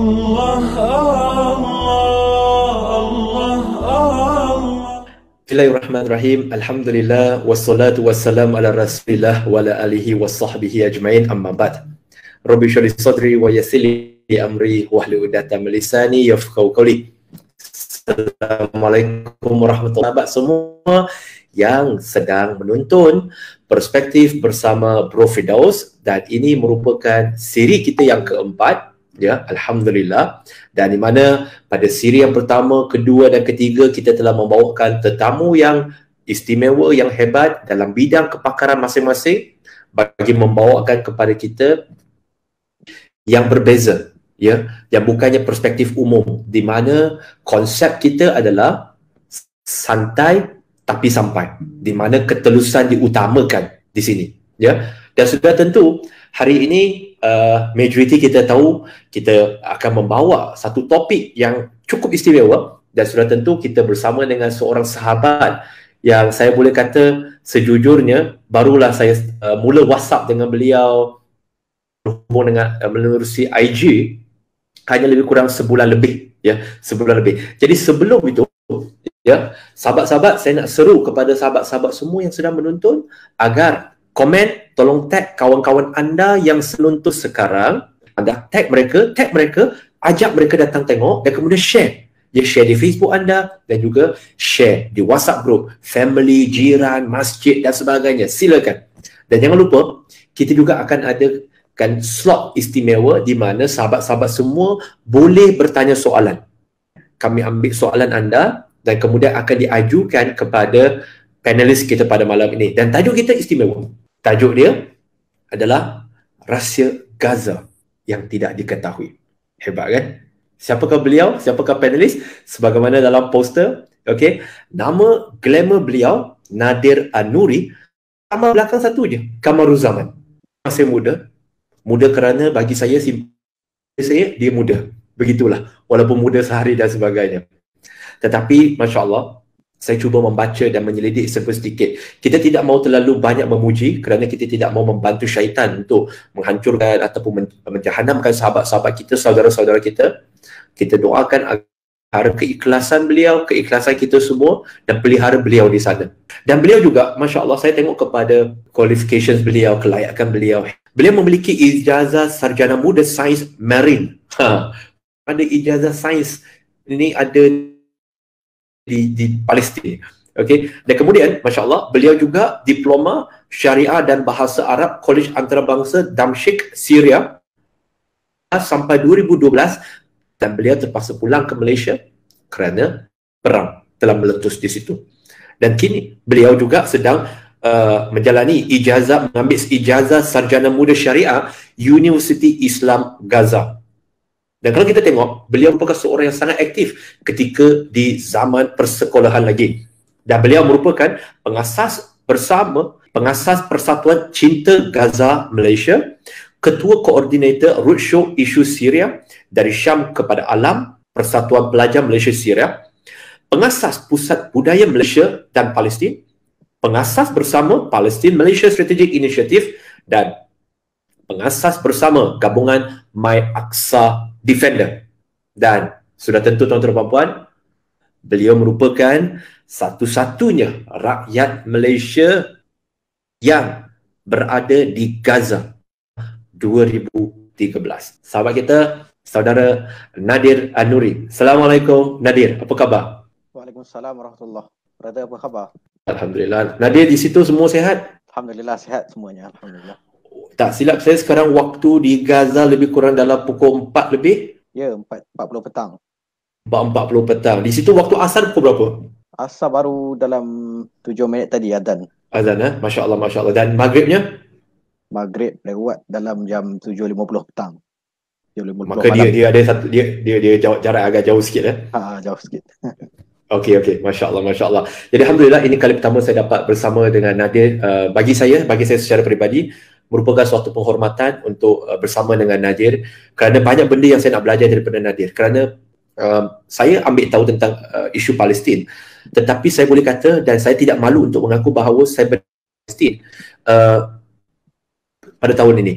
الله الله الله بسم الله الرحمن الرحيم الحمد لله والصلاة والسلام على رسول الله وعلى آله وصحبه أجمعين أما بعد ربي شري صدري ويسر لي أمري وأهل عقدة من لساني يفقهوا قولي Assalamualaikum warahmatullahi wabarakatuh semua yang sedang menonton Perspektif bersama Bro Fidaus dan ini merupakan siri kita yang keempat ya alhamdulillah dan di mana pada siri yang pertama kedua dan ketiga kita telah membawakan tetamu yang istimewa yang hebat dalam bidang kepakaran masing-masing bagi membawakan kepada kita yang berbeza ya yang bukannya perspektif umum di mana konsep kita adalah santai tapi sampai di mana ketelusan diutamakan di sini ya dan sudah tentu hari ini uh, majoriti kita tahu kita akan membawa satu topik yang cukup istimewa dan sudah tentu kita bersama dengan seorang sahabat yang saya boleh kata sejujurnya barulah saya uh, mula WhatsApp dengan beliau berhubung dengan uh, menerusi IG hanya lebih kurang sebulan lebih ya sebulan lebih. Jadi sebelum itu ya sahabat-sahabat saya nak seru kepada sahabat-sahabat semua yang sedang menonton agar komen tolong tag kawan-kawan anda yang senuntut sekarang anda tag mereka tag mereka ajak mereka datang tengok dan kemudian share dia share di Facebook anda dan juga share di WhatsApp group family jiran masjid dan sebagainya silakan dan jangan lupa kita juga akan ada kan slot istimewa di mana sahabat-sahabat semua boleh bertanya soalan. Kami ambil soalan anda dan kemudian akan diajukan kepada panelis kita pada malam ini. Dan tajuk kita istimewa. Tajuk dia adalah Rahsia Gaza yang tidak diketahui. Hebat kan? Siapakah beliau? Siapakah panelis? Sebagaimana dalam poster, Okey, nama glamour beliau, Nadir Anuri, nama belakang satu je, Kamaruzaman. Masih muda. Muda kerana bagi saya, saya dia muda. Begitulah. Walaupun muda sehari dan sebagainya. Tetapi, Masya Allah, saya cuba membaca dan menyelidik sebuah sedikit. Kita tidak mahu terlalu banyak memuji kerana kita tidak mahu membantu syaitan untuk menghancurkan ataupun menjahanamkan sahabat-sahabat kita, saudara-saudara kita. Kita doakan agar keikhlasan beliau, keikhlasan kita semua dan pelihara beliau di sana. Dan beliau juga, Masya Allah, saya tengok kepada qualifications beliau, kelayakan beliau. Beliau memiliki ijazah sarjana muda sains marine. Ha. Pada ijazah sains ini ada di di Palestin. Okey. Dan kemudian masya-Allah beliau juga diploma syariah dan bahasa Arab College Antarabangsa Damsyik Syria sampai 2012 dan beliau terpaksa pulang ke Malaysia kerana perang telah meletus di situ. Dan kini beliau juga sedang Uh, menjalani ijazah mengambil ijazah sarjana muda syariah University Islam Gaza dan kalau kita tengok, beliau merupakan seorang yang sangat aktif ketika di zaman persekolahan lagi. Dan beliau merupakan pengasas bersama, pengasas persatuan cinta Gaza Malaysia, ketua koordinator roadshow isu Syria dari Syam kepada Alam, Persatuan Pelajar Malaysia Syria, pengasas pusat budaya Malaysia dan Palestin, pengasas bersama Palestin Malaysia Strategic Initiative dan pengasas bersama gabungan My Aksa defender dan sudah tentu tuan-tuan dan puan beliau merupakan satu-satunya rakyat Malaysia yang berada di Gaza 2013. Sahabat kita saudara Nadir Anuri. Assalamualaikum Nadir, apa khabar? Waalaikumsalam warahmatullahi. Brother apa khabar? Alhamdulillah. Nadir di situ semua sehat? Alhamdulillah sehat semuanya. Alhamdulillah tak silap saya sekarang waktu di Gaza lebih kurang dalam pukul 4 lebih? Ya, 4, 40 petang. 4, 40 petang. Di situ waktu asar pukul berapa? Asar baru dalam 7 minit tadi, Adhan. Adhan, eh? Masya Allah, Masya Allah. Dan maghribnya? Maghrib lewat dalam jam 7.50 petang. 7.50 Maka dia, dia ada satu, dia, dia, dia jauh, jarak agak jauh sikit, eh? Ha, ha jauh sikit. Okey okey masya-Allah masya-Allah. Jadi alhamdulillah ini kali pertama saya dapat bersama dengan Nadir uh, bagi saya bagi saya secara peribadi merupakan suatu penghormatan untuk uh, bersama dengan Nadir kerana banyak benda yang saya nak belajar daripada Nadir kerana uh, saya ambil tahu tentang uh, isu Palestin tetapi saya boleh kata dan saya tidak malu untuk mengaku bahawa saya Palestin uh, pada tahun ini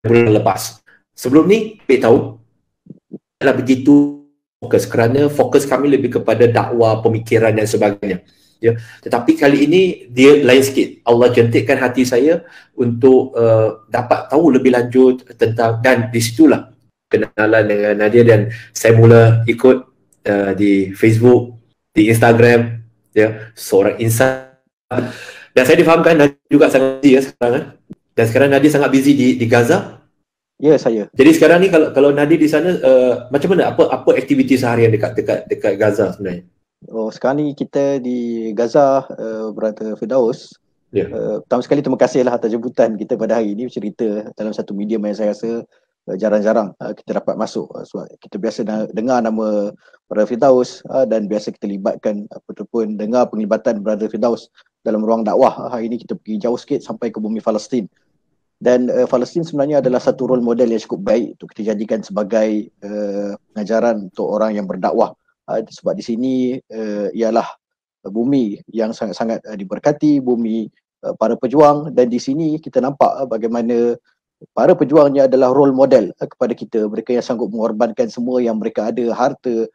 bulan lepas sebelum ni ambil tahu adalah begitu fokus kerana fokus kami lebih kepada dakwah pemikiran dan sebagainya ya tetapi kali ini dia lain sikit Allah jentikkan hati saya untuk uh, dapat tahu lebih lanjut tentang dan di situlah kenalan dengan Nadia dan saya mula ikut uh, di Facebook di Instagram ya seorang insan dan saya difahamkan Nadia juga sangat busy ya sekarang kan? dan sekarang Nadia sangat busy di di Gaza ya saya jadi sekarang ni kalau kalau Nadi di sana uh, macam mana apa apa aktiviti sehari yang dekat dekat dekat Gaza sebenarnya Oh, sekarang ni kita di Gaza, uh, Brother Firdaus. Yeah. Ya. Uh, pertama sekali terima kasihlah atas jemputan kita pada hari ini bercerita dalam satu medium yang saya rasa eh, jarang-jarang uh, kita dapat masuk uh, sebab kita biasa dengar nama Brother Fidaus uh, dan biasa kita libatkan apa-apa pun dengar penglibatan Brother Fidaus dalam ruang dakwah. Uh, hari ini kita pergi jauh sikit sampai ke bumi Palestin. Dan uh, Palestin sebenarnya adalah satu role model yang cukup baik untuk kita jadikan sebagai uh, pengajaran untuk orang yang berdakwah uh, sebab di sini uh, ialah bumi yang sangat-sangat uh, diberkati bumi uh, para pejuang dan di sini kita nampak uh, bagaimana para pejuangnya adalah role model uh, kepada kita mereka yang sanggup mengorbankan semua yang mereka ada harta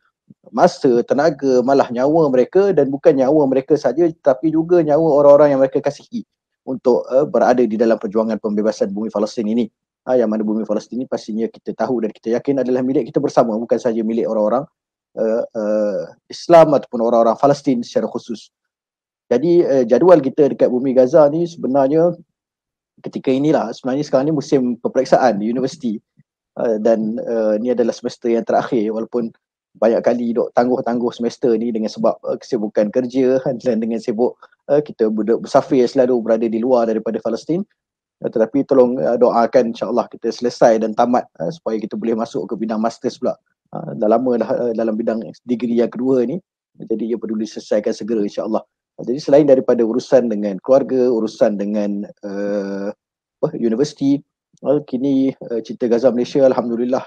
masa tenaga malah nyawa mereka dan bukan nyawa mereka saja tapi juga nyawa orang-orang yang mereka kasihi untuk uh, berada di dalam perjuangan pembebasan bumi Palestin ini uh, yang mana bumi Palestin ini pastinya kita tahu dan kita yakin adalah milik kita bersama bukan saja milik orang-orang uh, uh, Islam ataupun orang-orang Palestin secara khusus. Jadi uh, jadual kita dekat bumi Gaza ni sebenarnya ketika inilah sebenarnya sekarang ni musim peperiksaan di universiti uh, dan uh, ni adalah semester yang terakhir walaupun banyak kali dok tangguh-tangguh semester ni dengan sebab uh, kesibukan kerja kan, dan dengan sibuk uh, kita budak bersafir selalu berada di luar daripada Palestin uh, tetapi tolong uh, doakan insyaallah kita selesai dan tamat uh, supaya kita boleh masuk ke bidang master pula Ah, dah lama dah eh, dalam bidang degree yang kedua ni jadi ia perlu diselesaikan segera insyaallah ah, jadi selain daripada urusan dengan keluarga urusan dengan uh, universiti uh, kini uh, eh, cinta Gaza Malaysia alhamdulillah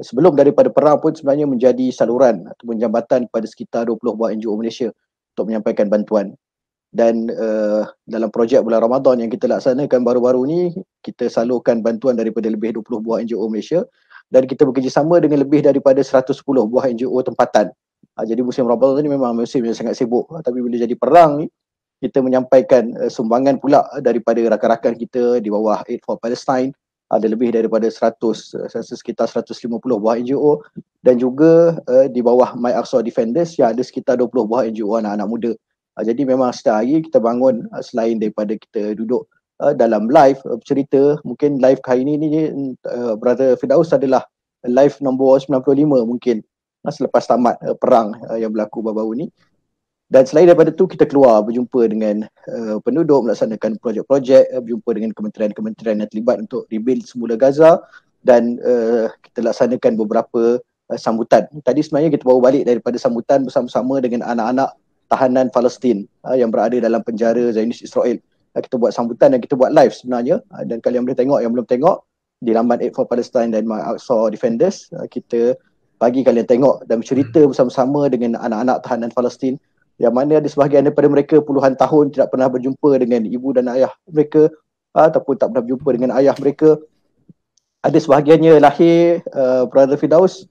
sebelum daripada perang pun sebenarnya menjadi saluran ataupun jambatan pada sekitar 20 buah NGO Malaysia untuk menyampaikan bantuan dan uh, dalam projek bulan Ramadan yang kita laksanakan baru-baru ni kita salurkan bantuan daripada lebih 20 buah NGO Malaysia dan kita bekerjasama dengan lebih daripada 110 buah NGO tempatan. Ha, jadi musim Ramadan ni memang musim yang sangat sibuk ha, tapi bila jadi perang ni kita menyampaikan uh, sumbangan pula daripada rakan-rakan kita di bawah Aid for Palestine ada lebih daripada 100 uh, eh, sekitar 150 buah NGO dan juga uh, di bawah My Aqsa Defenders yang ada sekitar 20 buah NGO anak-anak muda. Uh, jadi memang setiap hari kita bangun uh, selain daripada kita duduk uh, dalam live uh, cerita mungkin live kali ini ni uh, brother Fidaus adalah live nombor 95 mungkin uh, selepas tamat uh, perang uh, yang berlaku baru-baru ni dan selain daripada tu kita keluar berjumpa dengan uh, penduduk melaksanakan projek-projek uh, berjumpa dengan kementerian-kementerian yang terlibat untuk rebuild semula Gaza dan uh, kita laksanakan beberapa uh, sambutan. Tadi sebenarnya kita baru balik daripada sambutan bersama-sama dengan anak-anak tahanan Palestin uh, yang berada dalam penjara Zionis Israel. Uh, kita buat sambutan dan kita buat live sebenarnya ha, dan kalian boleh tengok yang belum tengok di Lamban 84 Palestine dan my Aqsa Defenders ha, kita bagi kalian tengok dan bercerita hmm. bersama-sama dengan anak-anak tahanan Palestin yang mana ada sebahagian daripada mereka puluhan tahun tidak pernah berjumpa dengan ibu dan ayah mereka ataupun tak pernah berjumpa dengan ayah mereka ada sebahagiannya lahir uh, Brother Fidaus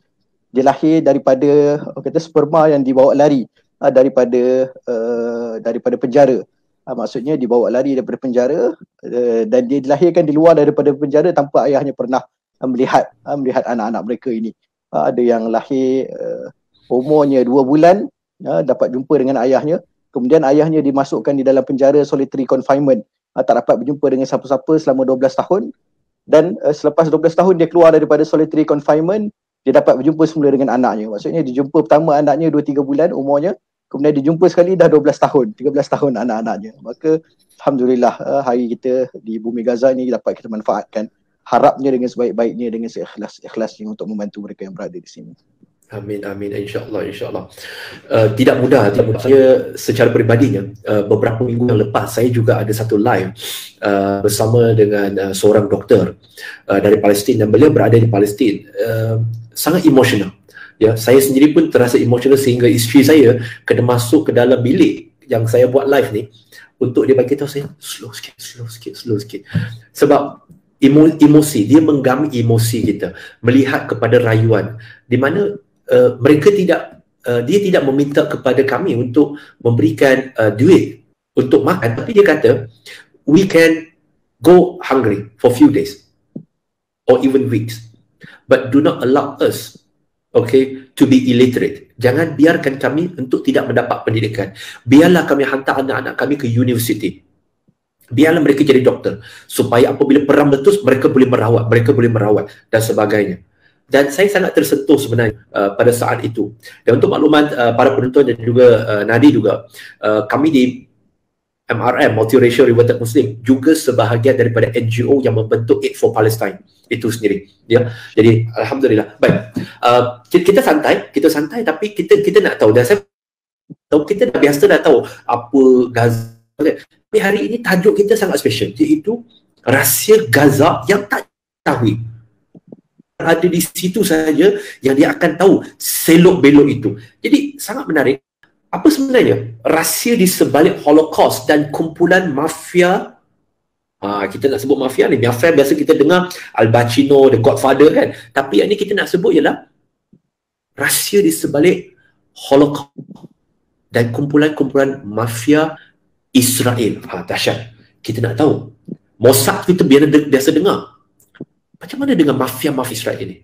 dia lahir daripada kata sperma yang dibawa lari uh, daripada uh, daripada penjara uh, maksudnya dibawa lari daripada penjara uh, dan dia dilahirkan di luar daripada penjara tanpa ayahnya pernah uh, melihat uh, melihat anak-anak mereka ini uh, ada yang lahir uh, umurnya dua bulan uh, dapat jumpa dengan ayahnya kemudian ayahnya dimasukkan di dalam penjara solitary confinement uh, tak dapat berjumpa dengan siapa-siapa selama 12 tahun dan uh, selepas 12 tahun dia keluar daripada solitary confinement dia dapat berjumpa semula dengan anaknya maksudnya dia jumpa pertama anaknya 2 3 bulan umurnya Kemudian dia jumpa sekali dah 12 tahun, 13 tahun anak-anaknya. Maka Alhamdulillah eh, hari kita di bumi Gaza ni dapat kita manfaatkan harapnya dengan sebaik-baiknya dengan seikhlas-ikhlasnya untuk membantu mereka yang berada di sini. Amin, amin. InsyaAllah, insyaAllah. Uh, tidak mudah. Tidak mudah. Saya secara peribadinya, uh, beberapa minggu yang lepas, saya juga ada satu live uh, bersama dengan uh, seorang doktor uh, dari Palestin dan beliau berada di Palestin. Uh, sangat emosional ya saya sendiri pun terasa emosional sehingga isteri saya kena masuk ke dalam bilik yang saya buat live ni untuk dia bagi tahu saya slow sikit slow sikit slow sikit sebab emo, emosi dia menggam emosi kita melihat kepada rayuan di mana uh, mereka tidak uh, dia tidak meminta kepada kami untuk memberikan uh, duit untuk makan tapi dia kata we can go hungry for few days or even weeks but do not allow us okay, to be illiterate. Jangan biarkan kami untuk tidak mendapat pendidikan. Biarlah kami hantar anak-anak kami ke universiti. Biarlah mereka jadi doktor. Supaya apabila perang letus, mereka boleh merawat. Mereka boleh merawat dan sebagainya. Dan saya sangat tersentuh sebenarnya uh, pada saat itu. Dan untuk makluman uh, para penonton dan juga uh, Nadi juga, uh, kami di MRM, Multiracial Reverted Muslim, juga sebahagian daripada NGO yang membentuk Aid for Palestine itu sendiri. Ya, jadi alhamdulillah. Baik, uh, kita santai, kita santai, tapi kita kita nak tahu. Dan saya tahu kita dah biasa dah tahu apa Gaza. Kan? Tapi hari ini tajuk kita sangat special, iaitu rahsia Gaza yang tak tahu ada di situ saja yang dia akan tahu selok belok itu. Jadi sangat menarik apa sebenarnya rahsia di sebalik Holocaust dan kumpulan mafia Uh, kita nak sebut mafia ni mafia biasa kita dengar Al Pacino The Godfather kan tapi yang ni kita nak sebut ialah rahsia di sebalik Holocaust dan kumpulan-kumpulan mafia Israel ha, dahsyat kita nak tahu Mossad kita biasa dengar macam mana dengan mafia-mafia Israel ni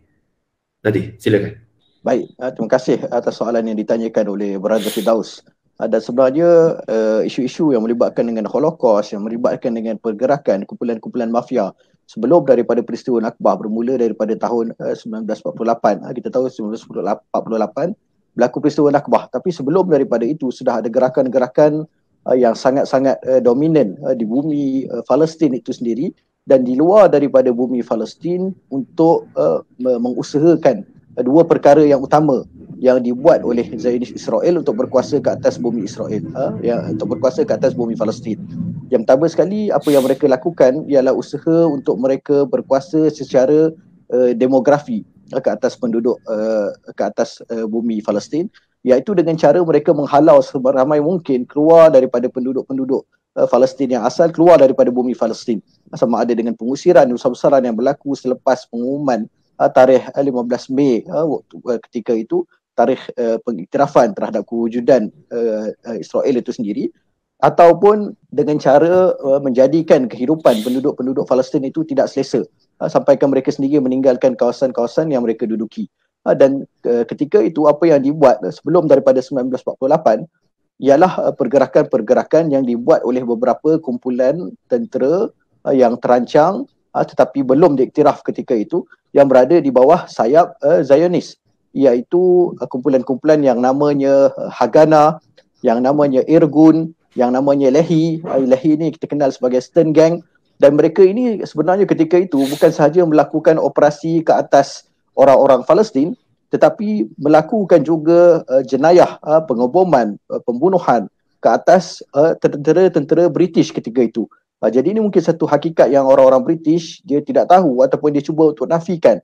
nanti silakan Baik, uh, terima kasih atas soalan yang ditanyakan oleh Brother Fidaus. Uh, dan sebenarnya uh, isu-isu yang melibatkan dengan Holocaust, yang melibatkan dengan pergerakan kumpulan-kumpulan mafia sebelum daripada peristiwa Nakbah bermula daripada tahun 1948. Kita tahu 1948 berlaku peristiwa Nakbah. Tapi sebelum daripada itu sudah ada gerakan-gerakan yang sangat-sangat dominan di bumi Palestin itu sendiri dan di luar daripada bumi Palestin untuk mengusahakan dua perkara yang utama yang dibuat oleh Zionis Israel untuk berkuasa ke atas bumi Israel ha? yang untuk berkuasa ke atas bumi Palestin. Yang pertama sekali apa yang mereka lakukan ialah usaha untuk mereka berkuasa secara uh, demografi ha, ke atas penduduk uh, ke atas uh, bumi Palestin iaitu dengan cara mereka menghalau seramai mungkin keluar daripada penduduk-penduduk Palestin yang asal keluar daripada bumi Palestin sama ada dengan pengusiran dan besar-besaran yang berlaku selepas pengumuman uh, tarikh 15 eh, Mei uh, ah, waktu uh, ketika itu tarikh uh, pengiktirafan terhadap kewujudan uh, uh, Israel itu sendiri ataupun dengan cara uh, menjadikan kehidupan penduduk-penduduk Palestin itu tidak selesa uh, ah, ke mereka sendiri meninggalkan kawasan-kawasan yang mereka duduki uh, dan uh, ketika itu apa yang dibuat uh, sebelum daripada 1948 ialah pergerakan-pergerakan yang dibuat oleh beberapa kumpulan tentera yang terancang tetapi belum diiktiraf ketika itu yang berada di bawah sayap uh, Zionis iaitu uh, kumpulan-kumpulan yang namanya eh, Haganah, yang namanya Irgun, yang namanya Lehi. Uh, Lehi ni kita kenal sebagai Stern Gang dan mereka ini sebenarnya ketika itu bukan sahaja melakukan operasi ke atas orang-orang Palestin tetapi melakukan juga uh, jenayah uh, pengeboman, uh, pembunuhan ke atas uh, tentera-tentera British ketika itu. Uh, jadi ini mungkin satu hakikat yang orang-orang British dia tidak tahu ataupun dia cuba untuk nafikan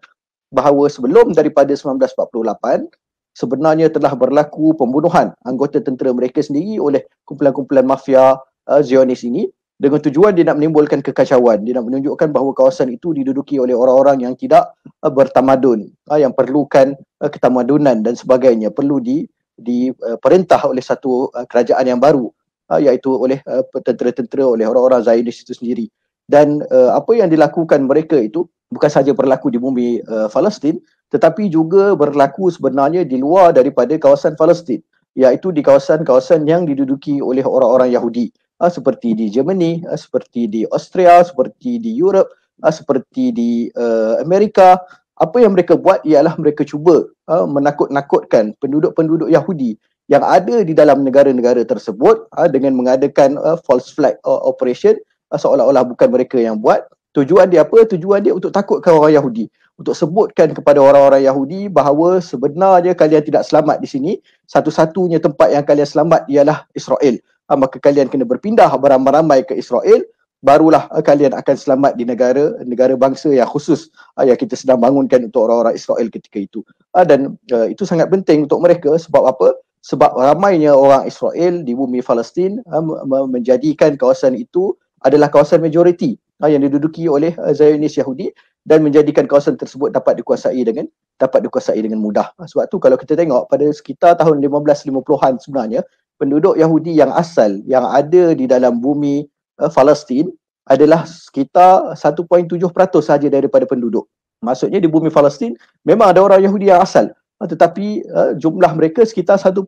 bahawa sebelum daripada 1948 sebenarnya telah berlaku pembunuhan anggota tentera mereka sendiri oleh kumpulan-kumpulan mafia uh, ah, Zionis ini dengan tujuan dia nak menimbulkan kekacauan dia nak menunjukkan bahawa kawasan itu diduduki oleh orang-orang yang tidak uh, bertamadun uh, yang perlukan uh, ketamadunan dan sebagainya perlu di diperintah uh, oleh satu uh, kerajaan yang baru uh, iaitu oleh uh, tentera-tentera oleh orang-orang Zionis itu sendiri dan uh, apa yang dilakukan mereka itu bukan saja berlaku di bumi uh, Palestin tetapi juga berlaku sebenarnya di luar daripada kawasan Palestin iaitu di kawasan-kawasan yang diduduki oleh orang-orang Yahudi uh, seperti di Germany uh, seperti di Austria seperti di Europe uh, seperti di uh, Amerika apa yang mereka buat ialah mereka cuba uh, menakut-nakutkan penduduk-penduduk Yahudi yang ada di dalam negara-negara tersebut ha, dengan mengadakan uh, false flag uh, operation uh, seolah-olah bukan mereka yang buat tujuan dia apa tujuan dia untuk takutkan orang Yahudi untuk sebutkan kepada orang-orang Yahudi bahawa sebenarnya kalian tidak selamat di sini satu-satunya tempat yang kalian selamat ialah Israel ha, maka kalian kena berpindah beramai-ramai ke Israel barulah uh, kalian akan selamat di negara negara bangsa yang khusus uh, yang kita sedang bangunkan untuk orang-orang Israel ketika itu uh, dan uh, itu sangat penting untuk mereka sebab apa sebab ramainya orang Israel di bumi Palestin uh, menjadikan kawasan itu adalah kawasan majoriti uh, yang diduduki oleh uh, Zionis Yahudi dan menjadikan kawasan tersebut dapat dikuasai dengan dapat dikuasai dengan mudah. Ha, sebab tu kalau kita tengok pada sekitar tahun 1550-an sebenarnya penduduk Yahudi yang asal yang ada di dalam bumi uh, Palestin adalah sekitar 1.7% saja daripada penduduk. Maksudnya di bumi Palestin memang ada orang Yahudi yang asal Ah, tetapi uh, jumlah mereka sekitar 1.7%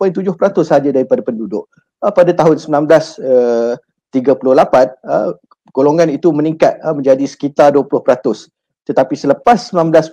sahaja daripada penduduk. Uh, pada tahun 1938 eh, uh, golongan itu meningkat uh, menjadi sekitar 20%. Tetapi selepas 1948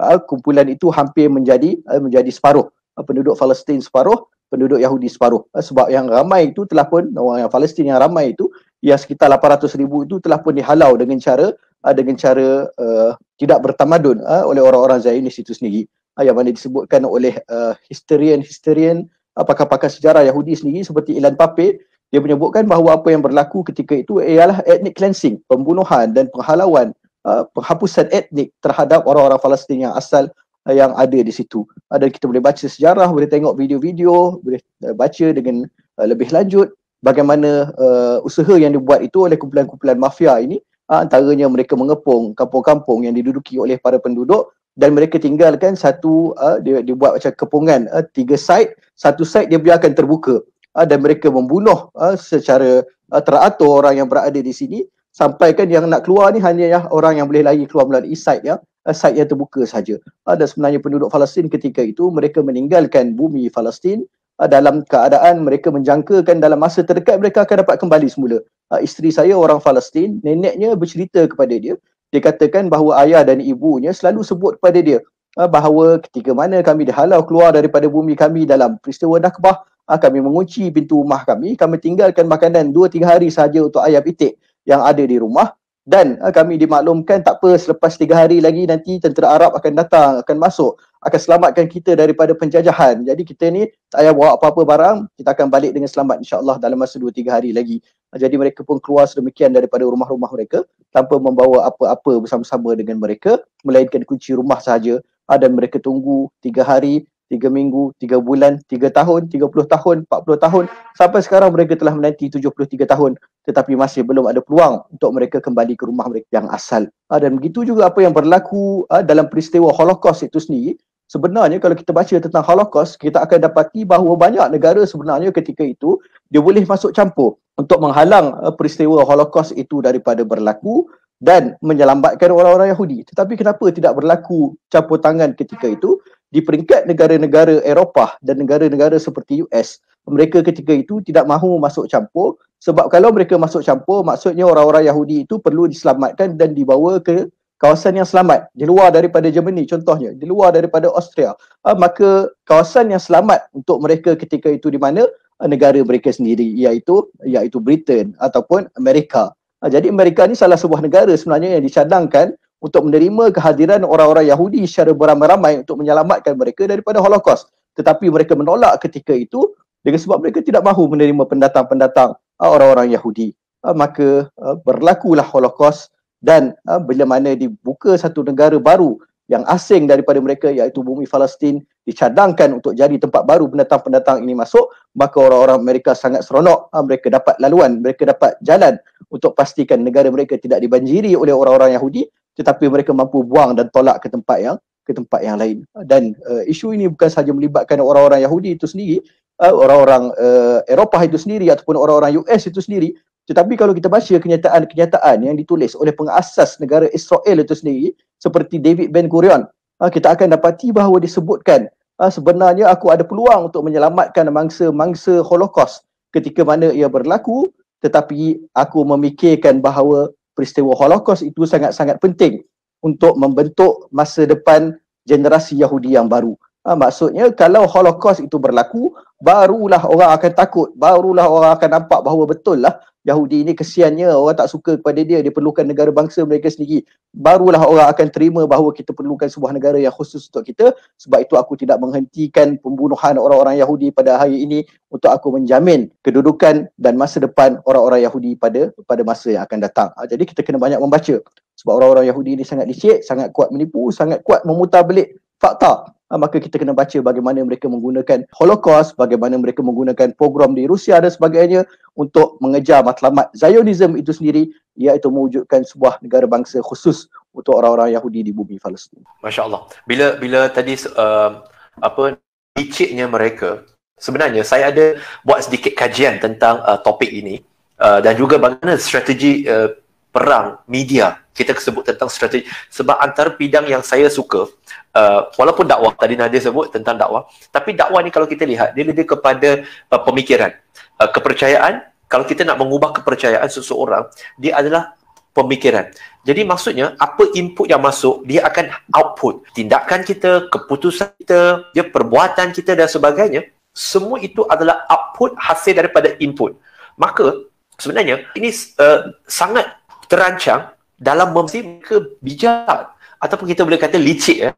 uh, kumpulan itu hampir menjadi uh, menjadi separuh uh, penduduk Palestin separuh penduduk Yahudi separuh uh, sebab yang ramai itu telah pun orang yang Palestin yang ramai itu yang sekitar 800 ribu itu telah pun dihalau dengan cara uh, dengan cara uh, tidak bertamadun uh, oleh orang-orang Zionis itu sendiri uh, yang mana disebutkan oleh uh, historian-historian uh, pakar-pakar sejarah Yahudi sendiri seperti Ilan Papit, dia menyebutkan bahawa apa yang berlaku ketika itu ialah etnik cleansing pembunuhan dan penghalauan uh, penghapusan etnik terhadap orang-orang Palestin yang asal uh, yang ada di situ uh, dan kita boleh baca sejarah boleh tengok video-video boleh uh, baca dengan uh, lebih lanjut bagaimana uh, usaha yang dibuat itu oleh kumpulan-kumpulan mafia ini uh, antaranya mereka mengepung kampung-kampung yang diduduki oleh para penduduk dan mereka tinggalkan satu uh, dia, dia buat macam kepungan uh, tiga side satu side dia biarkan terbuka uh, dan mereka membunuh uh, secara uh, teratur orang yang berada di sini sampai kan yang nak keluar ni hanya ya, orang yang boleh lagi keluar melalui side ya uh, side yang terbuka saja ada uh, sebenarnya penduduk Palestin ketika itu mereka meninggalkan bumi Palestin uh, dalam keadaan mereka menjangkakan dalam masa terdekat mereka akan dapat kembali semula uh, isteri saya orang Palestin neneknya bercerita kepada dia dia katakan bahawa ayah dan ibunya selalu sebut kepada dia ah, bahawa ketika mana kami dihalau keluar daripada bumi kami dalam peristiwa Nakbah, ah, kami mengunci pintu rumah kami, kami tinggalkan makanan 2-3 hari saja untuk ayam itik yang ada di rumah dan uh, kami dimaklumkan tak apa selepas tiga hari lagi nanti tentera Arab akan datang akan masuk akan selamatkan kita daripada penjajahan jadi kita ni tak payah bawa apa-apa barang kita akan balik dengan selamat insya Allah dalam masa dua tiga hari lagi jadi mereka pun keluar sedemikian daripada rumah-rumah mereka tanpa membawa apa-apa bersama-sama dengan mereka melainkan kunci rumah sahaja uh, dan mereka tunggu tiga hari Tiga minggu, tiga bulan, tiga tahun, tiga puluh tahun, empat puluh tahun sampai sekarang mereka telah menanti tujuh puluh tiga tahun tetapi masih belum ada peluang untuk mereka kembali ke rumah mereka yang asal. Ha, dan begitu juga apa yang berlaku ha, dalam peristiwa Holocaust itu sendiri. Sebenarnya kalau kita baca tentang Holocaust, kita akan dapati bahawa banyak negara sebenarnya ketika itu dia boleh masuk campur untuk menghalang ha, peristiwa Holocaust itu daripada berlaku dan menyelamatkan orang-orang Yahudi. Tetapi kenapa tidak berlaku campur tangan ketika itu? di peringkat negara-negara Eropah dan negara-negara seperti US mereka ketika itu tidak mahu masuk campur sebab kalau mereka masuk campur maksudnya orang-orang Yahudi itu perlu diselamatkan dan dibawa ke kawasan yang selamat di luar daripada Germany contohnya di luar daripada Austria uh, maka kawasan yang selamat untuk mereka ketika itu di mana uh, negara mereka sendiri iaitu iaitu Britain ataupun Amerika uh, jadi Amerika ni salah sebuah negara sebenarnya yang dicadangkan untuk menerima kehadiran orang-orang Yahudi secara beramai-ramai untuk menyelamatkan mereka daripada Holocaust. Tetapi mereka menolak ketika itu dengan sebab mereka tidak mahu menerima pendatang-pendatang ah, orang-orang Yahudi. Ah, maka ah, berlakulah Holocaust dan uh, bila mana dibuka satu negara baru yang asing daripada mereka iaitu bumi Palestin dicadangkan untuk jadi tempat baru pendatang-pendatang ini masuk maka orang-orang Amerika sangat seronok uh, mereka dapat laluan mereka dapat jalan untuk pastikan negara mereka tidak dibanjiri oleh orang-orang Yahudi tetapi mereka mampu buang dan tolak ke tempat yang ke tempat yang lain dan uh, isu ini bukan sahaja melibatkan orang-orang Yahudi itu sendiri uh, orang-orang uh, Eropah itu sendiri ataupun orang-orang US itu sendiri tetapi kalau kita baca kenyataan-kenyataan yang ditulis oleh pengasas negara Israel itu sendiri seperti David Ben-Gurion uh, kita akan dapati bahawa disebutkan uh, sebenarnya aku ada peluang untuk menyelamatkan mangsa-mangsa Holocaust ketika mana ia berlaku tetapi aku memikirkan bahawa peristiwa Holocaust itu sangat-sangat penting untuk membentuk masa depan generasi Yahudi yang baru. Ha, maksudnya kalau Holocaust itu berlaku, barulah orang akan takut, barulah orang akan nampak bahawa betul lah Yahudi ini kesiannya orang tak suka kepada dia dia perlukan negara bangsa mereka sendiri barulah orang akan terima bahawa kita perlukan sebuah negara yang khusus untuk kita sebab itu aku tidak menghentikan pembunuhan orang-orang Yahudi pada hari ini untuk aku menjamin kedudukan dan masa depan orang-orang Yahudi pada pada masa yang akan datang ha, jadi kita kena banyak membaca sebab orang-orang Yahudi ini sangat licik sangat kuat menipu sangat kuat memutar belik fakta ah, maka kita kena baca bagaimana mereka menggunakan Holocaust, bagaimana mereka menggunakan pogrom di Rusia dan sebagainya untuk mengejar matlamat Zionism itu sendiri iaitu mewujudkan sebuah negara bangsa khusus untuk orang-orang Yahudi di bumi Palestin. Masya-Allah. Bila bila tadi uh, apa diciknya mereka sebenarnya saya ada buat sedikit kajian tentang uh, topik ini uh, dan juga bagaimana strategi uh, perang media kita sebut tentang strategi sebab antara bidang yang saya suka uh, walaupun dakwah tadi Nadia sebut tentang dakwah tapi dakwah ni kalau kita lihat dia lebih kepada uh, pemikiran uh, kepercayaan kalau kita nak mengubah kepercayaan seseorang dia adalah pemikiran jadi maksudnya apa input yang masuk dia akan output tindakan kita keputusan kita dia perbuatan kita dan sebagainya semua itu adalah output hasil daripada input maka sebenarnya ini uh, sangat terancang dalam mereka bijak ataupun kita boleh kata licik ya.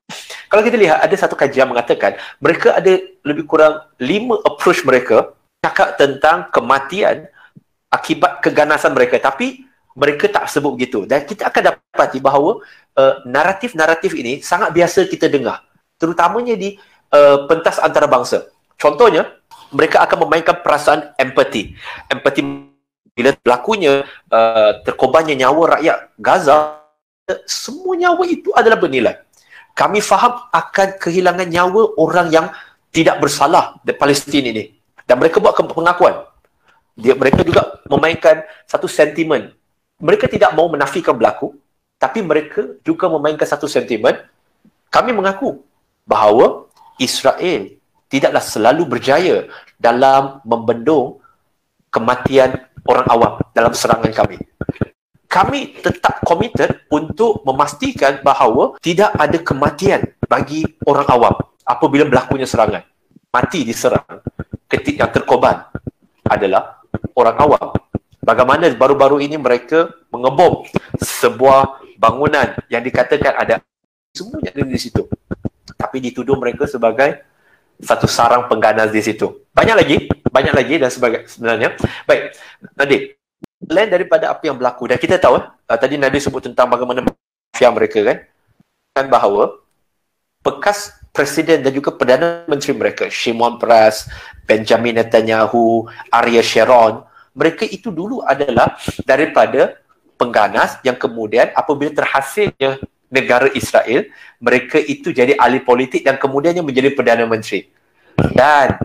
Kalau kita lihat ada satu kajian mengatakan mereka ada lebih kurang lima approach mereka cakap tentang kematian akibat keganasan mereka tapi mereka tak sebut begitu dan kita akan dapati bahawa uh, naratif-naratif ini sangat biasa kita dengar terutamanya di uh, pentas antarabangsa. Contohnya mereka akan memainkan perasaan empathy. Empathy bila berlakunya uh, terkobanya nyawa rakyat Gaza semua nyawa itu adalah bernilai kami faham akan kehilangan nyawa orang yang tidak bersalah di Palestin ini dan mereka buat pengakuan dia mereka juga memainkan satu sentimen mereka tidak mahu menafikan berlaku tapi mereka juga memainkan satu sentimen kami mengaku bahawa Israel tidaklah selalu berjaya dalam membendung kematian orang awam dalam serangan kami. Kami tetap komited untuk memastikan bahawa tidak ada kematian bagi orang awam apabila berlakunya serangan. Mati diserang ketik yang terkorban adalah orang awam. Bagaimana baru-baru ini mereka mengebom sebuah bangunan yang dikatakan ada semuanya ada di situ. Tapi dituduh mereka sebagai satu sarang pengganas di situ. Banyak lagi, banyak lagi dan sebagainya Baik, tadi lain daripada apa yang berlaku dan kita tahu uh, tadi Nabi sebut tentang bagaimana mafia mereka kan dan bahawa bekas presiden dan juga perdana menteri mereka Shimon Peres, Benjamin Netanyahu, Arya Sharon, mereka itu dulu adalah daripada pengganas yang kemudian apabila terhasilnya negara Israel, mereka itu jadi ahli politik dan kemudiannya menjadi Perdana Menteri. Dan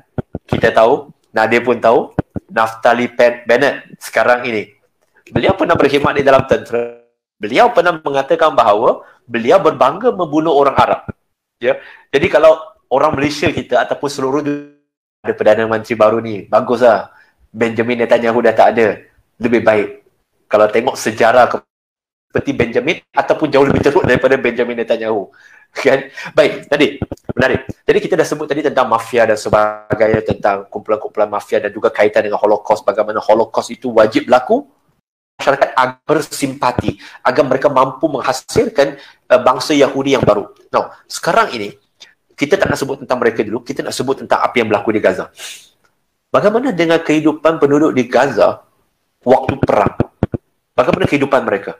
kita tahu, Nadir pun tahu, Naftali Bennett sekarang ini. Beliau pernah berkhidmat di dalam tentera. Beliau pernah mengatakan bahawa beliau berbangga membunuh orang Arab. Ya. Jadi kalau orang Malaysia kita ataupun seluruh dunia ada Perdana Menteri baru ni, baguslah. Benjamin Netanyahu dah tak ada. Lebih baik. Kalau tengok sejarah kepada seperti Benjamin ataupun jauh lebih teruk daripada Benjamin Netanyahu. Kan? Baik, tadi menarik. Jadi kita dah sebut tadi tentang mafia dan sebagainya tentang kumpulan-kumpulan mafia dan juga kaitan dengan Holocaust bagaimana Holocaust itu wajib laku masyarakat agar bersimpati agar mereka mampu menghasilkan uh, bangsa Yahudi yang baru. Now, sekarang ini kita tak nak sebut tentang mereka dulu, kita nak sebut tentang apa yang berlaku di Gaza. Bagaimana dengan kehidupan penduduk di Gaza waktu perang? Bagaimana kehidupan mereka?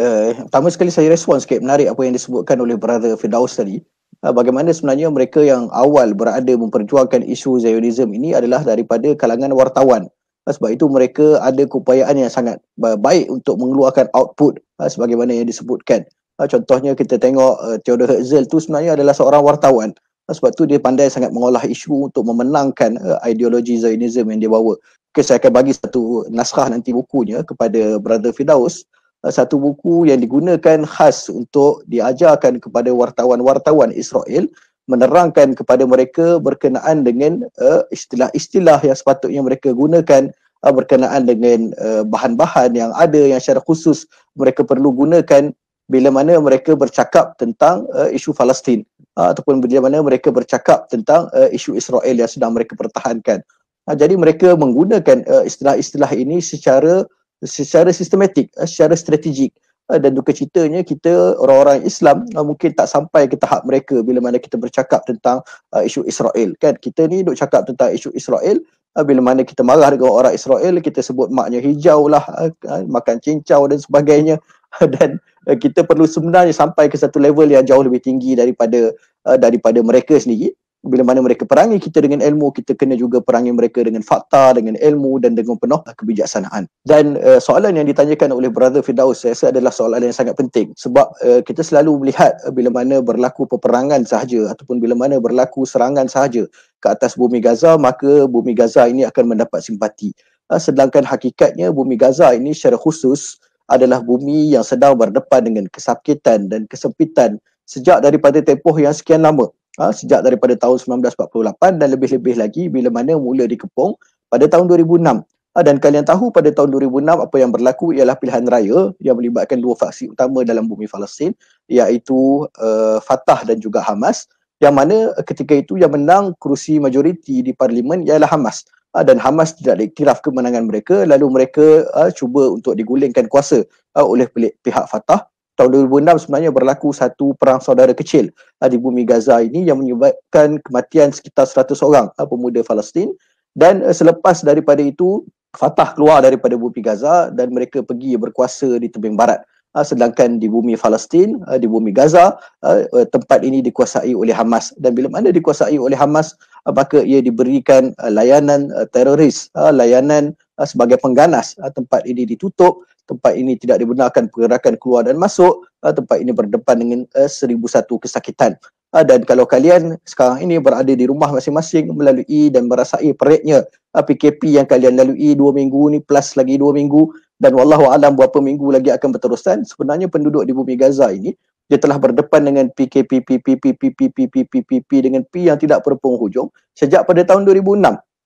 Eh, pertama sekali saya respon sikit menarik apa yang disebutkan oleh brother Firdaus tadi ah, bagaimana sebenarnya mereka yang awal berada memperjuangkan isu Zionism ini adalah daripada kalangan wartawan ah, sebab itu mereka ada keupayaan yang sangat baik untuk mengeluarkan output ah, sebagaimana yang disebutkan contohnya kita tengok Theodore Herzl tu sebenarnya adalah seorang wartawan sebab itu dia pandai sangat mengolah isu untuk memenangkan ideologi Zionism yang dia bawa okay, saya akan bagi satu naskah nanti bukunya kepada brother Firdaus Eh, satu buku yang digunakan khas untuk diajarkan kepada wartawan-wartawan Israel menerangkan kepada mereka berkenaan dengan uh, istilah-istilah yang sepatutnya mereka gunakan uh, berkenaan dengan uh, bahan-bahan yang ada yang secara khusus mereka perlu gunakan bila mana mereka bercakap tentang uh, isu Palestin uh, ataupun bila mana mereka bercakap tentang uh, isu Israel yang sedang mereka pertahankan. Uh, jadi mereka menggunakan uh, istilah-istilah ini secara secara sistematik, eh, secara strategik eh, dan duka citanya kita orang-orang Islam eh, mungkin tak sampai ke tahap mereka bila mana kita bercakap tentang uh, isu Israel kan kita ni duk cakap tentang isu Israel uh, bila mana kita marah dengan orang Israel kita sebut maknya hijau lah uh, makan cincau dan sebagainya dan uh, kita perlu sebenarnya sampai ke satu level yang jauh lebih tinggi daripada uh, daripada mereka sendiri bila mana mereka perangi kita dengan ilmu kita kena juga perangi mereka dengan fakta dengan ilmu dan dengan penuh kebijaksanaan dan uh, soalan yang ditanyakan oleh brother Firdaus saya rasa adalah soalan yang sangat penting sebab uh, kita selalu melihat uh, bila mana berlaku peperangan sahaja ataupun bila mana berlaku serangan sahaja ke atas bumi Gaza maka bumi Gaza ini akan mendapat simpati uh, sedangkan hakikatnya bumi Gaza ini secara khusus adalah bumi yang sedang berdepan dengan kesakitan dan kesempitan sejak daripada tempoh yang sekian lama ha, sejak daripada tahun 1948 dan lebih-lebih lagi bila mana mula dikepung pada tahun 2006. Ha, ah, dan kalian tahu pada tahun 2006 apa yang berlaku ialah pilihan raya yang melibatkan dua faksi utama dalam bumi Palestin iaitu uh, Fatah dan juga Hamas yang mana ketika itu yang menang kerusi majoriti di parlimen ialah Hamas ha, dan Hamas tidak diiktiraf kemenangan mereka lalu mereka uh, cuba untuk digulingkan kuasa uh, oleh pihak Fatah tahun 2006 sebenarnya berlaku satu perang saudara kecil ah, di bumi Gaza ini yang menyebabkan kematian sekitar 100 orang ah, pemuda Palestin dan eh, selepas daripada itu Fatah keluar daripada bumi Gaza dan mereka pergi berkuasa di tebing barat ah, sedangkan di bumi Palestin di bumi Gaza eh, tempat ini dikuasai oleh Hamas dan bila mana dikuasai oleh Hamas maka ia diberikan layanan teroris layanan sebagai pengganas tempat ini ditutup tempat ini tidak dibenarkan pergerakan keluar dan masuk uh, tempat ini berdepan dengan eh, seribu uh, satu kesakitan uh, dan kalau kalian sekarang ini berada di rumah masing-masing melalui dan merasai periknya uh, ah, PKP yang kalian lalui dua minggu ni plus lagi dua minggu dan wallahu alam berapa minggu lagi akan berterusan sebenarnya penduduk di bumi Gaza ini dia telah berdepan dengan PKP PKP, PKP, PKP, PKP dengan P yang tidak berpenghujung sejak pada tahun 2006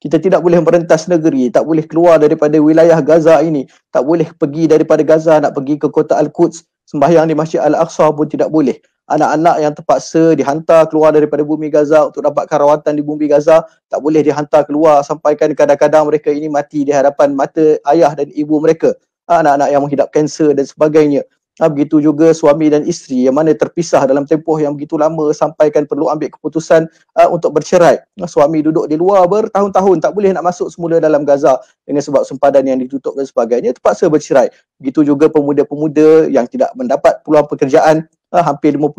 kita tidak boleh merentas negeri, tak boleh keluar daripada wilayah Gaza ini, tak boleh pergi daripada Gaza nak pergi ke kota Al-Quds, sembahyang di Masjid Al-Aqsa pun tidak boleh. Anak-anak yang terpaksa dihantar keluar daripada bumi Gaza untuk dapatkan rawatan di bumi Gaza tak boleh dihantar keluar sampaikan kadang-kadang mereka ini mati di hadapan mata ayah dan ibu mereka. Anak-anak yang menghidap kanser dan sebagainya. Ha, begitu juga suami dan isteri yang mana terpisah dalam tempoh yang begitu lama sampaikan perlu ambil keputusan uh, untuk bercerai. Ha, suami duduk di luar bertahun-tahun tak boleh nak masuk semula dalam Gaza dengan sebab sempadan yang ditutup dan sebagainya terpaksa bercerai. Begitu juga pemuda-pemuda yang tidak mendapat peluang pekerjaan ha, hampir 50%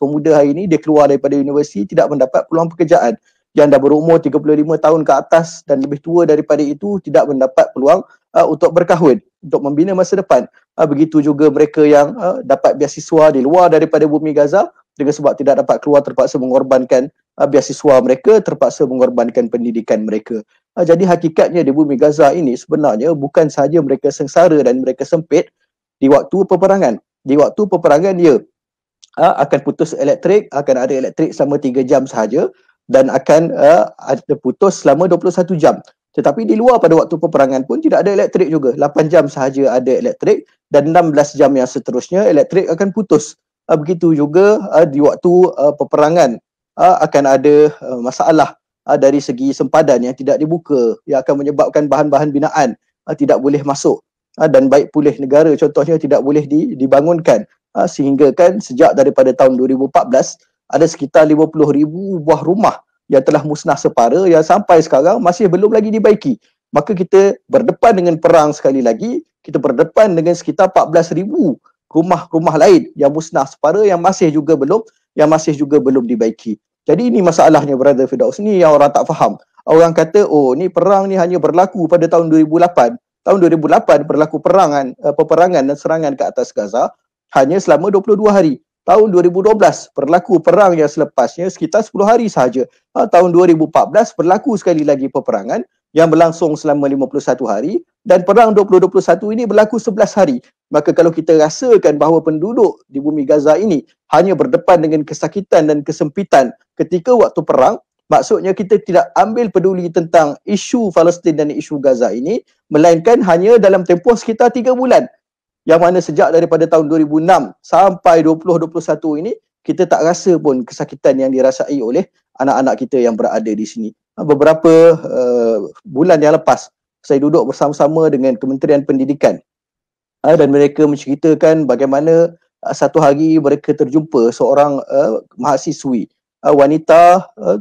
pemuda hari ini dia keluar daripada universiti tidak mendapat peluang pekerjaan. Yang dah berumur 35 tahun ke atas dan lebih tua daripada itu tidak mendapat peluang uh, untuk berkahwin untuk membina masa depan. Ah, begitu juga mereka yang uh, dapat beasiswa di luar daripada bumi Gaza dengan sebab tidak dapat keluar terpaksa mengorbankan uh, beasiswa mereka terpaksa mengorbankan pendidikan mereka uh, jadi hakikatnya di bumi Gaza ini sebenarnya bukan sahaja mereka sengsara dan mereka sempit di waktu peperangan di waktu peperangan dia uh, akan putus elektrik akan ada elektrik selama 3 jam sahaja dan akan uh, ada putus selama 21 jam tetapi di luar pada waktu peperangan pun tidak ada elektrik juga 8 jam sahaja ada elektrik dan 16 jam yang seterusnya elektrik akan putus. Uh, begitu juga uh, di waktu uh, peperangan uh, akan ada uh, masalah uh, dari segi sempadan yang tidak dibuka yang akan menyebabkan bahan-bahan binaan uh, tidak boleh masuk uh, dan baik pulih negara contohnya tidak boleh di, dibangunkan uh, sehingga kan sejak daripada tahun 2014 ada sekitar 50,000 buah rumah yang telah musnah separa yang sampai sekarang masih belum lagi dibaiki maka kita berdepan dengan perang sekali lagi kita berdepan dengan sekitar 14,000 rumah-rumah lain yang musnah separa yang masih juga belum yang masih juga belum dibaiki. Jadi ini masalahnya Brother Fidaus ni yang orang tak faham. Orang kata oh ni perang ni hanya berlaku pada tahun 2008. Tahun 2008 berlaku perangan uh, peperangan dan serangan ke atas Gaza hanya selama 22 hari. Tahun 2012 berlaku perang yang selepasnya sekitar 10 hari sahaja. Ha, tahun 2014 berlaku sekali lagi peperangan yang berlangsung selama 51 hari dan perang 2021 ini berlaku 11 hari. Maka kalau kita rasakan bahawa penduduk di bumi Gaza ini hanya berdepan dengan kesakitan dan kesempitan ketika waktu perang, maksudnya kita tidak ambil peduli tentang isu Palestin dan isu Gaza ini melainkan hanya dalam tempoh sekitar 3 bulan. Yang mana sejak daripada tahun 2006 sampai 2021 ini kita tak rasa pun kesakitan yang dirasai oleh anak-anak kita yang berada di sini. Beberapa uh, bulan yang lepas saya duduk bersama-sama dengan Kementerian Pendidikan uh, dan mereka menceritakan bagaimana uh, satu hari mereka terjumpa seorang uh, mahasiswi uh, wanita uh,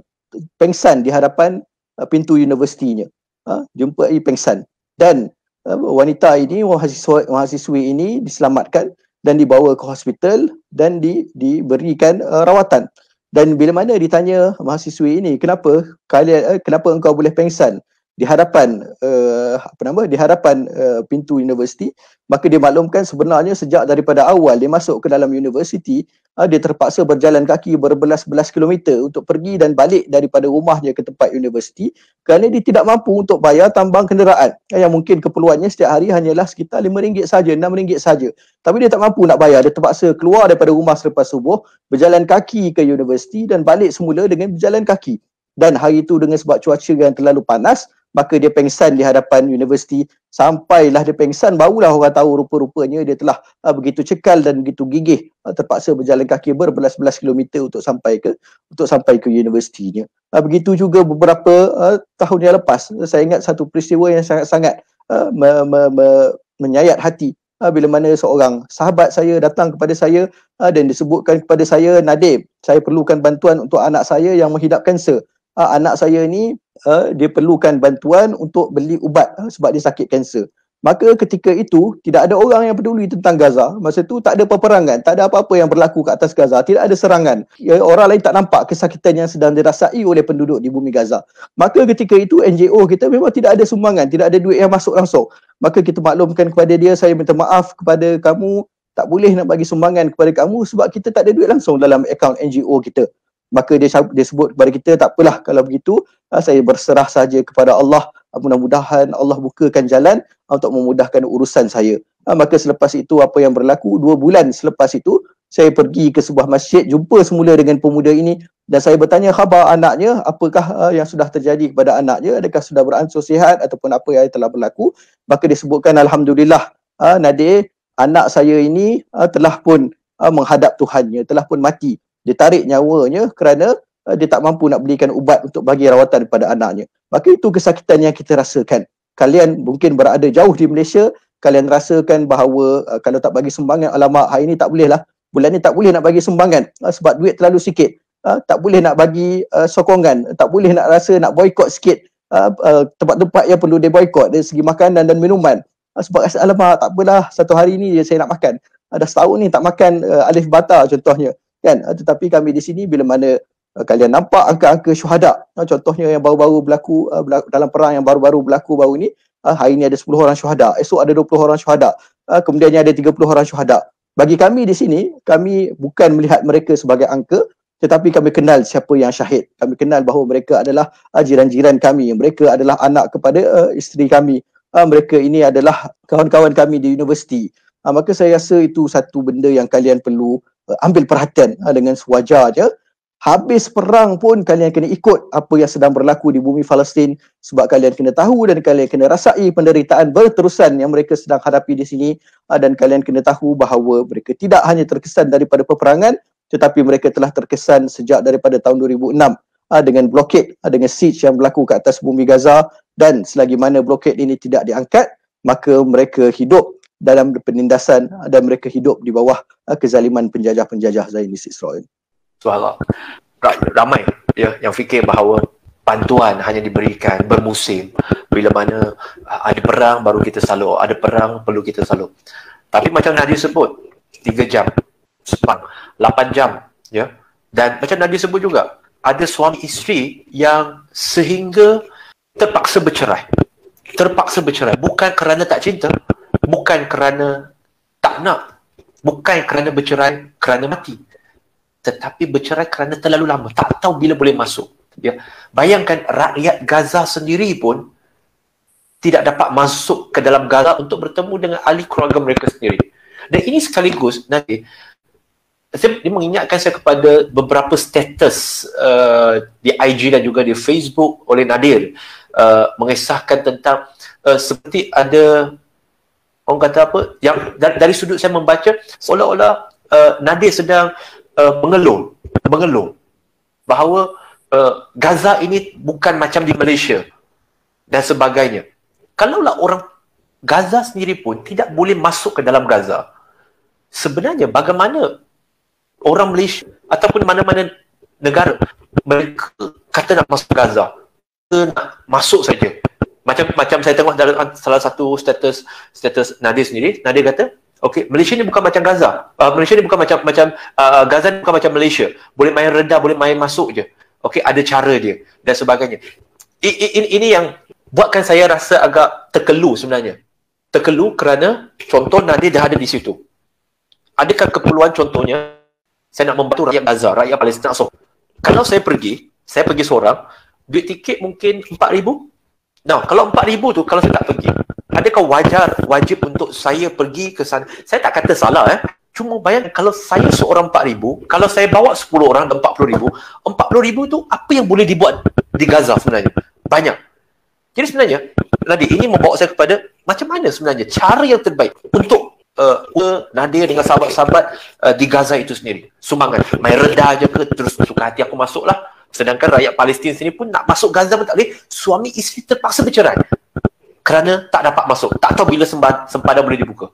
pengsan di hadapan uh, pintu universitinya uh, jumpa uh, pengsan dan uh, wanita ini mahasiswa mahasiswi ini diselamatkan dan dibawa ke hospital dan di, diberikan uh, rawatan dan bila mana ditanya mahasiswi ini kenapa kalian uh, kenapa engkau boleh pengsan di hadapan uh, apa nama di hadapan uh, pintu universiti maka dia maklumkan sebenarnya sejak daripada awal dia masuk ke dalam universiti uh, dia terpaksa berjalan kaki berbelas-belas kilometer untuk pergi dan balik daripada rumahnya ke tempat universiti kerana dia tidak mampu untuk bayar tambang kenderaan uh, yang mungkin keperluannya setiap hari hanyalah sekitar RM5 saja RM6 saja tapi dia tak mampu nak bayar dia terpaksa keluar daripada rumah selepas subuh berjalan kaki ke universiti dan balik semula dengan berjalan kaki dan hari itu dengan sebab cuaca yang terlalu panas maka dia pengsan di hadapan universiti sampailah dia pengsan barulah orang tahu rupa-rupanya dia telah uh, begitu cekal dan begitu gigih uh, terpaksa berjalan kaki berbelas-belas kilometer untuk sampai ke untuk sampai ke universitinya uh, begitu juga beberapa uh, tahun yang lepas saya ingat satu peristiwa yang sangat-sangat uh, me- me- me- menyayat hati uh, bila mana seorang sahabat saya datang kepada saya uh, dan disebutkan kepada saya Nadib saya perlukan bantuan untuk anak saya yang menghidap kanser uh, anak saya ni uh, dia perlukan bantuan untuk beli ubat uh, sebab dia sakit kanser. Maka ketika itu tidak ada orang yang peduli tentang Gaza. Masa itu tak ada peperangan, tak ada apa-apa yang berlaku ke atas Gaza, tidak ada serangan. Ya, orang lain tak nampak kesakitan yang sedang dirasai oleh penduduk di bumi Gaza. Maka ketika itu NGO kita memang tidak ada sumbangan, tidak ada duit yang masuk langsung. Maka kita maklumkan kepada dia, saya minta maaf kepada kamu, tak boleh nak bagi sumbangan kepada kamu sebab kita tak ada duit langsung dalam akaun NGO kita maka dia dia sebut kepada kita tak apalah kalau begitu ah, saya berserah saja kepada Allah ah, mudah-mudahan Allah bukakan jalan ah, untuk memudahkan urusan saya maka selepas itu apa yang berlaku dua bulan selepas itu saya pergi ke sebuah masjid jumpa semula dengan pemuda ini dan saya bertanya khabar anaknya apakah yang sudah terjadi kepada anaknya adakah sudah beransur sihat ataupun apa yang telah berlaku maka disebutkan sebutkan alhamdulillah Nadir anak saya ini telah pun menghadap Tuhannya telah pun mati dia tarik nyawanya kerana uh, dia tak mampu nak belikan ubat untuk bagi rawatan kepada anaknya. Maka itu kesakitan yang kita rasakan. Kalian mungkin berada jauh di Malaysia, kalian rasakan bahawa uh, kalau tak bagi sembangan alamak hari ini tak bolehlah Bulan ni tak boleh nak bagi sembangan uh, eh, sebab duit terlalu sikit. Uh, tak boleh nak bagi uh, sokongan, tak boleh nak rasa nak boykot sikit Uh, uh, tempat-tempat yang perlu dia boykot dari segi makanan dan minuman uh, sebab rasa alamak tak apalah satu hari ni saya nak makan uh, dah setahun ni tak makan uh, alif bata contohnya kan ah, tetapi kami di sini bila mana uh, kalian nampak angka-angka syuhada uh, contohnya yang baru-baru berlaku uh, dalam perang yang baru-baru berlaku baru ini uh, hari ini ada 10 orang syuhada esok ada 20 orang syuhada uh, kemudiannya ada 30 orang syuhada bagi kami di sini kami bukan melihat mereka sebagai angka tetapi kami kenal siapa yang syahid kami kenal bahawa mereka adalah uh, jiran-jiran kami mereka adalah anak kepada uh, isteri kami uh, mereka ini adalah kawan-kawan kami di universiti uh, maka saya rasa itu satu benda yang kalian perlu ambil perhatian ha, dengan sewajar je habis perang pun kalian kena ikut apa yang sedang berlaku di bumi Palestin sebab kalian kena tahu dan kalian kena rasai penderitaan berterusan yang mereka sedang hadapi di sini ha, dan kalian kena tahu bahawa mereka tidak hanya terkesan daripada peperangan tetapi mereka telah terkesan sejak daripada tahun 2006 ha, dengan blokit, ha, dengan siege yang berlaku ke atas bumi Gaza dan selagi mana blokade ini tidak diangkat maka mereka hidup dalam penindasan dan mereka hidup di bawah eh, kezaliman penjajah-penjajah Zionis Israel. Subhanallah. Ramai ya yang fikir bahawa bantuan hanya diberikan bermusim bila mana eh, ada perang baru kita salur, ada perang perlu kita salur. Tapi macam Nadi sebut 3 jam sepang 8 jam ya. Dan macam Nadi sebut juga ada suami isteri yang sehingga terpaksa bercerai. Terpaksa bercerai bukan kerana tak cinta, bukan kerana tak nak bukan kerana bercerai kerana mati tetapi bercerai kerana terlalu lama tak tahu bila boleh masuk ya bayangkan rakyat Gaza sendiri pun tidak dapat masuk ke dalam Gaza untuk bertemu dengan ahli keluarga mereka sendiri dan ini sekaligus nanti dia mengingatkan saya kepada beberapa status uh, di IG dan juga di Facebook oleh Nadir uh, mengesahkan tentang uh, seperti ada orang kata apa yang dari sudut saya membaca seolah-olah uh, Nadir sedang uh, mengeluh mengeluh bahawa uh, Gaza ini bukan macam di Malaysia dan sebagainya kalaulah orang Gaza sendiri pun tidak boleh masuk ke dalam Gaza sebenarnya bagaimana orang Malaysia ataupun mana-mana negara mereka kata nak masuk Gaza nak masuk saja macam macam saya tengok dalam salah satu status status Nadir sendiri Nadir kata okey Malaysia ni bukan macam Gaza uh, Malaysia ni bukan macam macam uh, Gaza ni bukan macam Malaysia boleh main rendah, boleh main masuk je okey ada cara dia dan sebagainya I, i, ini, ini yang buatkan saya rasa agak terkelu sebenarnya terkelu kerana contoh Nadir dah ada di situ adakah keperluan contohnya saya nak membantu rakyat Gaza rakyat Palestin so kalau saya pergi saya pergi seorang duit tiket mungkin 4000 Now, kalau empat ribu tu, kalau saya tak pergi, adakah wajar, wajib untuk saya pergi ke sana? Saya tak kata salah eh. Cuma bayang kalau saya seorang empat ribu, kalau saya bawa sepuluh orang dan empat empat puluh ribu, puluh ribu tu apa yang boleh dibuat di Gaza sebenarnya? Banyak. Jadi sebenarnya, Nadi ini membawa saya kepada macam mana sebenarnya cara yang terbaik untuk uh, Nadir dengan sahabat-sahabat uh, di Gaza itu sendiri. Sumbangan. Main reda je ke, terus suka hati aku masuklah. Sedangkan rakyat Palestin sini pun nak masuk Gaza pun tak boleh. Suami isteri terpaksa bercerai. Kerana tak dapat masuk. Tak tahu bila sempadan boleh dibuka.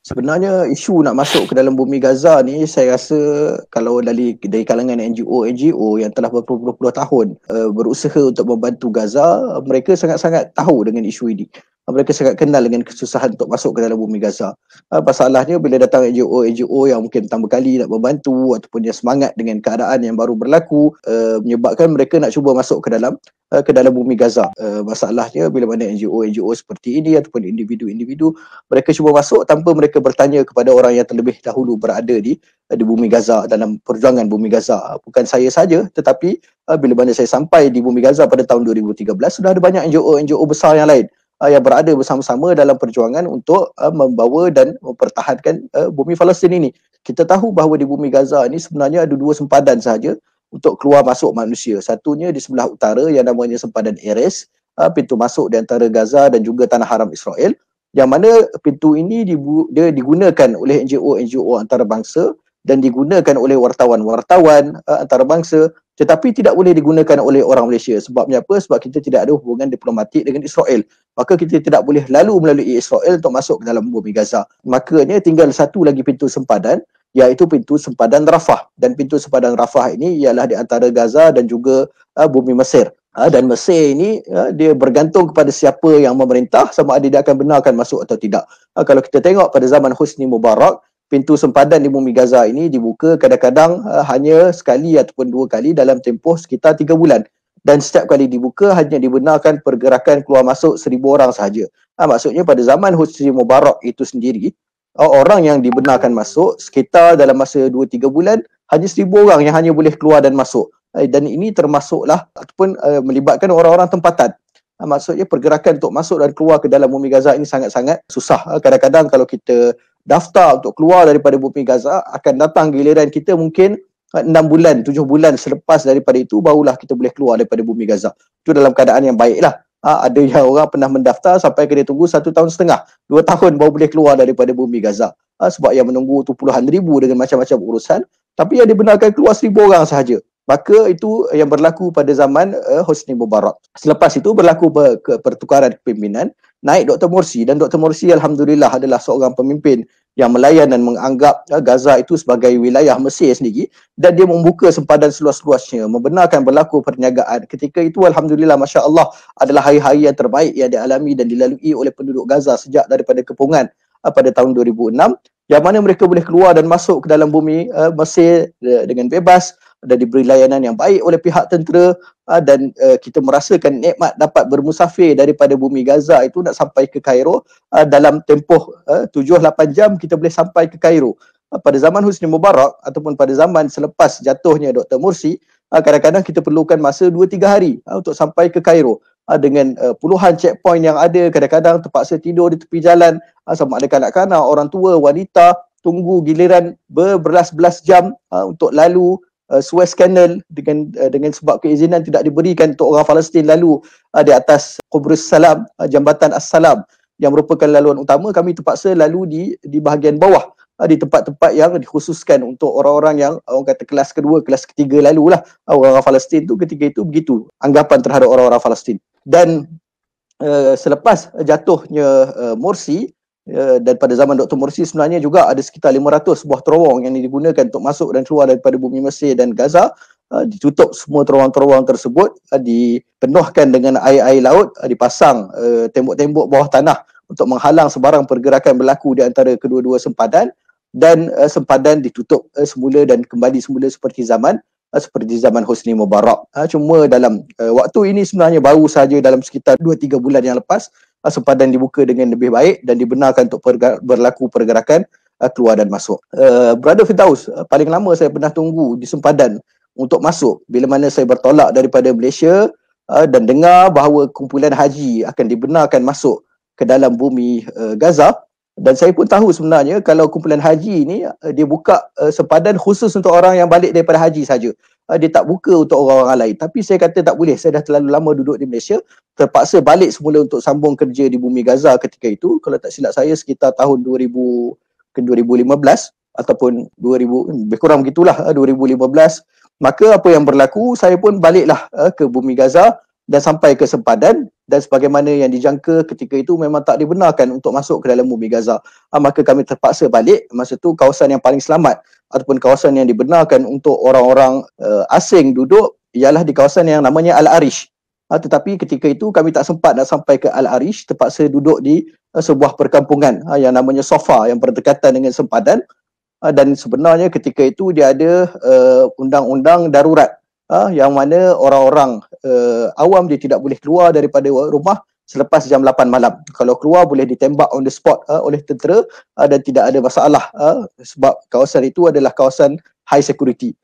Sebenarnya isu nak masuk ke dalam bumi Gaza ni saya rasa kalau dari dari kalangan NGO NGO yang telah berpuluh-puluh tahun uh, berusaha untuk membantu Gaza mereka sangat-sangat tahu dengan isu ini mereka sangat kenal dengan kesusahan untuk masuk ke dalam bumi Gaza. Ah, masalahnya bila datang NGO-NGO yang mungkin pertama kali nak membantu ataupun dia semangat dengan keadaan yang baru berlaku ah, menyebabkan mereka nak cuba masuk ke dalam ah, ke dalam bumi Gaza. Masalahnya bila mana NGO-NGO seperti ini ataupun individu-individu mereka cuba masuk tanpa mereka bertanya kepada orang yang terlebih dahulu berada di di bumi Gaza dalam perjuangan bumi Gaza. Bukan saya saja tetapi bila mana saya sampai di bumi Gaza pada tahun 2013 sudah ada banyak NGO-NGO besar yang lain uh, yang berada bersama-sama dalam perjuangan untuk uh, membawa dan mempertahankan uh, bumi Palestin ini. Kita tahu bahawa di bumi Gaza ini sebenarnya ada dua sempadan sahaja untuk keluar masuk manusia. Satunya di sebelah utara yang namanya sempadan Erez, uh, pintu masuk di antara Gaza dan juga tanah haram Israel. Yang mana pintu ini dibu- dia digunakan oleh NGO-NGO antarabangsa dan digunakan oleh wartawan-wartawan uh, eh, antarabangsa tetapi tidak boleh digunakan oleh orang Malaysia sebabnya apa sebab kita tidak ada hubungan diplomatik dengan Israel maka kita tidak boleh lalu melalui Israel untuk masuk ke dalam bumi Gaza makanya tinggal satu lagi pintu sempadan iaitu pintu sempadan Rafah dan pintu sempadan Rafah ini ialah di antara Gaza dan juga uh, bumi Mesir uh, dan Mesir ini uh, dia bergantung kepada siapa yang memerintah sama ada dia akan benarkan masuk atau tidak uh, kalau kita tengok pada zaman Husni Mubarak pintu sempadan di bumi Gaza ini dibuka kadang-kadang uh, hanya sekali ataupun dua kali dalam tempoh sekitar tiga bulan dan setiap kali dibuka hanya dibenarkan pergerakan keluar masuk seribu orang sahaja ha, maksudnya pada zaman Hosni Mubarak itu sendiri uh, orang yang dibenarkan masuk sekitar dalam masa dua tiga bulan hanya seribu orang yang hanya boleh keluar dan masuk uh, dan ini termasuklah ataupun uh, melibatkan orang-orang tempatan ah, Maksudnya pergerakan untuk masuk dan keluar ke dalam bumi Gaza ini sangat-sangat susah. Ah, kadang-kadang kalau kita daftar untuk keluar daripada bumi Gaza akan datang giliran kita mungkin 6 bulan, 7 bulan selepas daripada itu barulah kita boleh keluar daripada bumi Gaza. Itu dalam keadaan yang baiklah. Ha, ada yang orang pernah mendaftar sampai kena tunggu 1 tahun setengah, 2 tahun baru boleh keluar daripada bumi Gaza. Ha, sebab yang menunggu tu puluhan ribu dengan macam-macam urusan. Tapi yang dibenarkan keluar seribu orang sahaja. Maka itu yang berlaku pada zaman uh, eh, Hosni Mubarak. Selepas itu berlaku ber- pertukaran kepimpinan naik Dr. Morsi dan Dr. Morsi Alhamdulillah adalah seorang pemimpin yang melayan dan menganggap eh, Gaza itu sebagai wilayah Mesir sendiri dan dia membuka sempadan seluas-luasnya membenarkan berlaku perniagaan ketika itu Alhamdulillah Masya Allah adalah hari-hari yang terbaik yang dialami dan dilalui oleh penduduk Gaza sejak daripada kepungan eh, pada tahun 2006 yang mana mereka boleh keluar dan masuk ke dalam bumi eh, Mesir dengan bebas dan diberi layanan yang baik oleh pihak tentera uh, dan uh, kita merasakan nikmat dapat bermusafir daripada bumi Gaza itu nak sampai ke Cairo uh, ah, dalam tempoh eh, uh, 7-8 jam kita boleh sampai ke Cairo. Uh, ah, pada zaman Husni Mubarak ataupun pada zaman selepas jatuhnya Dr. Mursi, uh, kadang-kadang kita perlukan masa 2-3 hari uh, untuk sampai ke Cairo dengan uh, puluhan checkpoint yang ada kadang-kadang terpaksa tidur di tepi jalan uh, sama ada kanak-kanak, orang tua, wanita tunggu giliran berbelas-belas jam uh, untuk lalu uh, Suez Canal dengan uh, dengan sebab keizinan tidak diberikan untuk orang Palestin lalu uh, di atas Qubrus Salam uh, jambatan As-Salam yang merupakan laluan utama kami terpaksa lalu di di bahagian bawah uh, di tempat-tempat yang dikhususkan untuk orang-orang yang uh, orang kata kelas kedua kelas ketiga lalu lah uh, orang-orang Palestin tu ketika itu begitu anggapan terhadap orang-orang Palestin dan uh, selepas jatuhnya uh, Morsi Ya, daripada zaman Dr. Morsi sebenarnya juga ada sekitar 500 buah terowong yang digunakan untuk masuk dan keluar daripada bumi Mesir dan Gaza. Ha, ditutup semua terowong-terowong tersebut, ha, dipenuhkan dengan air-air laut, ha, dipasang e, tembok-tembok bawah tanah untuk menghalang sebarang pergerakan berlaku di antara kedua-dua sempadan dan e, sempadan ditutup e, semula dan kembali semula seperti zaman seperti zaman Hosni Mubarak. Cuma dalam waktu ini sebenarnya baru saja dalam sekitar 2-3 bulan yang lepas uh, sempadan dibuka dengan lebih baik dan dibenarkan untuk perga- berlaku pergerakan uh, keluar dan masuk. Uh, Brother Fitaus, uh, eh, paling lama saya pernah tunggu di sempadan untuk masuk bila mana saya bertolak daripada Malaysia uh, dan dengar bahawa kumpulan haji akan dibenarkan masuk ke dalam bumi uh, Gaza dan saya pun tahu sebenarnya kalau kumpulan haji ni uh, dia buka uh, sempadan khusus untuk orang yang balik daripada haji saja uh, dia tak buka untuk orang-orang lain tapi saya kata tak boleh saya dah terlalu lama duduk di Malaysia terpaksa balik semula untuk sambung kerja di bumi Gaza ketika itu kalau tak silap saya sekitar tahun 2000 ke 2015 ataupun 2000 lebih kurang gitulah 2015 ah, maka apa yang berlaku saya pun baliklah uh, ke bumi Gaza dan sampai ke sempadan dan sebagaimana yang dijangka ketika itu memang tak dibenarkan untuk masuk ke dalam bumi Gaza. Ha, maka kami terpaksa balik masa itu kawasan yang paling selamat ataupun kawasan yang dibenarkan untuk orang-orang uh, asing duduk ialah di kawasan yang namanya Al-Arish. Ha, tetapi ketika itu kami tak sempat nak sampai ke Al-Arish terpaksa duduk di uh, sebuah perkampungan ha, yang namanya Sofa yang berdekatan dengan sempadan ha, dan sebenarnya ketika itu dia ada uh, undang-undang darurat uh, yang mana orang-orang uh, awam dia tidak boleh keluar daripada rumah selepas jam 8 malam. Kalau keluar boleh ditembak on the spot uh, oleh tentera uh, dan tidak ada masalah uh, sebab kawasan itu adalah kawasan high security.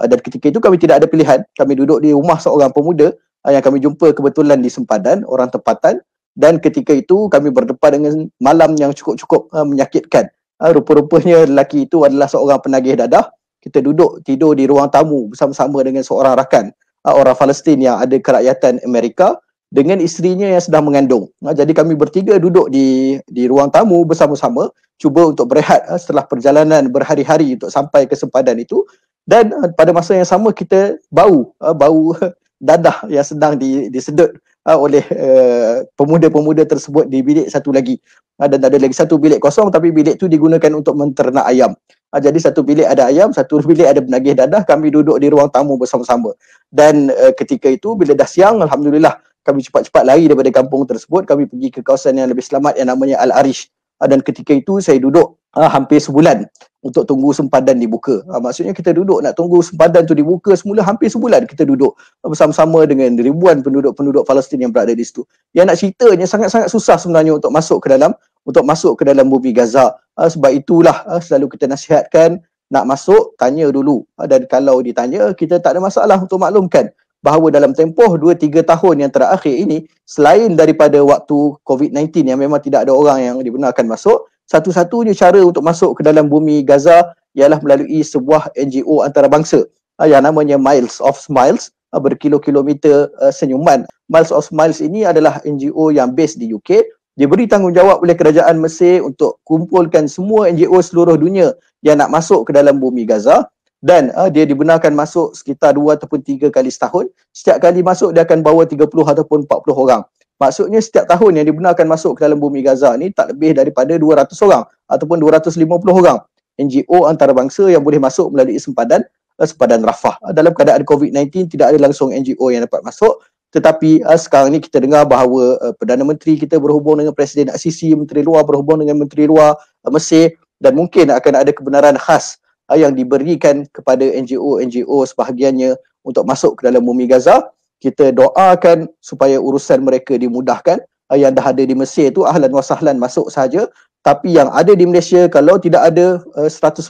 Uh, dan ketika itu kami tidak ada pilihan. Kami duduk di rumah seorang pemuda uh, yang kami jumpa kebetulan di sempadan orang tempatan dan ketika itu kami berdepan dengan malam yang cukup-cukup uh, menyakitkan. Uh, rupa-rupanya lelaki itu adalah seorang penagih dadah kita duduk tidur di ruang tamu bersama-sama dengan seorang rakan uh, orang Palestin yang ada kerakyatan Amerika dengan isterinya yang sedang mengandung. Uh, jadi kami bertiga duduk di di ruang tamu bersama-sama cuba untuk berehat uh, setelah perjalanan berhari-hari untuk sampai ke sempadan itu dan uh, pada masa yang sama kita bau uh, bau dadah yang sedang di, disedut uh, oleh uh, pemuda-pemuda tersebut di bilik satu lagi. Uh, dan ada lagi satu bilik kosong tapi bilik tu digunakan untuk menternak ayam. Uh, jadi satu bilik ada ayam, satu bilik ada penagih dadah, kami duduk di ruang tamu bersama-sama. Dan uh, ketika itu bila dah siang, alhamdulillah kami cepat-cepat lari daripada kampung tersebut, kami pergi ke kawasan yang lebih selamat yang namanya Al-Arish. Uh, ah, dan ketika itu saya duduk uh, hampir sebulan untuk tunggu sempadan dibuka. Ha, maksudnya kita duduk nak tunggu sempadan tu dibuka semula hampir sebulan kita duduk bersama-sama dengan ribuan penduduk-penduduk Palestin yang berada di situ. Yang nak ceritanya sangat-sangat susah sebenarnya untuk masuk ke dalam untuk masuk ke dalam bumi Gaza. Ha, sebab itulah ha, selalu kita nasihatkan nak masuk tanya dulu ha, dan kalau ditanya kita tak ada masalah untuk maklumkan bahawa dalam tempoh 2-3 tahun yang terakhir ini selain daripada waktu COVID-19 yang memang tidak ada orang yang dibenarkan masuk satu-satunya cara untuk masuk ke dalam bumi Gaza ialah melalui sebuah NGO antarabangsa uh, yang namanya Miles of Smiles uh, berkilo-kilometer uh, senyuman. Miles of Smiles ini adalah NGO yang based di UK. Dia beri tanggungjawab oleh kerajaan Mesir untuk kumpulkan semua NGO seluruh dunia yang nak masuk ke dalam bumi Gaza dan uh, dia dibenarkan masuk sekitar dua ataupun tiga kali setahun. Setiap kali masuk dia akan bawa 30 ataupun 40 orang. Maksudnya setiap tahun yang dibenarkan masuk ke dalam bumi Gaza ni tak lebih daripada 200 orang ataupun 250 orang NGO antarabangsa yang boleh masuk melalui sempadan uh, sempadan Rafah. Dalam keadaan COVID-19 tidak ada langsung NGO yang dapat masuk tetapi uh, sekarang ni kita dengar bahawa uh, Perdana Menteri kita berhubung dengan Presiden al Menteri Luar berhubung dengan Menteri Luar uh, Mesir dan mungkin akan ada kebenaran khas yang diberikan kepada NGO-NGO sebahagiannya untuk masuk ke dalam bumi Gaza kita doakan supaya urusan mereka dimudahkan yang dah ada di Mesir tu ahlan wasahlan masuk saja tapi yang ada di Malaysia kalau tidak ada uh, eh, 100%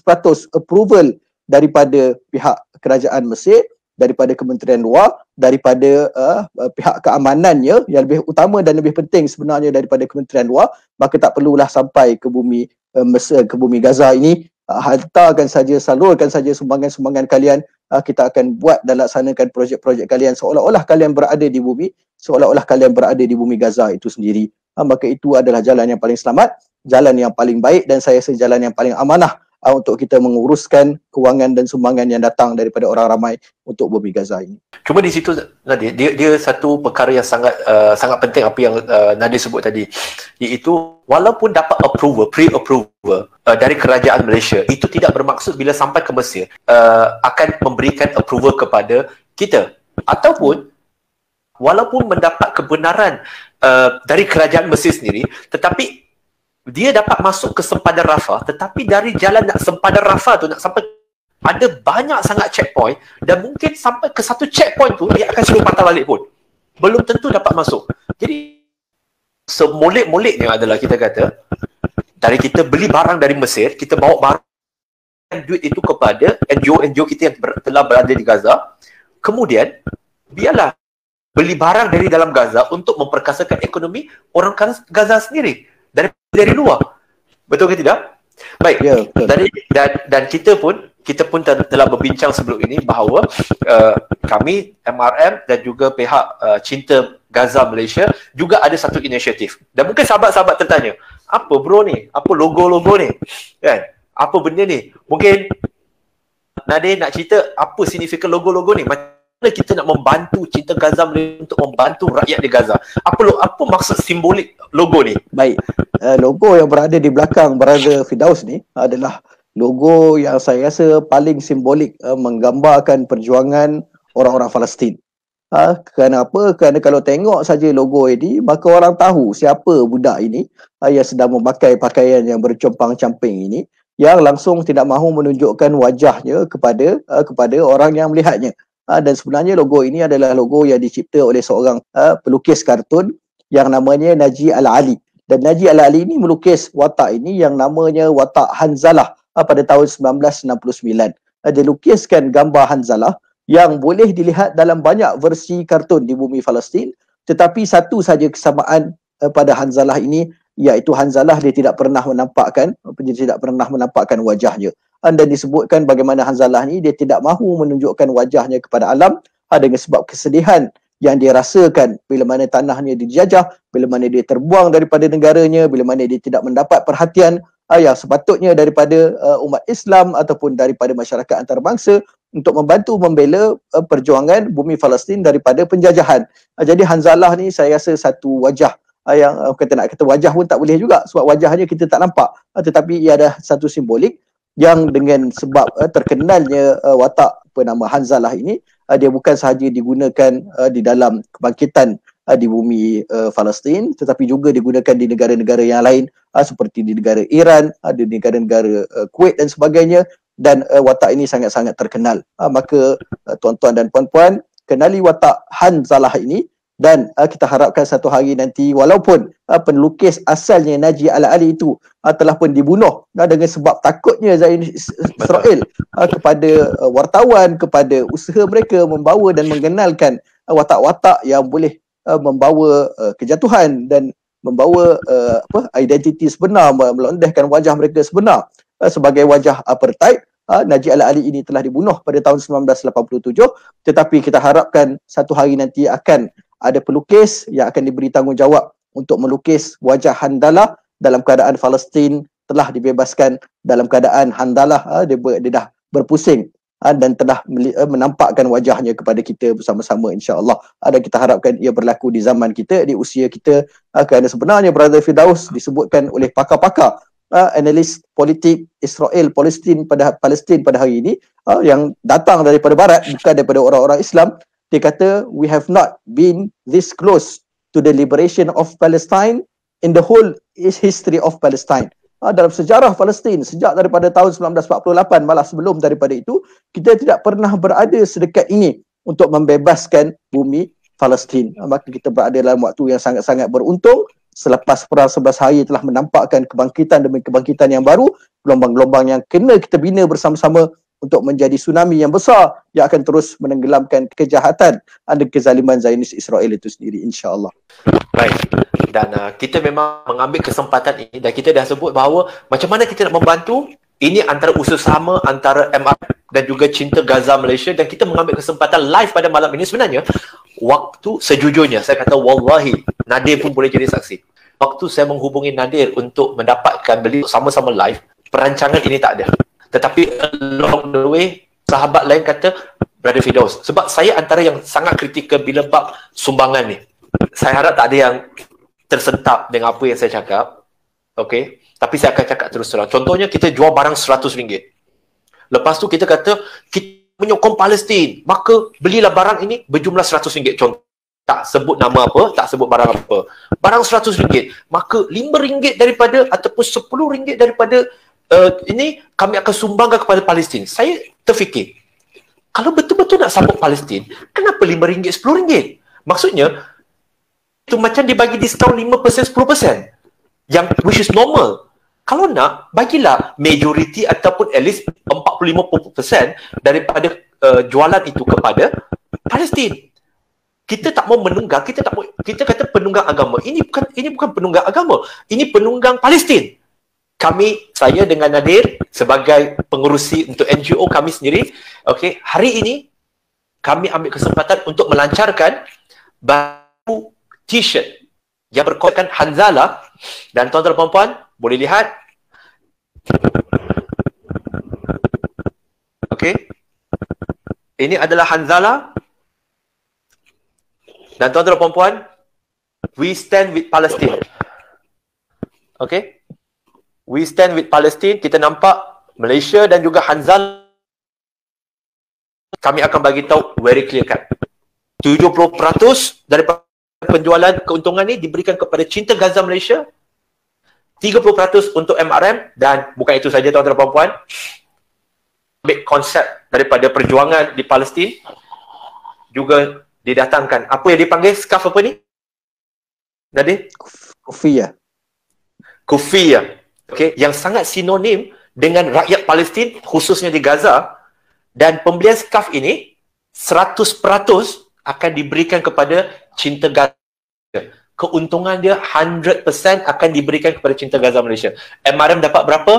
approval daripada pihak kerajaan Mesir daripada kementerian luar daripada uh, pihak keamanannya yang lebih utama dan lebih penting sebenarnya daripada kementerian luar maka tak perlulah sampai ke bumi uh, Mesir ke bumi Gaza ini Ah, hantarkan saja salurkan saja sumbangan-sumbangan kalian uh, kita akan buat dan laksanakan projek-projek kalian seolah-olah kalian berada di bumi seolah-olah kalian berada di bumi Gaza itu sendiri uh, maka itu adalah jalan yang paling selamat jalan yang paling baik dan saya rasa jalan yang paling amanah uh, untuk kita menguruskan kewangan dan sumbangan yang datang daripada orang ramai untuk Bumi Gaza ini. Cuma di situ Nadia, dia, dia satu perkara yang sangat uh, sangat penting apa yang uh, Nadia sebut tadi iaitu walaupun dapat approval, pre-approval uh, dari kerajaan Malaysia, itu tidak bermaksud bila sampai ke Mesir uh, akan memberikan approval kepada kita ataupun walaupun mendapat kebenaran uh, dari kerajaan Mesir sendiri tetapi dia dapat masuk ke sempadan Rafah tetapi dari jalan nak sempadan Rafah tu nak sampai ada banyak sangat checkpoint dan mungkin sampai ke satu checkpoint tu dia akan suruh patah balik pun belum tentu dapat masuk jadi semolek-moleknya adalah kita kata dari kita beli barang dari Mesir kita bawa barang dan duit itu kepada NGO-NGO kita yang ber- telah berada di Gaza kemudian biarlah beli barang dari dalam Gaza untuk memperkasakan ekonomi orang Gaza sendiri dari dari luar. Betul ke tidak? Baik. Ya, betul. Dari, dan dan kita pun kita pun telah, telah berbincang sebelum ini bahawa uh, kami MRM dan juga pihak uh, Cinta Gaza Malaysia juga ada satu inisiatif. Dan mungkin sahabat-sahabat tertanya, apa bro ni? Apa logo-logo ni? Kan? Apa benda ni? Mungkin Nadir nak cerita apa signifikan logo-logo ni? Macam mana kita nak membantu cinta Gaza untuk membantu rakyat di Gaza? Apa lo, apa maksud simbolik logo ni? Baik. Uh, logo yang berada di belakang Brother Fidaus ni adalah logo yang saya rasa paling simbolik uh, menggambarkan perjuangan orang-orang Palestin. Uh, kerana apa? Kerana kalau tengok saja logo ini, maka orang tahu siapa budak ini uh, yang sedang memakai pakaian yang bercompang-camping ini yang langsung tidak mahu menunjukkan wajahnya kepada uh, kepada orang yang melihatnya. Ah, dan sebenarnya logo ini adalah logo yang dicipta oleh seorang uh, pelukis kartun yang namanya Naji Al-Ali dan Naji Al-Ali ini melukis watak ini yang namanya watak Hanzalah uh, pada tahun 1969 uh, dia lukiskan gambar Hanzalah yang boleh dilihat dalam banyak versi kartun di bumi Palestin tetapi satu saja kesamaan uh, pada Hanzalah ini iaitu Hanzalah dia tidak pernah menampakkan dia tidak pernah menampakkan wajahnya anda disebutkan bagaimana Hanzalah ni dia tidak mahu menunjukkan wajahnya kepada alam dengan sebab kesedihan yang dia rasakan bila mana tanahnya dijajah, bila mana dia terbuang daripada negaranya, bila mana dia tidak mendapat perhatian ah, yang sepatutnya daripada uh, umat Islam ataupun daripada masyarakat antarabangsa untuk membantu membela uh, perjuangan bumi Palestin daripada penjajahan. Uh, jadi Hanzalah ni saya rasa satu wajah uh, yang uh, kata nak kata wajah pun tak boleh juga sebab wajahnya kita tak nampak uh, tetapi ia ada satu simbolik yang dengan sebab uh, terkenalnya uh, watak apa nama Hanzalah ini uh, dia bukan sahaja digunakan uh, di dalam kebangkitan uh, di bumi uh, Palestin tetapi juga digunakan di negara-negara yang lain uh, seperti di negara Iran, uh, di negara-negara uh, Kuwait dan sebagainya dan uh, watak ini sangat-sangat terkenal. Uh, maka uh, tuan-tuan dan puan-puan kenali watak Hanzalah ini dan uh, kita harapkan satu hari nanti walaupun uh, ah, penlukis asalnya Najib Al-Ali itu uh, telah pun dibunuh uh, dengan sebab takutnya Zain Israel uh, kepada uh, wartawan kepada usaha mereka membawa dan mengenalkan uh, watak-watak yang boleh uh, membawa uh, kejatuhan dan membawa uh, apa identiti sebenar melondehkan wajah mereka sebenar uh, sebagai wajah apartheid Uh, Naji Al-Ali ini telah dibunuh pada tahun 1987 tetapi kita harapkan satu hari nanti akan ada pelukis yang akan diberi tanggungjawab untuk melukis wajah Handala dalam keadaan Palestin telah dibebaskan dalam keadaan Handala ha, ah, dia, ber, dia dah berpusing ha, dan telah ah, menampakkan wajahnya kepada kita bersama-sama Insyaallah Ada ha, kita harapkan ia berlaku di zaman kita di usia kita ha, kerana sebenarnya Brother Fidaus disebutkan oleh pakar-pakar Uh, analis politik Israel Palestin pada Palestin pada hari ini uh, yang datang daripada barat bukan daripada orang-orang Islam dia kata we have not been this close to the liberation of Palestine in the whole history of Palestine. Ha, dalam sejarah Palestin sejak daripada tahun 1948 malah sebelum daripada itu kita tidak pernah berada sedekat ini untuk membebaskan bumi Palestin. Ha, maka kita berada dalam waktu yang sangat-sangat beruntung selepas perang sebelas hari telah menampakkan kebangkitan demi kebangkitan yang baru, gelombang-gelombang yang kena kita bina bersama-sama untuk menjadi tsunami yang besar yang akan terus menenggelamkan kejahatan dan kezaliman Zionis Israel itu sendiri insyaAllah. Baik. Dan uh, kita memang mengambil kesempatan ini dan kita dah sebut bahawa macam mana kita nak membantu ini antara usus sama antara MR dan juga cinta Gaza Malaysia dan kita mengambil kesempatan live pada malam ini sebenarnya waktu sejujurnya saya kata wallahi Nadir pun boleh jadi saksi. Waktu saya menghubungi Nadir untuk mendapatkan beliau sama-sama live perancangan ini tak ada. Tetapi along the way, sahabat lain kata, Brother Fidaus, sebab saya antara yang sangat kritikal bila bab sumbangan ni. Saya harap tak ada yang tersentap dengan apa yang saya cakap. Okay? Tapi saya akan cakap terus terang. Contohnya, kita jual barang rm ringgit. Lepas tu kita kata, kita menyokong Palestin, maka belilah barang ini berjumlah rm ringgit. Contoh tak sebut nama apa, tak sebut barang apa. Barang RM100, maka RM5 daripada ataupun RM10 daripada Eh, ini kami akan sumbangkan kepada Palestin. Saya terfikir, kalau betul-betul nak support Palestin, kenapa RM5, RM10? Maksudnya, itu macam dia bagi diskaun 5%, 10%. Yang which is normal. Kalau nak, bagilah majority ataupun at least 45% daripada uh, jualan itu kepada Palestin. Kita tak mau menunggang, kita tak mau kita kata penunggang agama. Ini bukan ini bukan penunggang agama. Ini penunggang Palestin kami saya dengan Nadir sebagai pengurusi untuk NGO kami sendiri okay. hari ini kami ambil kesempatan untuk melancarkan baju t-shirt yang berkaitan Hanzala dan tuan-tuan puan boleh lihat okey ini adalah Hanzala dan tuan-tuan puan-puan we stand with Palestine okey we stand with Palestine. Kita nampak Malaysia dan juga Hanzal kami akan bagi tahu very clear kan. 70% daripada penjualan keuntungan ni diberikan kepada Cinta Gaza Malaysia. 30% untuk MRM dan bukan itu saja tuan-tuan dan puan ambil konsep daripada perjuangan di Palestin juga didatangkan apa yang dipanggil scarf apa ni? Nadi? Kufiya. Kufiya okay, yang sangat sinonim dengan rakyat Palestin khususnya di Gaza dan pembelian skaf ini 100% akan diberikan kepada cinta Gaza. Keuntungan dia 100% akan diberikan kepada cinta Gaza Malaysia. MRM dapat berapa?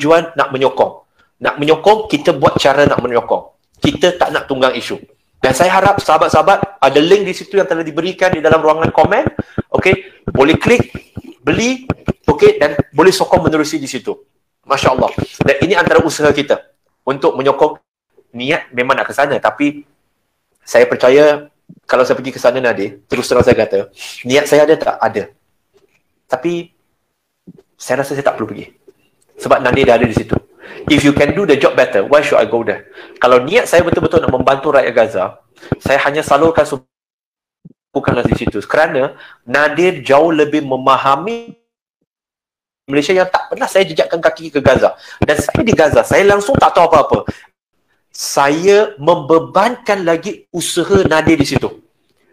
Tujuan nak menyokong. Nak menyokong, kita buat cara nak menyokong. Kita tak nak tunggang isu. Dan saya harap sahabat-sahabat ada link di situ yang telah diberikan di dalam ruangan komen. Okey, boleh klik beli okey dan boleh sokong menerusi di situ. Masya Allah. Dan ini antara usaha kita untuk menyokong niat memang nak ke sana tapi saya percaya kalau saya pergi ke sana nanti terus terang saya kata niat saya ada tak ada. Tapi saya rasa saya tak perlu pergi. Sebab Nadi dah ada di situ. If you can do the job better, why should I go there? Kalau niat saya betul-betul nak membantu rakyat Gaza, saya hanya salurkan bukanlah di situ kerana Nadir jauh lebih memahami Malaysia yang tak pernah saya jejakkan kaki ke Gaza dan saya di Gaza saya langsung tak tahu apa-apa saya membebankan lagi usaha Nadir di situ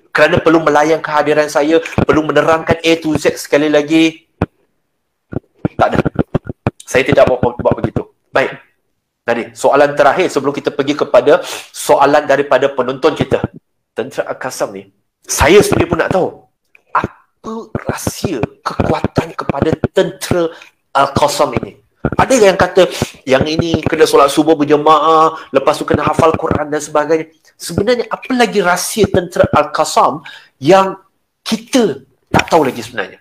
kerana perlu melayang kehadiran saya perlu menerangkan A to Z sekali lagi tak ada saya tidak buat, buat begitu baik jadi, soalan terakhir sebelum kita pergi kepada soalan daripada penonton kita. Tentera Akasam ni, saya sendiri pun nak tahu apa rahsia kekuatan kepada tentera Al-Qasam ini? Ada yang kata yang ini kena solat subuh berjemaah, lepas tu kena hafal Quran dan sebagainya. Sebenarnya apa lagi rahsia tentera Al-Qasam yang kita tak tahu lagi sebenarnya?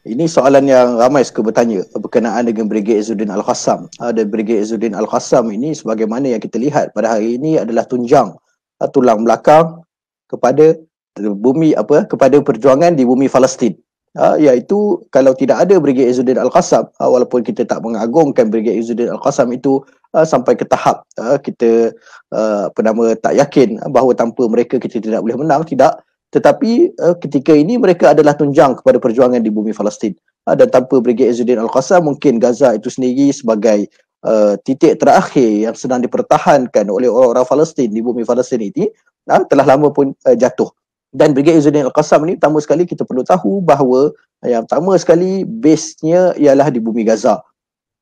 Ini soalan yang ramai suka bertanya berkenaan dengan Brigade Azuddin Al-Qassam. Ada Brigade Azuddin Al-Qassam ini sebagaimana yang kita lihat pada hari ini adalah tunjang uh, tulang belakang kepada bumi apa kepada perjuangan di bumi Palestin. Ha, iaitu kalau tidak ada Brigade Azuddin Al-Qassam ha, uh, walaupun kita tak mengagungkan Brigade Azuddin Al-Qassam itu ha, sampai ke tahap ha, kita ha, apa nama tak yakin bahawa tanpa mereka kita tidak boleh menang tidak tetapi uh, ketika ini mereka adalah tunjang kepada perjuangan di bumi Palestin uh, dan tanpa Brigade Ezzedin Al-Qassam mungkin Gaza itu sendiri sebagai uh, titik terakhir yang sedang dipertahankan oleh orang-orang Palestin di bumi Palestin ini uh, telah lama pun uh, jatuh dan Brigade Ezzedin Al-Qassam ini pertama sekali kita perlu tahu bahawa yang pertama sekali base-nya ialah di bumi Gaza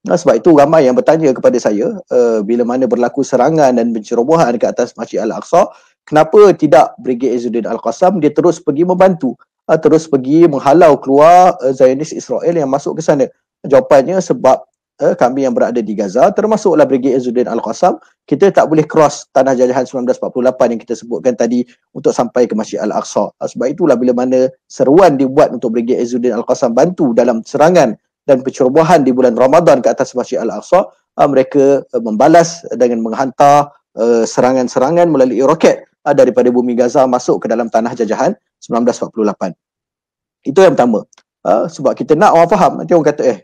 Nah, sebab itu ramai yang bertanya kepada saya uh, bila mana berlaku serangan dan pencerobohan ke atas Masjid Al-Aqsa kenapa tidak Brigade Izzuddin Al-Qassam dia terus pergi membantu uh, terus pergi menghalau keluar uh, Zionis Israel yang masuk ke sana jawapannya sebab uh, kami yang berada di Gaza termasuklah Brigade Izzuddin Al-Qassam kita tak boleh cross tanah jajahan 1948 yang kita sebutkan tadi untuk sampai ke Masjid Al-Aqsa uh, sebab itulah bila mana seruan dibuat untuk Brigade Izzuddin Al-Qassam bantu dalam serangan dan pencerobohan di bulan Ramadan ke atas Masjid Al-Aqsa uh, mereka uh, membalas dengan menghantar Uh, serangan-serangan melalui roket uh, daripada bumi Gaza masuk ke dalam tanah jajahan 1948. Itu yang pertama. Uh, sebab kita nak orang faham. Nanti orang kata, eh,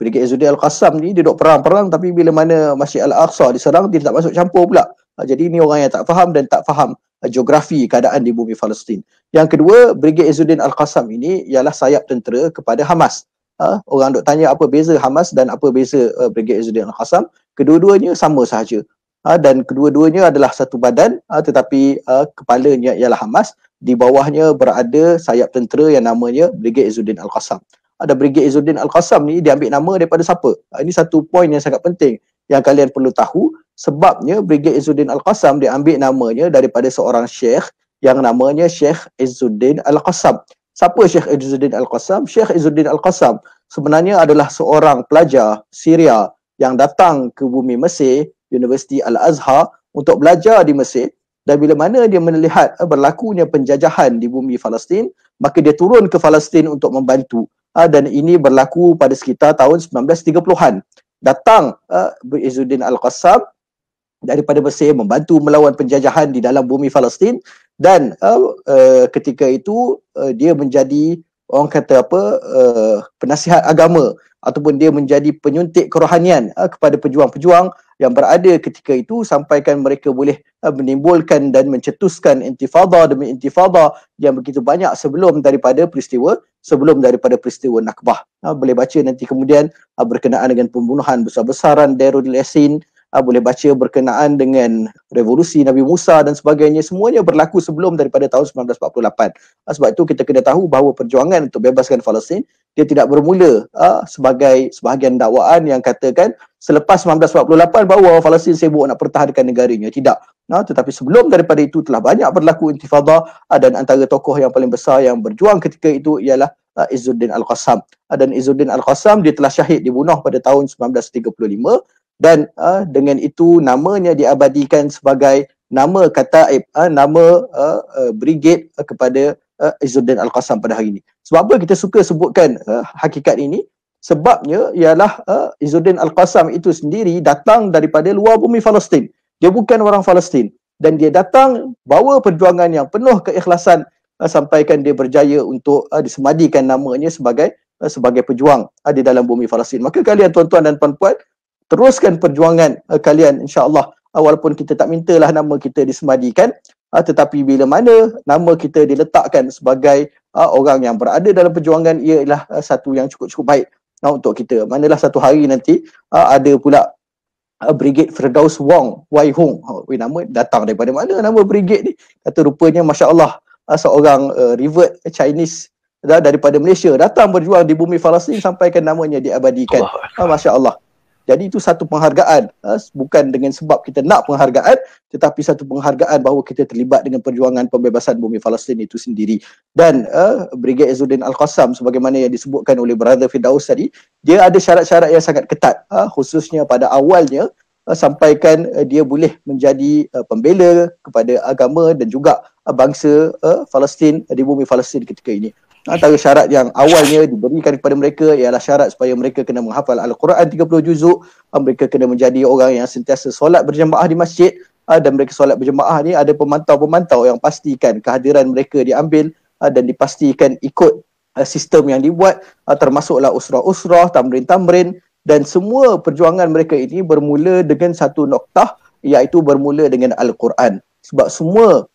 Brigade Yazudi Al-Qassam ni dia duduk perang-perang tapi bila mana Masjid Al-Aqsa diserang, dia tak masuk campur pula. Uh, jadi ni orang yang tak faham dan tak faham uh, geografi keadaan di bumi Palestin. Yang kedua, Brigade Izzuddin Al-Qassam ini ialah sayap tentera kepada Hamas. Ha? Orang duk tanya apa beza Hamas dan apa beza uh, Brigade Izzuddin Al-Qassam. Kedua-duanya sama sahaja. Ah, dan kedua-duanya adalah satu badan ah, tetapi ah, kepalanya ialah Hamas di bawahnya berada sayap tentera yang namanya Brigade Izzuddin Al-Qassam ada Brigade Izzuddin Al-Qassam ni diambil nama daripada siapa ini satu poin yang sangat penting yang kalian perlu tahu sebabnya Brigade Izzuddin Al-Qassam diambil namanya daripada seorang syekh yang namanya Syekh Izzuddin Al-Qassam siapa Syekh Izzuddin Al-Qassam Syekh Izzuddin Al-Qassam sebenarnya adalah seorang pelajar Syria yang datang ke bumi Mesir Universiti Al-Azhar untuk belajar di Mesir dan bila mana dia melihat uh, berlakunya penjajahan di bumi Palestin maka dia turun ke Palestin untuk membantu uh, dan ini berlaku pada sekitar tahun 1930-an datang uh, eh, Izzuddin Al-Qassam daripada Mesir membantu melawan penjajahan di dalam bumi Palestin dan uh, uh, ketika itu uh, dia menjadi orang kata apa uh, penasihat agama ataupun dia menjadi penyuntik kerohanian uh, kepada pejuang-pejuang yang berada ketika itu sampaikan mereka boleh uh, menimbulkan dan mencetuskan intifada demi intifada yang begitu banyak sebelum daripada peristiwa sebelum daripada peristiwa Nakbah. Uh, boleh baca nanti kemudian uh, berkenaan dengan pembunuhan besar-besaran Darul Yassin, uh, boleh baca berkenaan dengan revolusi Nabi Musa dan sebagainya semuanya berlaku sebelum daripada tahun 1948. Uh, ah, sebab itu kita kena tahu bahawa perjuangan untuk bebaskan Palestin dia tidak bermula uh, sebagai sebahagian dakwaan yang katakan selepas 1948 bahawa Palestin sibuk nak pertahankan negaranya tidak. Nah, tetapi sebelum daripada itu telah banyak berlaku intifada uh, dan antara tokoh yang paling besar yang berjuang ketika itu ialah Izzuddin Al-Qassam. Dan Izzuddin Al-Qassam dia telah syahid dibunuh pada tahun 1935 dan uh, dengan itu namanya diabadikan sebagai nama kata uh, nama uh, uh, brigade uh, kepada uh, Izzuddin al Qasam pada hari ini. Sebab apa kita suka sebutkan uh, hakikat ini? Sebabnya ialah uh, Izzuddin al Qasam itu sendiri datang daripada luar bumi Palestin. Dia bukan orang Palestin dan dia datang bawa perjuangan yang penuh keikhlasan uh, sampaikan dia berjaya untuk uh, disemadikan namanya sebagai uh, sebagai pejuang uh, di dalam bumi Palestin. Maka kalian tuan-tuan dan puan-puan teruskan perjuangan uh, kalian insyaallah uh, walaupun kita tak mintalah nama kita disemadikan uh, tetapi bila mana nama kita diletakkan sebagai uh, orang yang berada dalam perjuangan ialah uh, satu yang cukup-cukup baik uh, untuk kita manalah satu hari nanti uh, ada pula Brigade Firdaus Wong Wai Hong oh, weh, nama datang daripada mana nama brigade ni kata rupanya Masya Allah seorang uh, eh, revert Chinese daripada Malaysia datang berjuang di bumi Palestin sampaikan namanya diabadikan Allah. Masya Allah jadi itu satu penghargaan ha, bukan dengan sebab kita nak penghargaan tetapi satu penghargaan bahawa kita terlibat dengan perjuangan pembebasan bumi Palestin itu sendiri dan uh, Brigade Azuddin Al-Qassam sebagaimana yang disebutkan oleh Brother Fidaus tadi dia ada syarat-syarat yang sangat ketat uh, khususnya pada awalnya uh, sampaikan uh, dia boleh menjadi uh, pembela kepada agama dan juga uh, bangsa uh, Palestin uh, di bumi Palestin ketika ini antara syarat yang awalnya diberikan kepada mereka ialah syarat supaya mereka kena menghafal Al-Quran 30 juzuk, ah, mereka kena menjadi orang yang sentiasa solat berjemaah di masjid ah, dan mereka solat berjemaah ni ada pemantau-pemantau yang pastikan kehadiran mereka diambil ah, dan dipastikan ikut sistem yang dibuat termasuklah usrah-usrah, tamrin-tamrin dan semua perjuangan mereka ini bermula dengan satu noktah iaitu bermula dengan Al-Quran sebab semua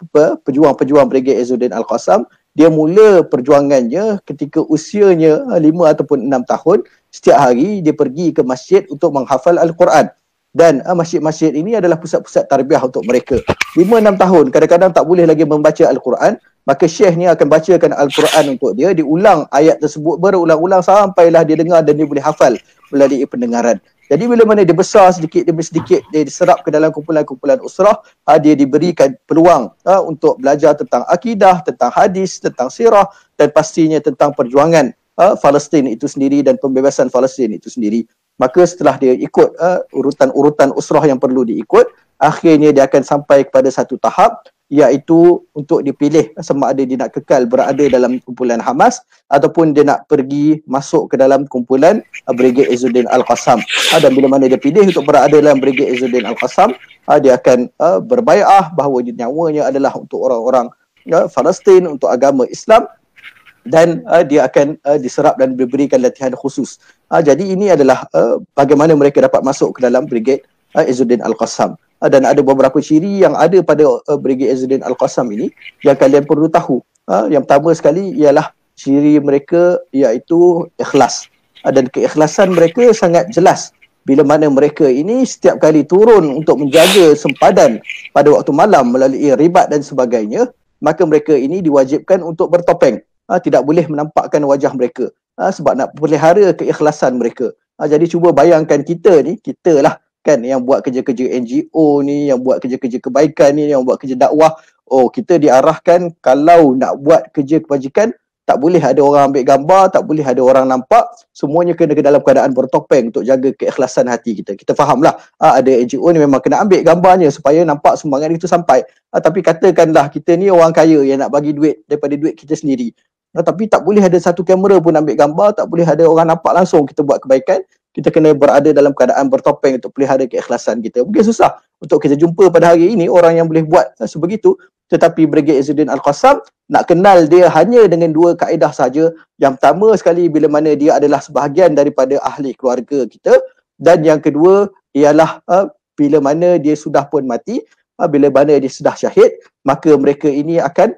pejuang-pejuang Brigade Ezzuddin al Qasam dia mula perjuangannya ketika usianya eh, lima ataupun enam tahun setiap hari dia pergi ke masjid untuk menghafal al-Quran dan eh, masjid-masjid ini adalah pusat-pusat tarbiyah untuk mereka lima enam tahun kadang-kadang tak boleh lagi membaca al-Quran maka syekh ni akan bacakan al-Quran untuk dia diulang ayat tersebut berulang-ulang sampailah dia dengar dan dia boleh hafal melalui pendengaran jadi bila mana dia besar sedikit demi sedikit dia diserap ke dalam kumpulan-kumpulan usrah, ha, dia diberikan peluang ha, untuk belajar tentang akidah, tentang hadis, tentang sirah dan pastinya tentang perjuangan ha, Palestin itu sendiri dan pembebasan Palestin itu sendiri. Maka setelah dia ikut ha, urutan-urutan usrah yang perlu diikut, akhirnya dia akan sampai kepada satu tahap iaitu untuk dipilih sama ada dia nak kekal berada dalam kumpulan Hamas ataupun dia nak pergi masuk ke dalam kumpulan uh, Brigade Izzuddin Al-Qassam. Ah, dan bila mana dia pilih untuk berada dalam Brigade Izzuddin Al-Qassam, ah, dia akan ah, berbayar bahawa nyawanya adalah untuk orang-orang ya, Palestin untuk agama Islam dan uh, dia akan uh, diserap dan diberikan latihan khusus. Uh, jadi ini adalah uh, bagaimana mereka dapat masuk ke dalam brigade uh, Al-Qassam. Eh, dan ada beberapa ciri yang ada pada uh, Brigade Azudin al Qasam ini yang kalian perlu tahu. Ha? Yang pertama sekali ialah ciri mereka iaitu ikhlas. Ha? Dan keikhlasan mereka sangat jelas bila mana mereka ini setiap kali turun untuk menjaga sempadan pada waktu malam melalui ribat dan sebagainya, maka mereka ini diwajibkan untuk bertopeng. Ha? Tidak boleh menampakkan wajah mereka ha? sebab nak pelihara keikhlasan mereka. Ha? Jadi cuba bayangkan kita ni, kita lah kan yang buat kerja-kerja NGO ni yang buat kerja-kerja kebaikan ni yang buat kerja dakwah oh kita diarahkan kalau nak buat kerja kebajikan tak boleh ada orang ambil gambar tak boleh ada orang nampak semuanya kena ke dalam keadaan bertopeng untuk jaga keikhlasan hati kita kita fahamlah ha, ada NGO ni memang kena ambil gambarnya supaya nampak sumbangan itu sampai ha, tapi katakanlah kita ni orang kaya yang nak bagi duit daripada duit kita sendiri Nah, tapi tak boleh ada satu kamera pun ambil gambar, tak boleh ada orang nampak langsung kita buat kebaikan kita kena berada dalam keadaan bertopeng untuk pelihara keikhlasan kita. Mungkin susah untuk kita jumpa pada hari ini orang yang boleh buat sebegitu. Tetapi Brigade Izzuddin Al-Qassam nak kenal dia hanya dengan dua kaedah saja. Yang pertama sekali bila mana dia adalah sebahagian daripada ahli keluarga kita. Dan yang kedua ialah ha, bila mana dia sudah pun mati. Ha, bila mana dia sudah syahid. Maka mereka ini akan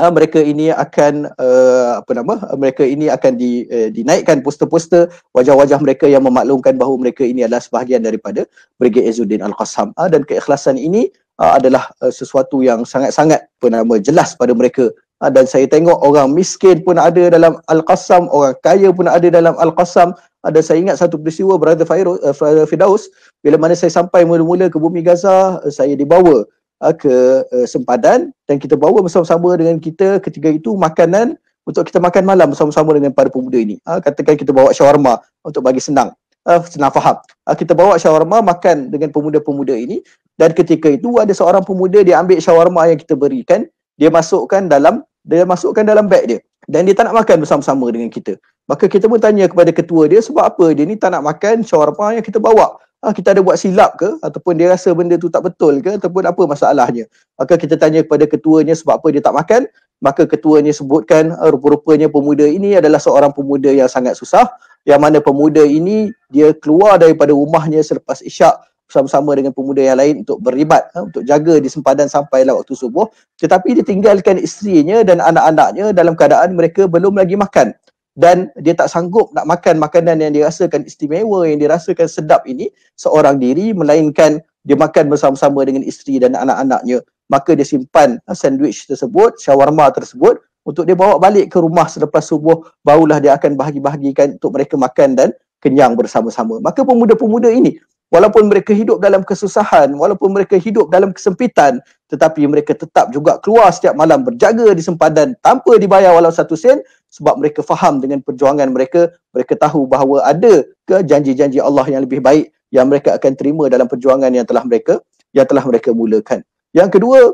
uh, mereka ini akan uh, apa nama mereka ini akan di uh, dinaikkan poster-poster wajah-wajah mereka yang memaklumkan bahawa mereka ini adalah sebahagian daripada Brigade Ezuddin Al-Qassam uh, dan keikhlasan ini uh, adalah uh, sesuatu yang sangat-sangat apa nama jelas pada mereka uh, dan saya tengok orang miskin pun ada dalam Al-Qassam orang kaya pun ada dalam Al-Qassam ada saya ingat satu peristiwa brother Fairo uh, bila mana saya sampai mula-mula ke bumi Gaza uh, saya dibawa Eh, ke eh, sempadan dan kita bawa bersama-sama dengan kita ketika itu makanan untuk kita makan malam bersama-sama dengan para pemuda ini. Ah, katakan kita bawa shawarma untuk bagi senang. Ah, senang faham. Ah, kita bawa shawarma makan dengan pemuda-pemuda ini dan ketika itu ada seorang pemuda dia ambil shawarma yang kita berikan dia masukkan dalam dia masukkan dalam beg dia dan dia tak nak makan bersama-sama dengan kita. Maka kita pun tanya kepada ketua dia sebab apa dia ni tak nak makan shawarma yang kita bawa. Ah kita ada buat silap ke ataupun dia rasa benda tu tak betul ke ataupun apa masalahnya maka kita tanya kepada ketuanya sebab apa dia tak makan maka ketuanya sebutkan ah, rupa-rupanya pemuda ini adalah seorang pemuda yang sangat susah yang mana pemuda ini dia keluar daripada rumahnya selepas isyak bersama-sama dengan pemuda yang lain untuk beribad ha, ah, untuk jaga di sempadan sampai waktu subuh tetapi dia tinggalkan isterinya dan anak-anaknya dalam keadaan mereka belum lagi makan dan dia tak sanggup nak makan makanan yang dirasakan istimewa, yang dirasakan sedap ini seorang diri melainkan dia makan bersama-sama dengan isteri dan anak-anaknya. Maka dia simpan ah, sandwich tersebut, shawarma tersebut untuk dia bawa balik ke rumah selepas subuh barulah dia akan bahagi-bahagikan untuk mereka makan dan kenyang bersama-sama. Maka pemuda-pemuda ini walaupun mereka hidup dalam kesusahan, walaupun mereka hidup dalam kesempitan tetapi mereka tetap juga keluar setiap malam berjaga di sempadan tanpa dibayar walau satu sen sebab mereka faham dengan perjuangan mereka mereka tahu bahawa ada ke janji-janji Allah yang lebih baik yang mereka akan terima dalam perjuangan yang telah mereka yang telah mereka mulakan yang kedua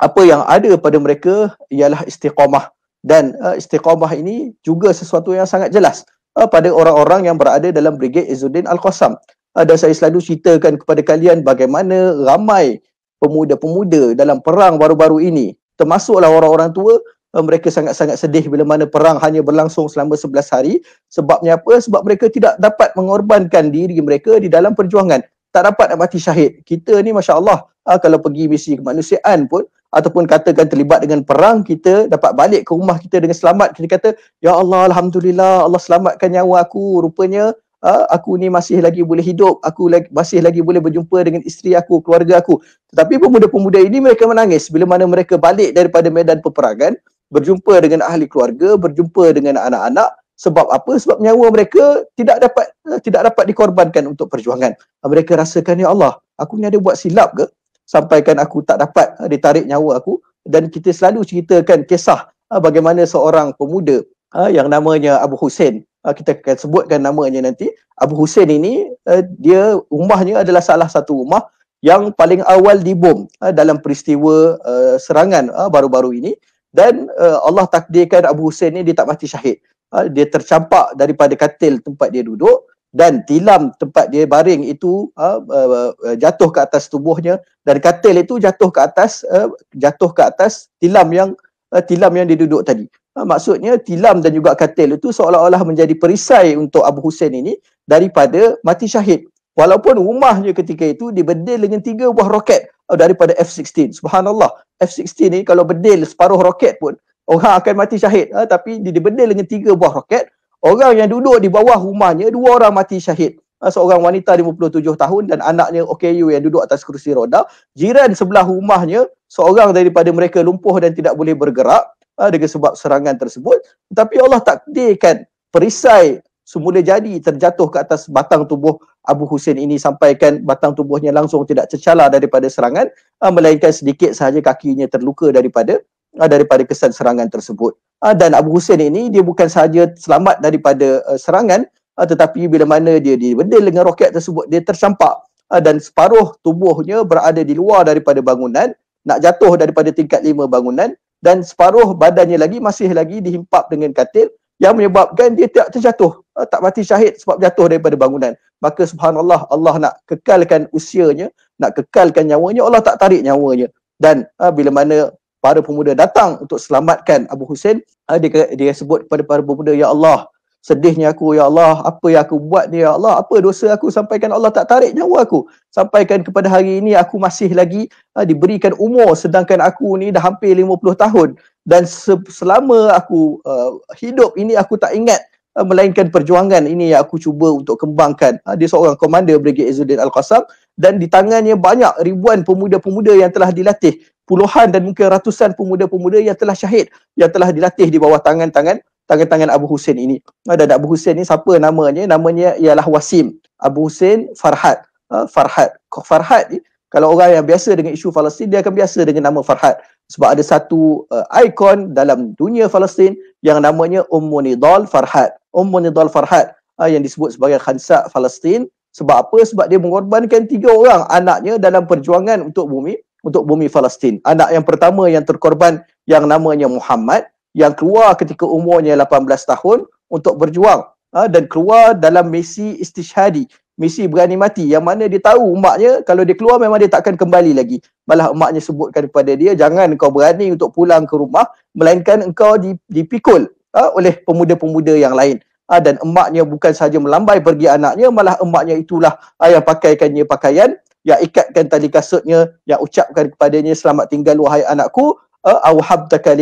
apa yang ada pada mereka ialah istiqamah dan uh, istiqamah ini juga sesuatu yang sangat jelas uh, pada orang-orang yang berada dalam brigade Izzuddin Al-Qassam ada uh, saya selalu ceritakan kepada kalian bagaimana ramai pemuda-pemuda dalam perang baru-baru ini termasuklah orang-orang tua Eh, mereka sangat-sangat sedih bila mana perang hanya berlangsung selama 11 hari sebabnya apa sebab mereka tidak dapat mengorbankan diri mereka di dalam perjuangan tak dapat nak mati syahid kita ni masya-Allah ah, kalau pergi misi kemanusiaan pun ataupun katakan terlibat dengan perang kita dapat balik ke rumah kita dengan selamat kita kata ya Allah alhamdulillah Allah selamatkan nyawa aku rupanya ah, aku ni masih lagi boleh hidup aku lagi, masih lagi boleh berjumpa dengan isteri aku keluarga aku tetapi pemuda-pemuda ini mereka menangis bila mana mereka balik daripada medan peperangan berjumpa dengan ahli keluarga, berjumpa dengan anak-anak sebab apa? Sebab nyawa mereka tidak dapat eh, tidak dapat dikorbankan untuk perjuangan. Ah, mereka rasakan ya Allah, aku ni ada buat silap ke? Sampaikan aku tak dapat eh, ditarik nyawa aku dan kita selalu ceritakan kisah ah, bagaimana seorang pemuda ah, yang namanya Abu Hussein kita akan sebutkan namanya nanti Abu Hussein ini eh, dia rumahnya adalah salah satu rumah yang paling awal dibom dalam peristiwa serangan baru-baru ini dan uh, Allah takdirkan Abu Hussein ni dia tak mati syahid ha, dia tercampak daripada katil tempat dia duduk dan tilam tempat dia baring itu ha, uh, uh, jatuh ke atas tubuhnya dan katil itu jatuh ke atas uh, jatuh ke atas tilam yang uh, tilam yang dia duduk tadi ha, maksudnya tilam dan juga katil itu seolah-olah menjadi perisai untuk Abu Hussein ini daripada mati syahid Walaupun rumahnya ketika itu dibedil dengan tiga buah roket oh, daripada F-16. Subhanallah, F-16 ni kalau bedil separuh roket pun orang akan mati syahid. Ha, tapi dibedil dengan tiga buah roket, orang yang duduk di bawah rumahnya, dua orang mati syahid. Ha, seorang wanita 57 tahun dan anaknya OKU yang duduk atas kerusi roda. Jiran sebelah rumahnya, seorang daripada mereka lumpuh dan tidak boleh bergerak ha, dengan sebab serangan tersebut. Tetapi Allah takdirkan perisai semula jadi terjatuh ke atas batang tubuh Abu Hussein ini sampaikan batang tubuhnya langsung tidak tercalar daripada serangan uh, melainkan sedikit sahaja kakinya terluka daripada uh, daripada kesan serangan tersebut uh, dan Abu Hussein ini dia bukan sahaja selamat daripada uh, serangan uh, tetapi bila mana dia dibedil dengan roket tersebut dia tersampak uh, dan separuh tubuhnya berada di luar daripada bangunan nak jatuh daripada tingkat lima bangunan dan separuh badannya lagi masih lagi dihimpap dengan katil yang menyebabkan dia tidak terjatuh uh, tak mati syahid sebab jatuh daripada bangunan. Maka subhanallah Allah nak kekalkan usianya, nak kekalkan nyawanya, Allah tak tarik nyawanya. Dan uh, bila mana para pemuda datang untuk selamatkan Abu Hussein, uh, dia, dia sebut kepada para pemuda, Ya Allah, sedihnya aku, Ya Allah, apa yang aku buat ni, Ya Allah, apa dosa aku sampaikan Allah tak tarik nyawa aku. Sampaikan kepada hari ini, aku masih lagi uh, diberikan umur sedangkan aku ni dah hampir 50 tahun. Dan selama aku uh, hidup ini, aku tak ingat Eh, melainkan perjuangan ini yang aku cuba untuk kembangkan. Ha, dia seorang komander Brigade Izzuddin Al-Qassam dan di tangannya banyak ribuan pemuda-pemuda yang telah dilatih. Puluhan dan mungkin ratusan pemuda-pemuda yang telah syahid, yang telah dilatih di bawah tangan-tangan tangan-tangan Abu Hussein ini. Ha, dan Abu Hussein ini siapa namanya? Namanya ialah Wasim. Abu Hussein Farhad. Ha, Farhad. Farhad ni kalau orang yang biasa dengan isu Palestin dia akan biasa dengan nama Farhad sebab ada satu uh, ikon dalam dunia Palestin yang namanya Ummu Nidal Farhad Ummu Nidal Farhad uh, yang disebut sebagai Khansa Palestin sebab apa sebab dia mengorbankan tiga orang anaknya dalam perjuangan untuk bumi untuk bumi Palestin anak yang pertama yang terkorban yang namanya Muhammad yang keluar ketika umurnya 18 tahun untuk berjuang uh, dan keluar dalam misi istishadi Messi berani mati yang mana dia tahu maknya kalau dia keluar memang dia takkan kembali lagi malah maknya sebutkan kepada dia jangan kau berani untuk pulang ke rumah melainkan engkau dipikul ha, oleh pemuda-pemuda yang lain ha, dan emaknya bukan sahaja melambai pergi anaknya malah emaknya itulah ha, yang pakaikannya pakaian yang ikatkan tali kasutnya yang ucapkan kepadanya selamat tinggal wahai anakku ha, awhabtaka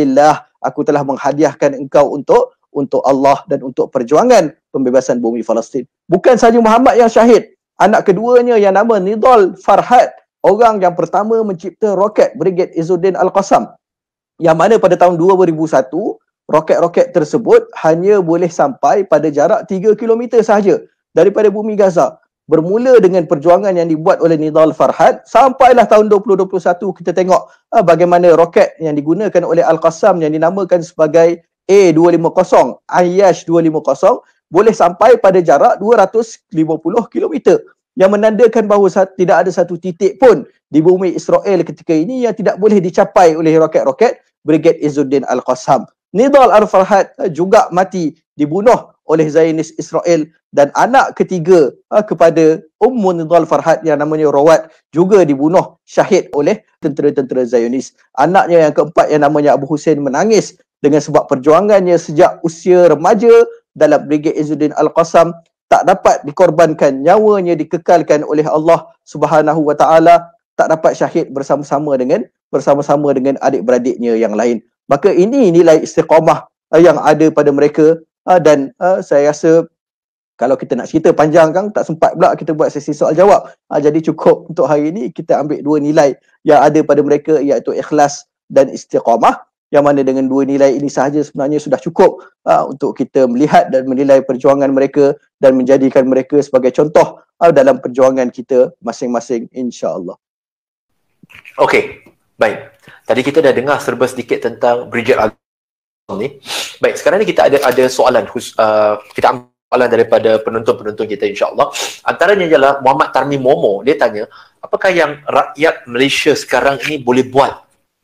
aku telah menghadiahkan engkau untuk untuk Allah dan untuk perjuangan pembebasan bumi Palestin. Bukan sahaja Muhammad yang syahid. Anak keduanya yang nama Nidal Farhad. Orang yang pertama mencipta roket Brigade Izzuddin Al-Qassam. Yang mana pada tahun 2001, roket-roket tersebut hanya boleh sampai pada jarak 3 km sahaja daripada bumi Gaza. Bermula dengan perjuangan yang dibuat oleh Nidal Farhad sampailah tahun 2021 kita tengok ha, bagaimana roket yang digunakan oleh Al-Qassam yang dinamakan sebagai A250, Ayash 250 boleh sampai pada jarak 250 km yang menandakan bahawa tidak ada satu titik pun di bumi Israel ketika ini yang tidak boleh dicapai oleh roket-roket Brigade Izzuddin Al-Qassam. Nidal Al-Farhad eh, juga mati dibunuh oleh Zionis Israel dan anak ketiga eh, kepada Ummu Nidal Farhad yang namanya Rawat juga dibunuh syahid oleh tentera-tentera Zionis. Anaknya yang keempat yang namanya Abu Hussein menangis dengan sebab perjuangannya sejak usia remaja dalam Brigade Izzuddin Al-Qassam tak dapat dikorbankan nyawanya dikekalkan oleh Allah Subhanahu Wa Taala tak dapat syahid bersama-sama dengan bersama-sama dengan adik-beradiknya yang lain. Maka ini nilai istiqamah eh, yang ada pada mereka ah, dan ah, saya rasa kalau kita nak cerita panjang kan tak sempat pula kita buat sesi soal jawab. Ah, jadi cukup untuk hari ini kita ambil dua nilai yang ada pada mereka iaitu ikhlas dan istiqamah yang mana dengan dua nilai ini sahaja sebenarnya sudah cukup uh, untuk kita melihat dan menilai perjuangan mereka dan menjadikan mereka sebagai contoh uh, dalam perjuangan kita masing-masing insya-Allah. Okay, Baik. Tadi kita dah dengar serba sedikit tentang Bridget Agung ni. Baik, sekarang ni kita ada ada soalan khusus, uh, kita ambil soalan daripada penonton-penonton kita insya-Allah. Antaranya ialah Muhammad Tarmi Momo, dia tanya, apakah yang rakyat Malaysia sekarang ini boleh buat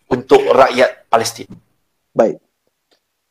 untuk rakyat Palestin. Baik.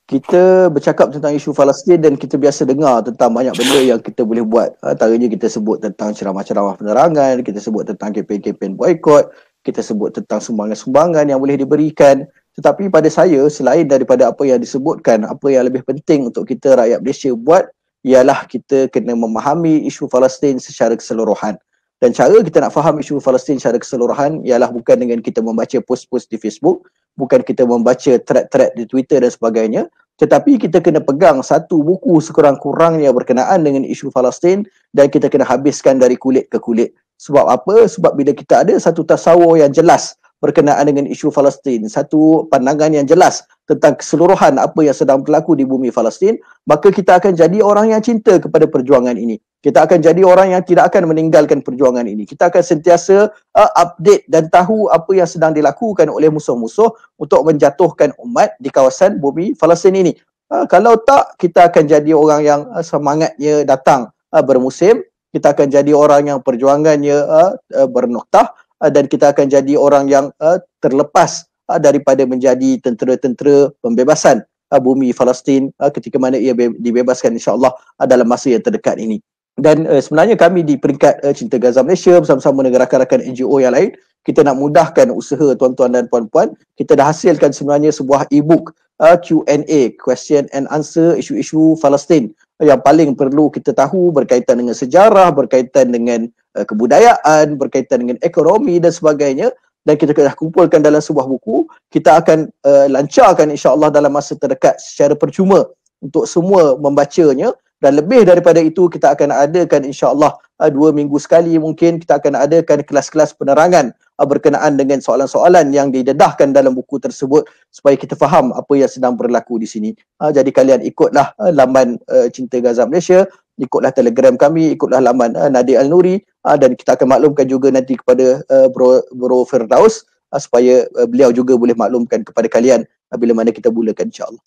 Kita bercakap tentang isu Palestin dan kita biasa dengar tentang banyak benda yang kita boleh buat. Antaranya kita sebut tentang ceramah-ceramah penerangan, kita sebut tentang kempen-kempen boykot, kita sebut tentang sumbangan-sumbangan yang boleh diberikan. Tetapi pada saya, selain daripada apa yang disebutkan, apa yang lebih penting untuk kita rakyat Malaysia buat ialah kita kena memahami isu Palestin secara keseluruhan dan cara kita nak faham isu Palestin secara keseluruhan ialah bukan dengan kita membaca post-post di Facebook, bukan kita membaca thread-thread di Twitter dan sebagainya, tetapi kita kena pegang satu buku sekurang-kurangnya berkenaan dengan isu Palestin dan kita kena habiskan dari kulit ke kulit. Sebab apa? Sebab bila kita ada satu tasawur yang jelas berkenaan dengan isu Palestin satu pandangan yang jelas tentang keseluruhan apa yang sedang berlaku di bumi Palestin maka kita akan jadi orang yang cinta kepada perjuangan ini kita akan jadi orang yang tidak akan meninggalkan perjuangan ini kita akan sentiasa uh, update dan tahu apa yang sedang dilakukan oleh musuh-musuh untuk menjatuhkan umat di kawasan bumi Palestin ini uh, kalau tak kita akan jadi orang yang uh, semangatnya datang uh, bermusim kita akan jadi orang yang perjuangannya uh, uh, bernoktah Ah, dan kita akan jadi orang yang uh, terlepas uh, daripada menjadi tentera-tentera pembebasan uh, bumi Palestin uh, ketika mana ia dibebaskan insya-Allah uh, dalam masa yang terdekat ini. Dan uh, sebenarnya kami di peringkat uh, Cinta Gaza Malaysia bersama-sama dengan rakan-rakan NGO yang lain kita nak mudahkan usaha tuan-tuan dan puan-puan kita dah hasilkan sebenarnya sebuah e-book uh, Q&A question and answer isu-isu Palestin yang paling perlu kita tahu berkaitan dengan sejarah berkaitan dengan Eh, kebudayaan, berkaitan dengan ekonomi dan sebagainya dan kita dah kumpulkan dalam sebuah buku, kita akan uh, lancarkan insya-Allah dalam masa terdekat secara percuma untuk semua membacanya dan lebih daripada itu kita akan adakan insya-Allah uh, dua minggu sekali mungkin kita akan adakan kelas-kelas penerangan uh, berkenaan dengan soalan-soalan yang didedahkan dalam buku tersebut supaya kita faham apa yang sedang berlaku di sini. Uh, jadi kalian ikutlah uh, laman uh, Cinta Gazam Malaysia ikutlah telegram kami, ikutlah laman uh, eh, Nadi Al-Nuri uh, dan kita akan maklumkan juga nanti kepada uh, Bro, Bro Firdaus uh, supaya uh, beliau juga boleh maklumkan kepada kalian uh, bila mana kita mulakan insyaAllah.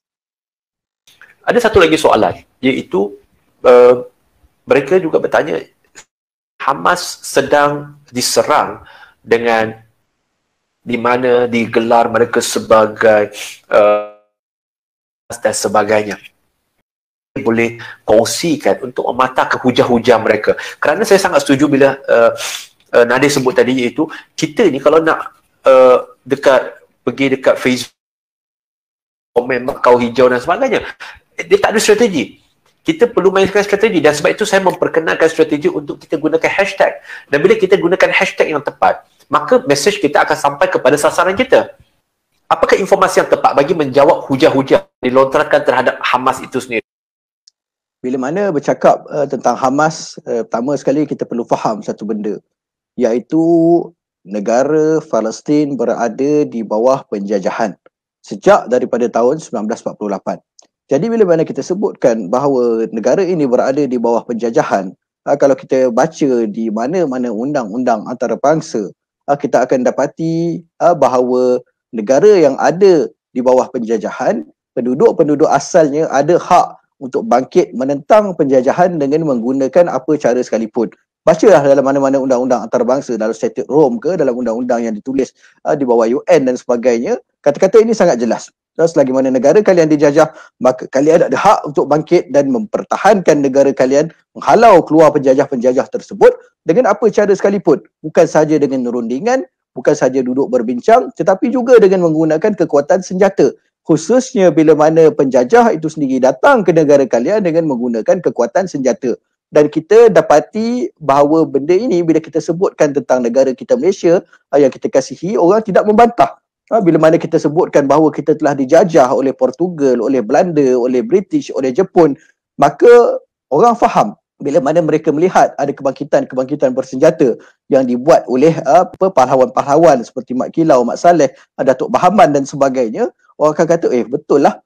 Ada satu lagi soalan iaitu uh, mereka juga bertanya Hamas sedang diserang dengan di mana digelar mereka sebagai uh, dan sebagainya boleh kongsikan untuk mematahkan hujah-hujah mereka. Kerana saya sangat setuju bila uh, uh, Nadir sebut tadi iaitu kita ni kalau nak uh, dekat pergi dekat Facebook komen kau hijau dan sebagainya dia tak ada strategi. Kita perlu mainkan strategi dan sebab itu saya memperkenalkan strategi untuk kita gunakan hashtag. Dan bila kita gunakan hashtag yang tepat, maka message kita akan sampai kepada sasaran kita. Apakah informasi yang tepat bagi menjawab hujah-hujah dilontarkan terhadap Hamas itu sendiri? Bila mana bercakap uh, tentang Hamas, uh, pertama sekali kita perlu faham satu benda iaitu negara Palestin berada di bawah penjajahan sejak daripada tahun 1948. Jadi bila mana kita sebutkan bahawa negara ini berada di bawah penjajahan, uh, kalau kita baca di mana-mana undang-undang antarabangsa, uh, kita akan dapati uh, bahawa negara yang ada di bawah penjajahan, penduduk-penduduk asalnya ada hak untuk bangkit menentang penjajahan dengan menggunakan apa cara sekalipun. Bacalah dalam mana-mana undang-undang antarabangsa dalam Statute Rome ke dalam undang-undang yang ditulis uh, di bawah UN dan sebagainya. Kata-kata ini sangat jelas. Dan selagi mana negara kalian dijajah, maka kalian ada hak untuk bangkit dan mempertahankan negara kalian menghalau keluar penjajah-penjajah tersebut dengan apa cara sekalipun. Bukan sahaja dengan rundingan, bukan sahaja duduk berbincang, tetapi juga dengan menggunakan kekuatan senjata khususnya bila mana penjajah itu sendiri datang ke negara kalian dengan menggunakan kekuatan senjata dan kita dapati bahawa benda ini bila kita sebutkan tentang negara kita Malaysia ah, yang kita kasihi orang tidak membantah ah, bila mana kita sebutkan bahawa kita telah dijajah oleh Portugal, oleh Belanda, oleh British, oleh Jepun maka orang faham bila mana mereka melihat ada kebangkitan-kebangkitan bersenjata yang dibuat oleh ah, apa pahlawan-pahlawan seperti Mat Kilau, Mat Saleh, Datuk Bahaman dan sebagainya orang akan kata eh betul lah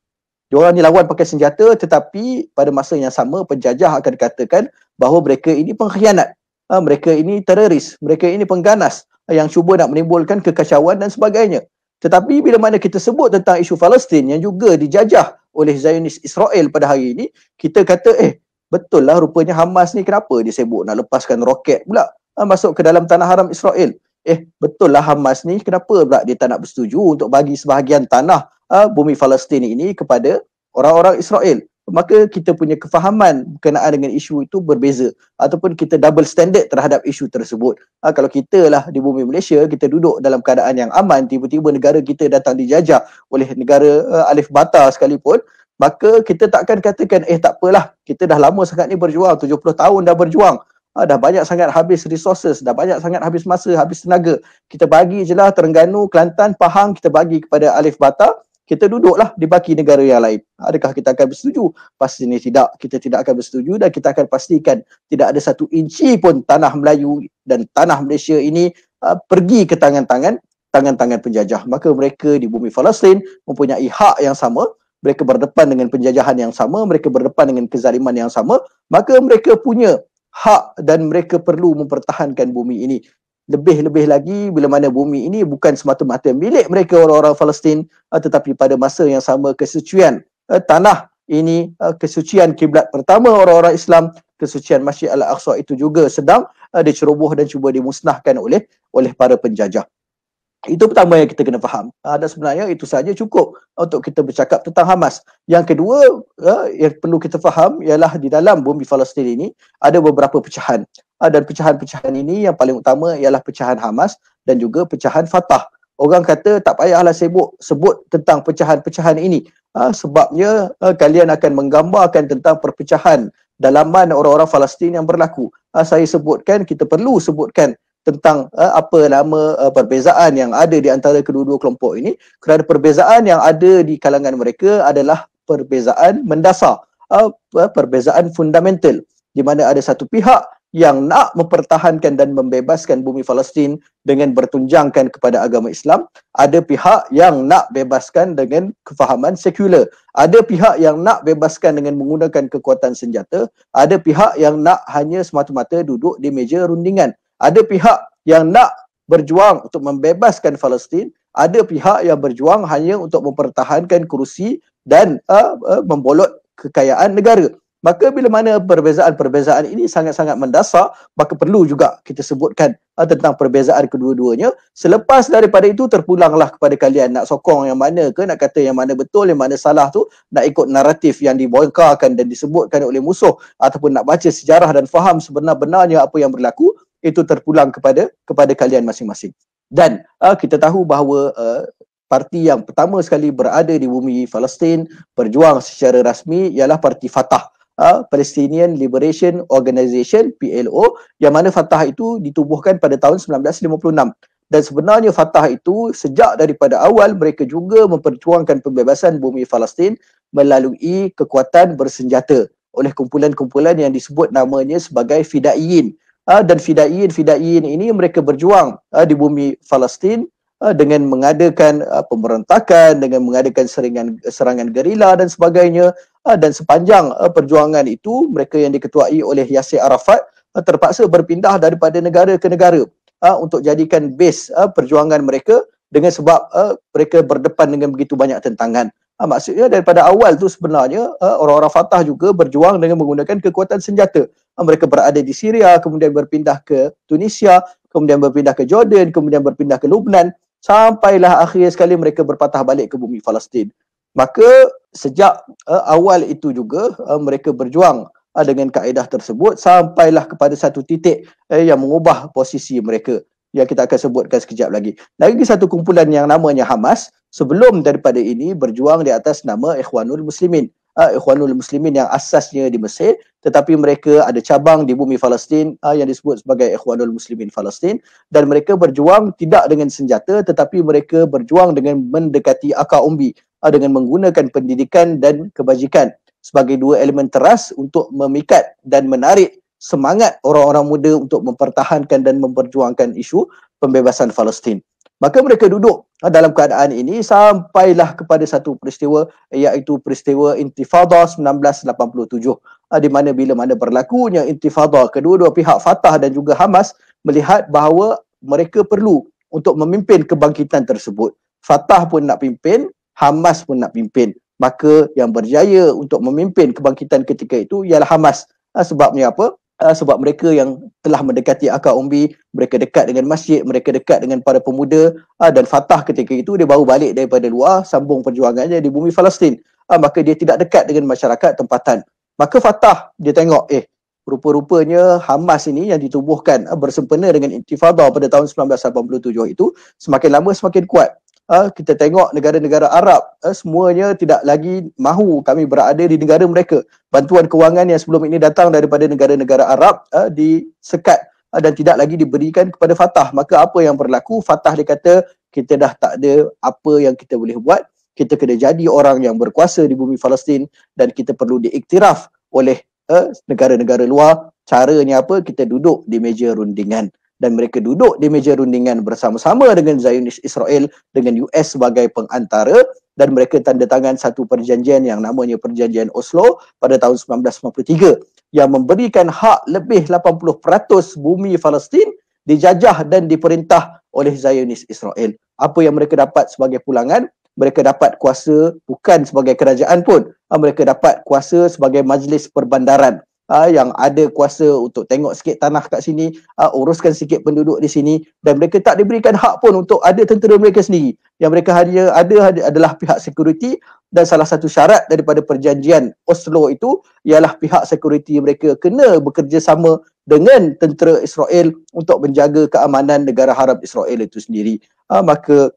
diorang ni lawan pakai senjata tetapi pada masa yang sama penjajah akan dikatakan bahawa mereka ini pengkhianat ha, mereka ini teroris mereka ini pengganas yang cuba nak menimbulkan kekacauan dan sebagainya tetapi bila mana kita sebut tentang isu Palestin yang juga dijajah oleh Zionis Israel pada hari ini kita kata eh betul lah rupanya Hamas ni kenapa dia sebut nak lepaskan roket pula ha, masuk ke dalam tanah haram Israel eh betul lah Hamas ni kenapa pula dia tak nak bersetuju untuk bagi sebahagian tanah uh, bumi Palestin ini kepada orang-orang Israel maka kita punya kefahaman berkenaan dengan isu itu berbeza ataupun kita double standard terhadap isu tersebut ha, kalau kita lah di bumi Malaysia kita duduk dalam keadaan yang aman tiba-tiba negara kita datang dijajah oleh negara uh, alif bata sekalipun maka kita takkan katakan eh tak apalah kita dah lama sangat ni berjuang 70 tahun dah berjuang ha, dah banyak sangat habis resources dah banyak sangat habis masa habis tenaga kita bagi je lah Terengganu, Kelantan, Pahang kita bagi kepada alif bata kita duduklah di baki negara yang lain. Adakah kita akan bersetuju? Pasti Pastinya tidak. Kita tidak akan bersetuju dan kita akan pastikan tidak ada satu inci pun tanah Melayu dan tanah Malaysia ini uh, pergi ke tangan-tangan tangan-tangan penjajah. Maka mereka di bumi Palestin mempunyai hak yang sama. Mereka berdepan dengan penjajahan yang sama. Mereka berdepan dengan kezaliman yang sama. Maka mereka punya hak dan mereka perlu mempertahankan bumi ini lebih-lebih lagi bila mana bumi ini bukan semata-mata milik mereka orang-orang Palestin uh, tetapi pada masa yang sama kesucian uh, tanah ini uh, kesucian kiblat pertama orang-orang Islam kesucian Masjid Al-Aqsa itu juga sedang uh, diceroboh dan cuba dimusnahkan oleh oleh para penjajah itu pertama yang kita kena faham. Ada sebenarnya itu saja cukup untuk kita bercakap tentang Hamas. Yang kedua yang perlu kita faham ialah di dalam bumi Palestin ini ada beberapa pecahan uh, dan pecahan-pecahan ini yang paling utama ialah pecahan Hamas dan juga pecahan Fatah. Orang kata tak payahlah sibuk sebut tentang pecahan-pecahan ini uh, sebabnya uh, kalian akan menggambarkan tentang perpecahan dalaman orang-orang Palestin yang berlaku. Uh, saya sebutkan kita perlu sebutkan tentang uh, apa nama uh, perbezaan yang ada di antara kedua-dua kelompok ini kerana perbezaan yang ada di kalangan mereka adalah perbezaan mendasar uh, perbezaan fundamental di mana ada satu pihak yang nak mempertahankan dan membebaskan bumi Palestin dengan bertunjangkan kepada agama Islam, ada pihak yang nak bebaskan dengan kefahaman sekular, ada pihak yang nak bebaskan dengan menggunakan kekuatan senjata, ada pihak yang nak hanya semata-mata duduk di meja rundingan, ada pihak yang nak berjuang untuk membebaskan Palestin, ada pihak yang berjuang hanya untuk mempertahankan kerusi dan uh, uh, membolot kekayaan negara. Maka bila mana perbezaan-perbezaan ini sangat-sangat mendasar, maka perlu juga kita sebutkan uh, tentang perbezaan kedua-duanya. Selepas daripada itu terpulanglah kepada kalian nak sokong yang mana ke, nak kata yang mana betul, yang mana salah tu, nak ikut naratif yang dibongkarkan dan disebutkan oleh musuh ataupun nak baca sejarah dan faham sebenar-benarnya apa yang berlaku, itu terpulang kepada kepada kalian masing-masing. Dan uh, kita tahu bahawa uh, parti yang pertama sekali berada di bumi Palestin berjuang secara rasmi ialah parti Fatah uh, Palestinian Liberation Organization PLO yang mana Fatah itu ditubuhkan pada tahun 1956 dan sebenarnya Fatah itu sejak daripada awal mereka juga memperjuangkan pembebasan bumi Palestin melalui kekuatan bersenjata oleh kumpulan-kumpulan yang disebut namanya sebagai Fidaiyin dan Fidaiyin-Fidaiyin ini mereka berjuang di bumi Palestin dengan mengadakan pemberontakan dengan mengadakan serangan serangan gerila dan sebagainya Ah, dan sepanjang ah, perjuangan itu mereka yang diketuai oleh Yasir Arafat ah, terpaksa berpindah daripada negara ke negara untuk jadikan base perjuangan mereka dengan sebab mereka berdepan dengan begitu banyak tentangan maksudnya daripada awal tu sebenarnya orang-orang Fatah juga berjuang dengan menggunakan kekuatan senjata mereka berada di Syria kemudian berpindah ke Tunisia kemudian berpindah ke Jordan kemudian berpindah ke Lubnan sampailah akhir sekali mereka berpatah balik ke bumi Palestin maka sejak uh, awal itu juga uh, mereka berjuang uh, dengan kaedah tersebut sampailah kepada satu titik uh, yang mengubah posisi mereka yang kita akan sebutkan sekejap lagi. Lagi satu kumpulan yang namanya Hamas sebelum daripada ini berjuang di atas nama Ikhwanul Muslimin. Uh, Ikhwanul Muslimin yang asasnya di Mesir tetapi mereka ada cabang di bumi Palestin uh, yang disebut sebagai Ikhwanul Muslimin Palestin dan mereka berjuang tidak dengan senjata tetapi mereka berjuang dengan mendekati akar umbi uh, dengan menggunakan pendidikan dan kebajikan sebagai dua elemen teras untuk memikat dan menarik semangat orang-orang muda untuk mempertahankan dan memperjuangkan isu pembebasan Palestin. Maka mereka duduk uh, dalam keadaan ini sampailah kepada satu peristiwa iaitu peristiwa Intifada 1987 uh, di mana bila mana berlakunya Intifada kedua-dua pihak Fatah dan juga Hamas melihat bahawa mereka perlu untuk memimpin kebangkitan tersebut. Fatah pun nak pimpin, Hamas pun nak pimpin. Maka yang berjaya untuk memimpin kebangkitan ketika itu ialah Hamas. Ha, sebabnya apa? Ha, sebab mereka yang telah mendekati akar umbi, mereka dekat dengan masjid, mereka dekat dengan para pemuda ha, dan Fatah ketika itu dia baru balik daripada luar sambung perjuangannya di bumi Palestin. Maka dia tidak dekat dengan masyarakat tempatan. Maka Fatah dia tengok eh Rupa-rupanya Hamas ini yang ditubuhkan bersempena dengan intifada pada tahun 1987 itu semakin lama semakin kuat uh, kita tengok negara-negara Arab uh, semuanya tidak lagi mahu kami berada di negara mereka. Bantuan kewangan yang sebelum ini datang daripada negara-negara Arab uh, disekat uh, dan tidak lagi diberikan kepada Fatah. Maka apa yang berlaku? Fatah dia kata kita dah tak ada apa yang kita boleh buat. Kita kena jadi orang yang berkuasa di bumi Palestin dan kita perlu diiktiraf oleh uh, negara-negara luar. Caranya apa? Kita duduk di meja rundingan dan mereka duduk di meja rundingan bersama-sama dengan Zionis Israel dengan US sebagai pengantara dan mereka tanda tangan satu perjanjian yang namanya Perjanjian Oslo pada tahun 1993 yang memberikan hak lebih 80% bumi Palestin dijajah dan diperintah oleh Zionis Israel. Apa yang mereka dapat sebagai pulangan? Mereka dapat kuasa bukan sebagai kerajaan pun. Mereka dapat kuasa sebagai majlis perbandaran uh, yang ada kuasa untuk tengok sikit tanah kat sini, uh, uruskan sikit penduduk di sini dan mereka tak diberikan hak pun untuk ada tentera mereka sendiri. Yang mereka hanya ada adalah pihak security dan salah satu syarat daripada perjanjian Oslo itu ialah pihak security mereka kena bekerjasama dengan tentera Israel untuk menjaga keamanan negara harap Israel itu sendiri. Uh, maka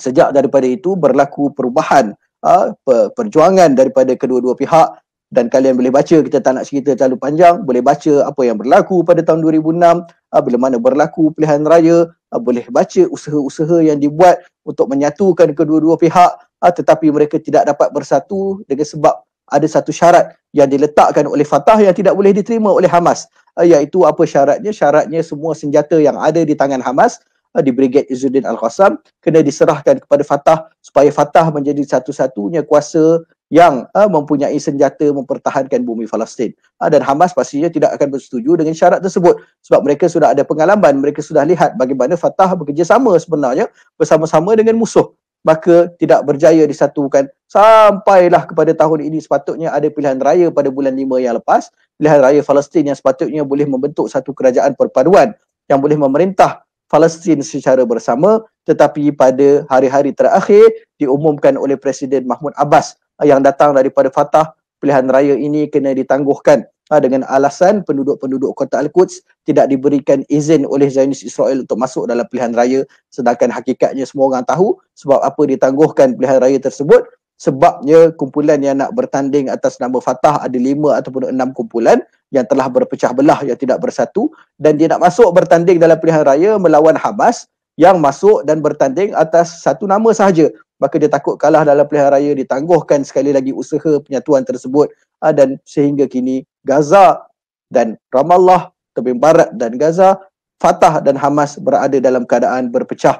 sejak daripada itu berlaku perubahan uh, perjuangan daripada kedua-dua pihak dan kalian boleh baca kita tak nak cerita terlalu panjang boleh baca apa yang berlaku pada tahun 2006 uh, ah, bila mana berlaku pilihan raya uh, boleh baca usaha-usaha yang dibuat untuk menyatukan kedua-dua pihak uh, tetapi mereka tidak dapat bersatu dengan sebab ada satu syarat yang diletakkan oleh Fatah yang tidak boleh diterima oleh Hamas uh, iaitu apa syaratnya syaratnya semua senjata yang ada di tangan Hamas uh, di Brigade Izzuddin Al-Qassam kena diserahkan kepada Fatah supaya Fatah menjadi satu-satunya kuasa yang uh, mempunyai senjata mempertahankan bumi Palestin. Uh, dan Hamas pastinya tidak akan bersetuju dengan syarat tersebut sebab mereka sudah ada pengalaman, mereka sudah lihat bagaimana Fatah bekerjasama sebenarnya bersama-sama dengan musuh maka tidak berjaya disatukan sampailah kepada tahun ini sepatutnya ada pilihan raya pada bulan 5 yang lepas pilihan raya Palestin yang sepatutnya boleh membentuk satu kerajaan perpaduan yang boleh memerintah Palestin secara bersama tetapi pada hari-hari terakhir diumumkan oleh Presiden Mahmud Abbas yang datang daripada Fatah pilihan raya ini kena ditangguhkan ha, dengan alasan penduduk-penduduk kota Al-Quds tidak diberikan izin oleh Zionis Israel untuk masuk dalam pilihan raya sedangkan hakikatnya semua orang tahu sebab apa ditangguhkan pilihan raya tersebut sebabnya kumpulan yang nak bertanding atas nama Fatah ada lima ataupun enam kumpulan yang telah berpecah belah, yang tidak bersatu dan dia nak masuk bertanding dalam pilihan raya melawan Hamas yang masuk dan bertanding atas satu nama sahaja. Maka dia takut kalah dalam pilihan raya, ditangguhkan sekali lagi usaha penyatuan tersebut ah, dan sehingga kini Gaza dan Ramallah, Tebing Barat dan Gaza, Fatah dan Hamas berada dalam keadaan berpecah.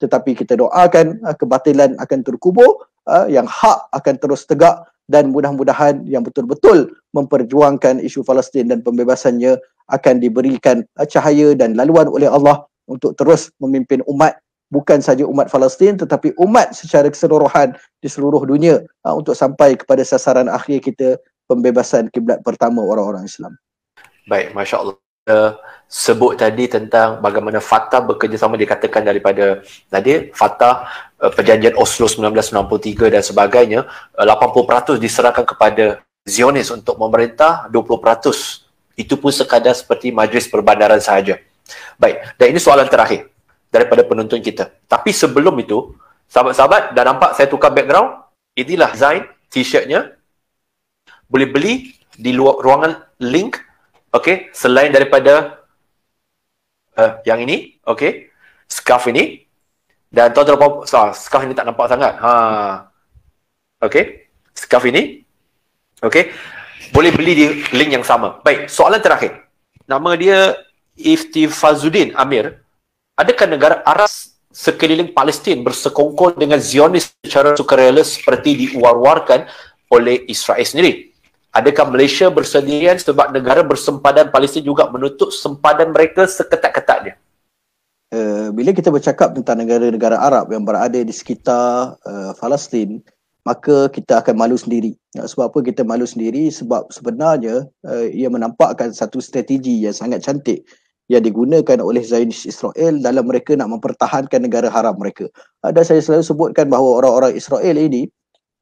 Tetapi kita doakan ah, kebatilan akan terkubur uh, yang hak akan terus tegak dan mudah-mudahan yang betul-betul memperjuangkan isu Palestin dan pembebasannya akan diberikan uh, cahaya dan laluan oleh Allah untuk terus memimpin umat bukan saja umat Palestin tetapi umat secara keseluruhan di seluruh dunia uh, untuk sampai kepada sasaran akhir kita pembebasan kiblat pertama orang-orang Islam. Baik, masya-Allah sebut tadi tentang bagaimana fata bekerjasama dikatakan daripada tadi Fatah eh, perjanjian Oslo 1993 dan sebagainya 80% eh, diserahkan kepada Zionis untuk memerintah 20% itu pun sekadar seperti majlis perbandaran sahaja baik dan ini soalan terakhir daripada penonton kita tapi sebelum itu sahabat-sahabat dah nampak saya tukar background inilah design t-shirtnya boleh beli di ruangan link Okey, selain daripada uh, yang ini, okey, scarf ini dan tuan tuan so, scarf ini tak nampak sangat. Ha. okey, scarf ini, okey, boleh beli di link yang sama. Baik, soalan terakhir. Nama dia Ifti Iftifazuddin Amir. Adakah negara Arab sekeliling Palestin bersekongkol dengan Zionis secara sukarela seperti diuar-warkan oleh Israel sendiri? Adakah Malaysia bersendirian sebab negara bersempadan Palestin juga menutup sempadan mereka seketat-ketatnya? Uh, bila kita bercakap tentang negara-negara Arab yang berada di sekitar uh, Palestin, maka kita akan malu sendiri. Sebab apa kita malu sendiri? Sebab sebenarnya uh, ia menampakkan satu strategi yang sangat cantik yang digunakan oleh Zionis Israel dalam mereka nak mempertahankan negara haram mereka. Dan saya selalu sebutkan bahawa orang-orang Israel ini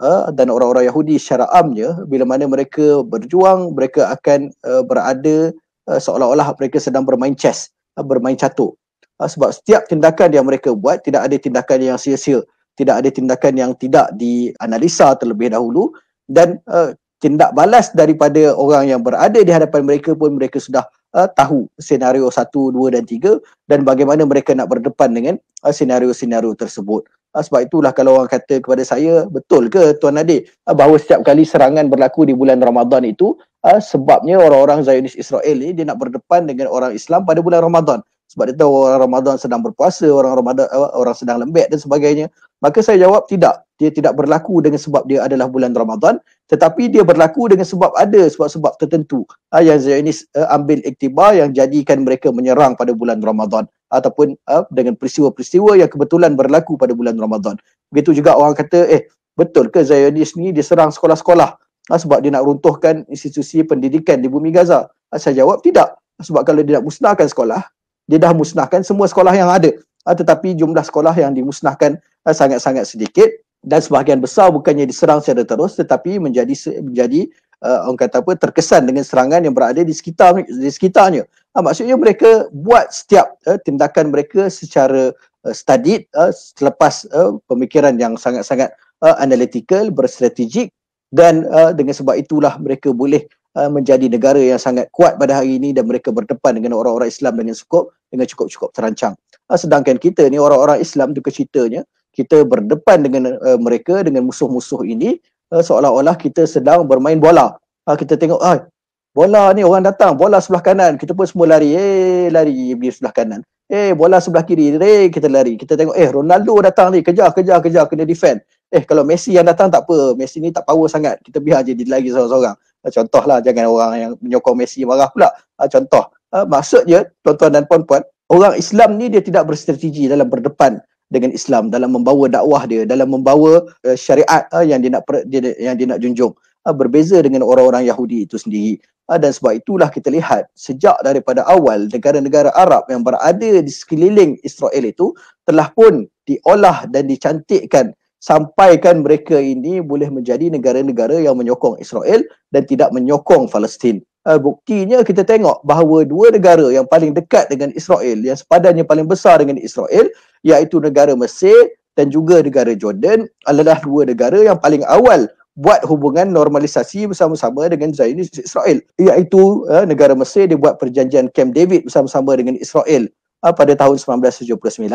Ha? dan orang-orang Yahudi secara amnya bila mana mereka berjuang mereka akan uh, berada uh, seolah-olah mereka sedang bermain chess uh, bermain catur uh, ha? sebab setiap tindakan yang mereka buat tidak ada tindakan yang sia-sia tidak ada tindakan yang tidak dianalisa terlebih dahulu dan uh, tindak balas daripada orang yang berada di hadapan mereka pun mereka sudah uh, tahu senario satu, dua dan tiga, dan bagaimana mereka nak berdepan dengan uh, senario-senario tersebut Ah, sebab itulah kalau orang kata kepada saya betul ke tuan adik ah, bahawa setiap kali serangan berlaku di bulan Ramadan itu ah, sebabnya orang-orang Zionis Israel ni dia nak berdepan dengan orang Islam pada bulan Ramadan sebab dia tahu orang Ramadan sedang berpuasa orang Ramadan orang sedang lembek dan sebagainya maka saya jawab tidak dia tidak berlaku dengan sebab dia adalah bulan Ramadan tetapi dia berlaku dengan sebab ada sebab-sebab tertentu yang Zionis ambil iktibar yang jadikan mereka menyerang pada bulan Ramadan ataupun uh, dengan peristiwa-peristiwa yang kebetulan berlaku pada bulan Ramadan. Begitu juga orang kata eh betul ke Zionis ni diserang sekolah-sekolah uh, sebab dia nak runtuhkan institusi pendidikan di bumi Gaza. Uh, saya jawab tidak. Ah, sebab kalau dia nak musnahkan sekolah, dia dah musnahkan semua sekolah yang ada. Uh, tetapi jumlah sekolah yang dimusnahkan uh, sangat-sangat sedikit dan sebahagian besar bukannya diserang secara terus tetapi menjadi menjadi uh, orang kata apa terkesan dengan serangan yang berada di sekitar di sekitarnya. Ha, maksudnya mereka buat setiap uh, tindakan mereka secara uh, studied uh, selepas uh, pemikiran yang sangat-sangat uh, analytical, berstrategik dan uh, dengan sebab itulah mereka boleh uh, menjadi negara yang sangat kuat pada hari ini dan mereka berdepan dengan orang-orang Islam dengan cukup dengan cukup-cukup terancang. Uh, sedangkan kita ni orang-orang Islam tu ceritanya kita berdepan dengan uh, mereka dengan musuh-musuh ini uh, seolah-olah kita sedang bermain bola. Uh, kita tengok ah bola ni orang datang bola sebelah kanan kita pun semua lari eh lari pergi sebelah kanan eh bola sebelah kiri eh kita lari kita tengok eh Ronaldo datang ni kejar kejar kejar kena defend eh kalau Messi yang datang tak apa Messi ni tak power sangat kita biar je dia lari seorang-seorang lah, jangan orang yang menyokong Messi marah pula ah, contoh ah, maksudnya tuan-tuan dan puan-puan orang Islam ni dia tidak berstrategi dalam berdepan dengan Islam dalam membawa dakwah dia dalam membawa uh, syariat uh, yang dia nak per, dia, yang dia nak junjung uh, berbeza dengan orang-orang Yahudi itu sendiri uh, dan sebab itulah kita lihat sejak daripada awal negara-negara Arab yang berada di sekeliling Israel itu telah pun diolah dan dicantikkan sampaikan mereka ini boleh menjadi negara-negara yang menyokong Israel dan tidak menyokong Palestin. Uh, buktinya kita tengok bahawa dua negara yang paling dekat dengan Israel yang sepadannya paling besar dengan Israel iaitu negara Mesir dan juga negara Jordan adalah dua negara yang paling awal buat hubungan normalisasi bersama-sama dengan Zionis Israel iaitu uh, negara Mesir dia buat perjanjian Camp David bersama-sama dengan Israel uh, pada tahun 1979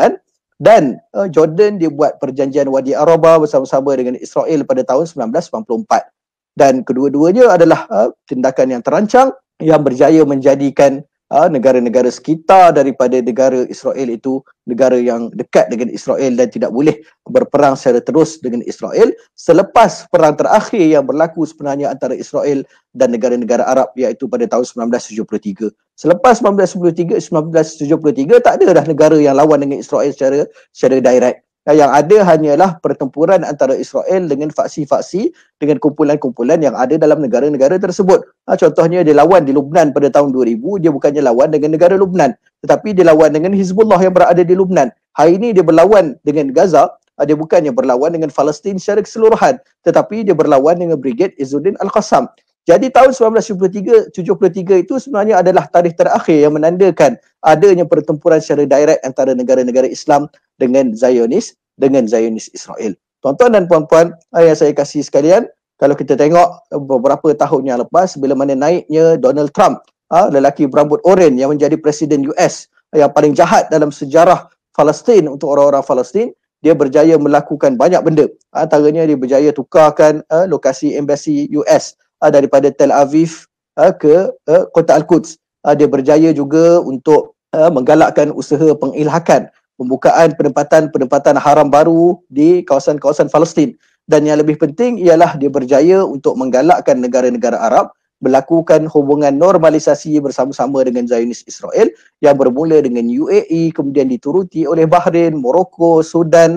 dan uh, Jordan dia buat perjanjian Wadi Araba bersama-sama dengan Israel pada tahun 1994 dan kedua-duanya adalah uh, tindakan yang terancang yang berjaya menjadikan Ah, negara-negara sekitar daripada negara Israel itu negara yang dekat dengan Israel dan tidak boleh berperang secara terus dengan Israel selepas perang terakhir yang berlaku sebenarnya antara Israel dan negara-negara Arab iaitu pada tahun 1973. Selepas 1973 1973 tak ada dah negara yang lawan dengan Israel secara secara direct. Eh, yang ada hanyalah pertempuran antara Israel dengan faksi-faksi dengan kumpulan-kumpulan yang ada dalam negara-negara tersebut. Ha, contohnya dia lawan di Lubnan pada tahun 2000, dia bukannya lawan dengan negara Lubnan tetapi dia lawan dengan Hezbollah yang berada di Lubnan. Hari ini dia berlawan dengan Gaza, ha, dia bukannya berlawan dengan Palestin secara keseluruhan tetapi dia berlawan dengan Brigade Izzuddin Al-Qassam. Jadi tahun 1973 73 itu sebenarnya adalah tarikh terakhir yang menandakan adanya pertempuran secara direct antara negara-negara Islam dengan Zionis dengan Zionis Israel. Tuan-tuan dan puan-puan yang saya kasih sekalian, kalau kita tengok beberapa tahun yang lepas bila mana naiknya Donald Trump, ah, lelaki berambut oren yang menjadi presiden US yang paling jahat dalam sejarah Palestin untuk orang-orang Palestin, dia berjaya melakukan banyak benda. Ah, antaranya dia berjaya tukarkan ah, lokasi embassy US uh, daripada Tel Aviv uh, ke uh, kota Al-Quds. Uh, dia berjaya juga untuk uh, menggalakkan usaha pengilhakan pembukaan penempatan-penempatan haram baru di kawasan-kawasan Palestin. Dan yang lebih penting ialah dia berjaya untuk menggalakkan negara-negara Arab melakukan hubungan normalisasi bersama-sama dengan Zionis Israel yang bermula dengan UAE kemudian dituruti oleh Bahrain, Morocco, Sudan,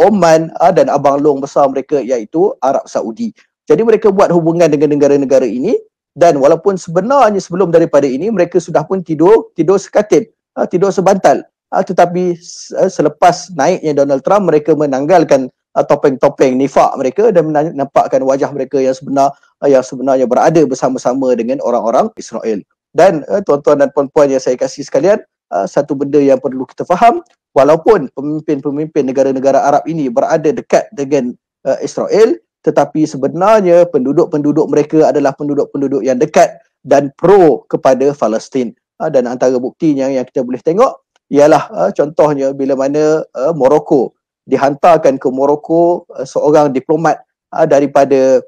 Oman dan Abang Long besar mereka iaitu Arab Saudi. Jadi mereka buat hubungan dengan negara-negara ini dan walaupun sebenarnya sebelum daripada ini mereka sudah pun tidur tidur sekatip, ha, tidur sebantal. Ha, tetapi eh, selepas naiknya Donald Trump mereka menanggalkan ha, topeng-topeng nifak mereka dan menampakkan wajah mereka yang sebenar yang sebenarnya berada bersama-sama dengan orang-orang Israel. Dan uh, tuan-tuan dan puan-puan yang saya kasih sekalian, satu benda yang perlu kita faham, walaupun pemimpin-pemimpin negara-negara Arab ini berada dekat dengan eh, Israel, tetapi sebenarnya penduduk-penduduk mereka adalah penduduk-penduduk yang dekat dan pro kepada Palestin. Ha, dan antara buktinya yang kita boleh tengok ialah uh, contohnya bila mana uh, Morocco dihantarkan ke Morocco uh, seorang diplomat uh, daripada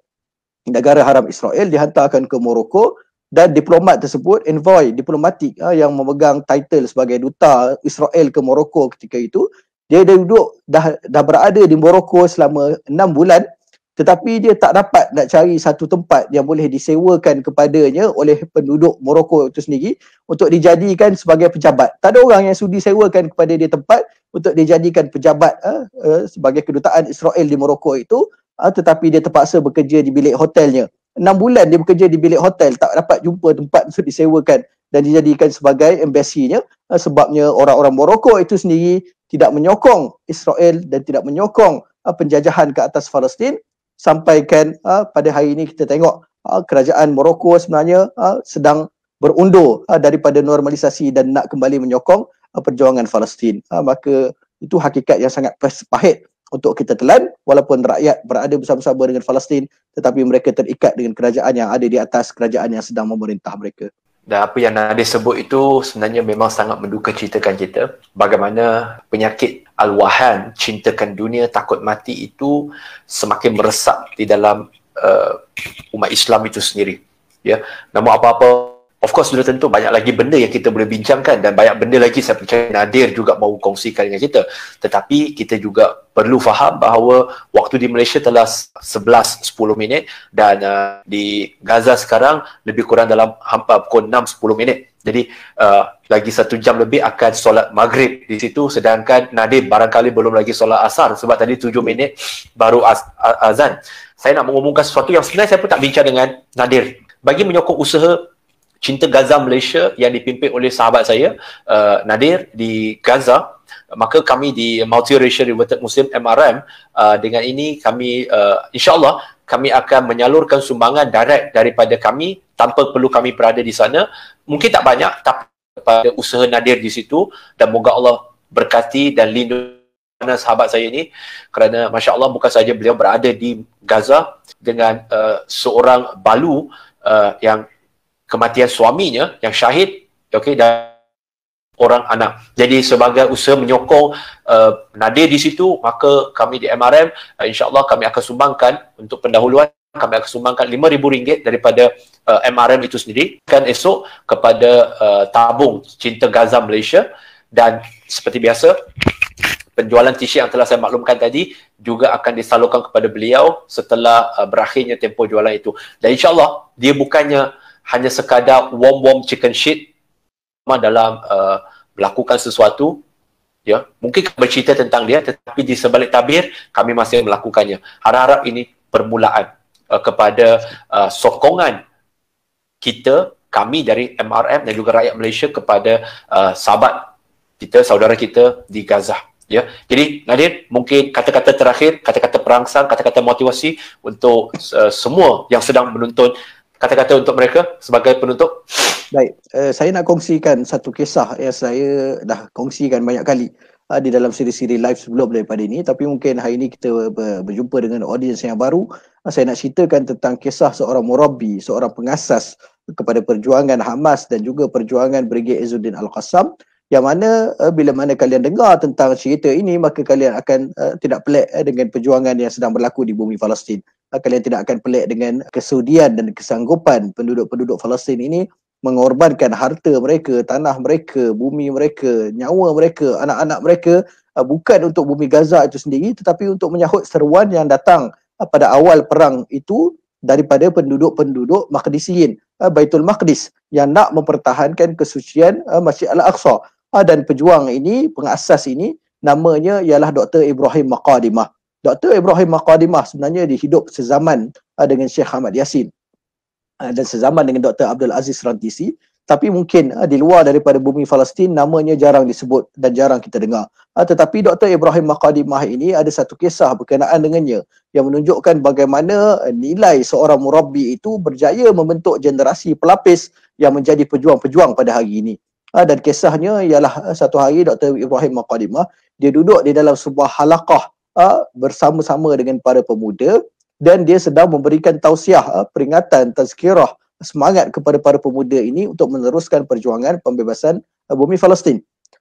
negara haram Israel dihantarkan ke Morocco dan diplomat tersebut envoy diplomatik uh, yang memegang title sebagai duta Israel ke Morocco ketika itu dia dah duduk dah dah berada di Morocco selama enam bulan tetapi dia tak dapat nak cari satu tempat yang boleh disewakan kepadanya oleh penduduk Morocco itu sendiri untuk dijadikan sebagai pejabat. Tak ada orang yang sudi sewakan kepada dia tempat untuk dijadikan pejabat uh, uh, sebagai kedutaan Israel di Morocco itu uh, tetapi dia terpaksa bekerja di bilik hotelnya. enam bulan dia bekerja di bilik hotel tak dapat jumpa tempat untuk disewakan dan dijadikan sebagai embassinya uh, sebabnya orang-orang Morocco itu sendiri tidak menyokong Israel dan tidak menyokong penjajahan ke atas Palestin sampaikan ha, pada hari ini kita tengok ha, kerajaan Morocco sebenarnya ha, sedang berundur ha, daripada normalisasi dan nak kembali menyokong ha, perjuangan Palestin. Ha, maka itu hakikat yang sangat pahit untuk kita telan walaupun rakyat berada bersama-sama dengan Palestin tetapi mereka terikat dengan kerajaan yang ada di atas kerajaan yang sedang memerintah mereka dan apa yang Nadia sebut itu sebenarnya memang sangat menduka ceritakan kita bagaimana penyakit al-wahan cintakan dunia takut mati itu semakin meresap di dalam uh, umat Islam itu sendiri ya namun apa-apa of course sudah tentu banyak lagi benda yang kita boleh bincangkan dan banyak benda lagi saya percaya Nadir juga mahu kongsikan dengan kita tetapi kita juga perlu faham bahawa waktu di Malaysia telah 11-10 minit dan uh, di Gaza sekarang lebih kurang dalam hampa uh, pukul 6-10 minit jadi uh, lagi satu jam lebih akan solat maghrib di situ sedangkan Nadir barangkali belum lagi solat asar sebab tadi 7 minit baru az- azan saya nak mengumumkan sesuatu yang sebenarnya saya pun tak bincang dengan Nadir bagi menyokong usaha Cinta Gaza Malaysia yang dipimpin oleh sahabat saya uh, Nadir di Gaza maka kami di Multiracial Reverted Muslim MRM uh, dengan ini kami uh, insyaAllah kami akan menyalurkan sumbangan direct daripada kami tanpa perlu kami berada di sana mungkin tak banyak tapi pada usaha Nadir di situ dan moga Allah berkati dan lindungi sahabat saya ini kerana Masya Allah bukan saja beliau berada di Gaza dengan uh, seorang balu uh, yang kematian suaminya yang syahid okay dan orang anak. Jadi sebagai usaha menyokong uh, nadir di situ maka kami di MRM uh, insyaallah kami akan sumbangkan untuk pendahuluan kami akan sumbangkan RM5,000 daripada uh, MRM itu sendiri kan esok kepada uh, tabung Cinta Gaza Malaysia dan seperti biasa penjualan t-shirt yang telah saya maklumkan tadi juga akan disalurkan kepada beliau setelah uh, berakhirnya tempoh jualan itu dan insyaAllah dia bukannya hanya sekadar warm-warm chicken shit dalam uh, melakukan sesuatu ya mungkin kami bercerita tentang dia tetapi di sebalik tabir kami masih melakukannya harap-harap ini permulaan uh, kepada uh, sokongan kita kami dari MRM dan juga rakyat Malaysia kepada uh, sahabat kita saudara kita di Gaza ya jadi Nadir mungkin kata-kata terakhir kata-kata perangsang kata-kata motivasi untuk uh, semua yang sedang menonton kata-kata untuk mereka sebagai penutup? Baik, uh, saya nak kongsikan satu kisah yang saya dah kongsikan banyak kali uh, di dalam siri-siri live sebelum daripada ini tapi mungkin hari ini kita berjumpa dengan audiens yang baru uh, saya nak ceritakan tentang kisah seorang murabi, seorang pengasas kepada perjuangan Hamas dan juga perjuangan Brigade Izzuddin Al-Qassam yang mana uh, bila mana kalian dengar tentang cerita ini maka kalian akan uh, tidak pelik uh, dengan perjuangan yang sedang berlaku di bumi Palestin uh, kalian tidak akan pelik dengan kesudian dan kesanggupan penduduk-penduduk Palestin ini mengorbankan harta mereka tanah mereka bumi mereka nyawa mereka anak-anak mereka uh, bukan untuk bumi Gaza itu sendiri tetapi untuk menyahut seruan yang datang uh, pada awal perang itu daripada penduduk-penduduk Maqdisiyin, Baitul Maqdis yang nak mempertahankan kesucian Masjid Al-Aqsa. Ah dan pejuang ini, pengasas ini namanya ialah Dr. Ibrahim Maqadimah. Dr. Ibrahim Maqadimah sebenarnya dihidup sezaman ah, dengan Syekh Ahmad Yassin ah, dan sezaman dengan Dr. Abdul Aziz Rantisi tapi mungkin ah, di luar daripada bumi Palestin namanya jarang disebut dan jarang kita dengar. Tetapi Dr. Ibrahim Maqadimah ini ada satu kisah berkenaan dengannya yang menunjukkan bagaimana nilai seorang murabi itu berjaya membentuk generasi pelapis yang menjadi pejuang-pejuang pada hari ini. Ah, dan kisahnya ialah ah, satu hari Dr. Ibrahim Maqadimah dia duduk di dalam sebuah halaqah ah, bersama-sama dengan para pemuda dan dia sedang memberikan tausiah peringatan tazkirah semangat kepada para pemuda ini untuk meneruskan perjuangan pembebasan bumi Palestin.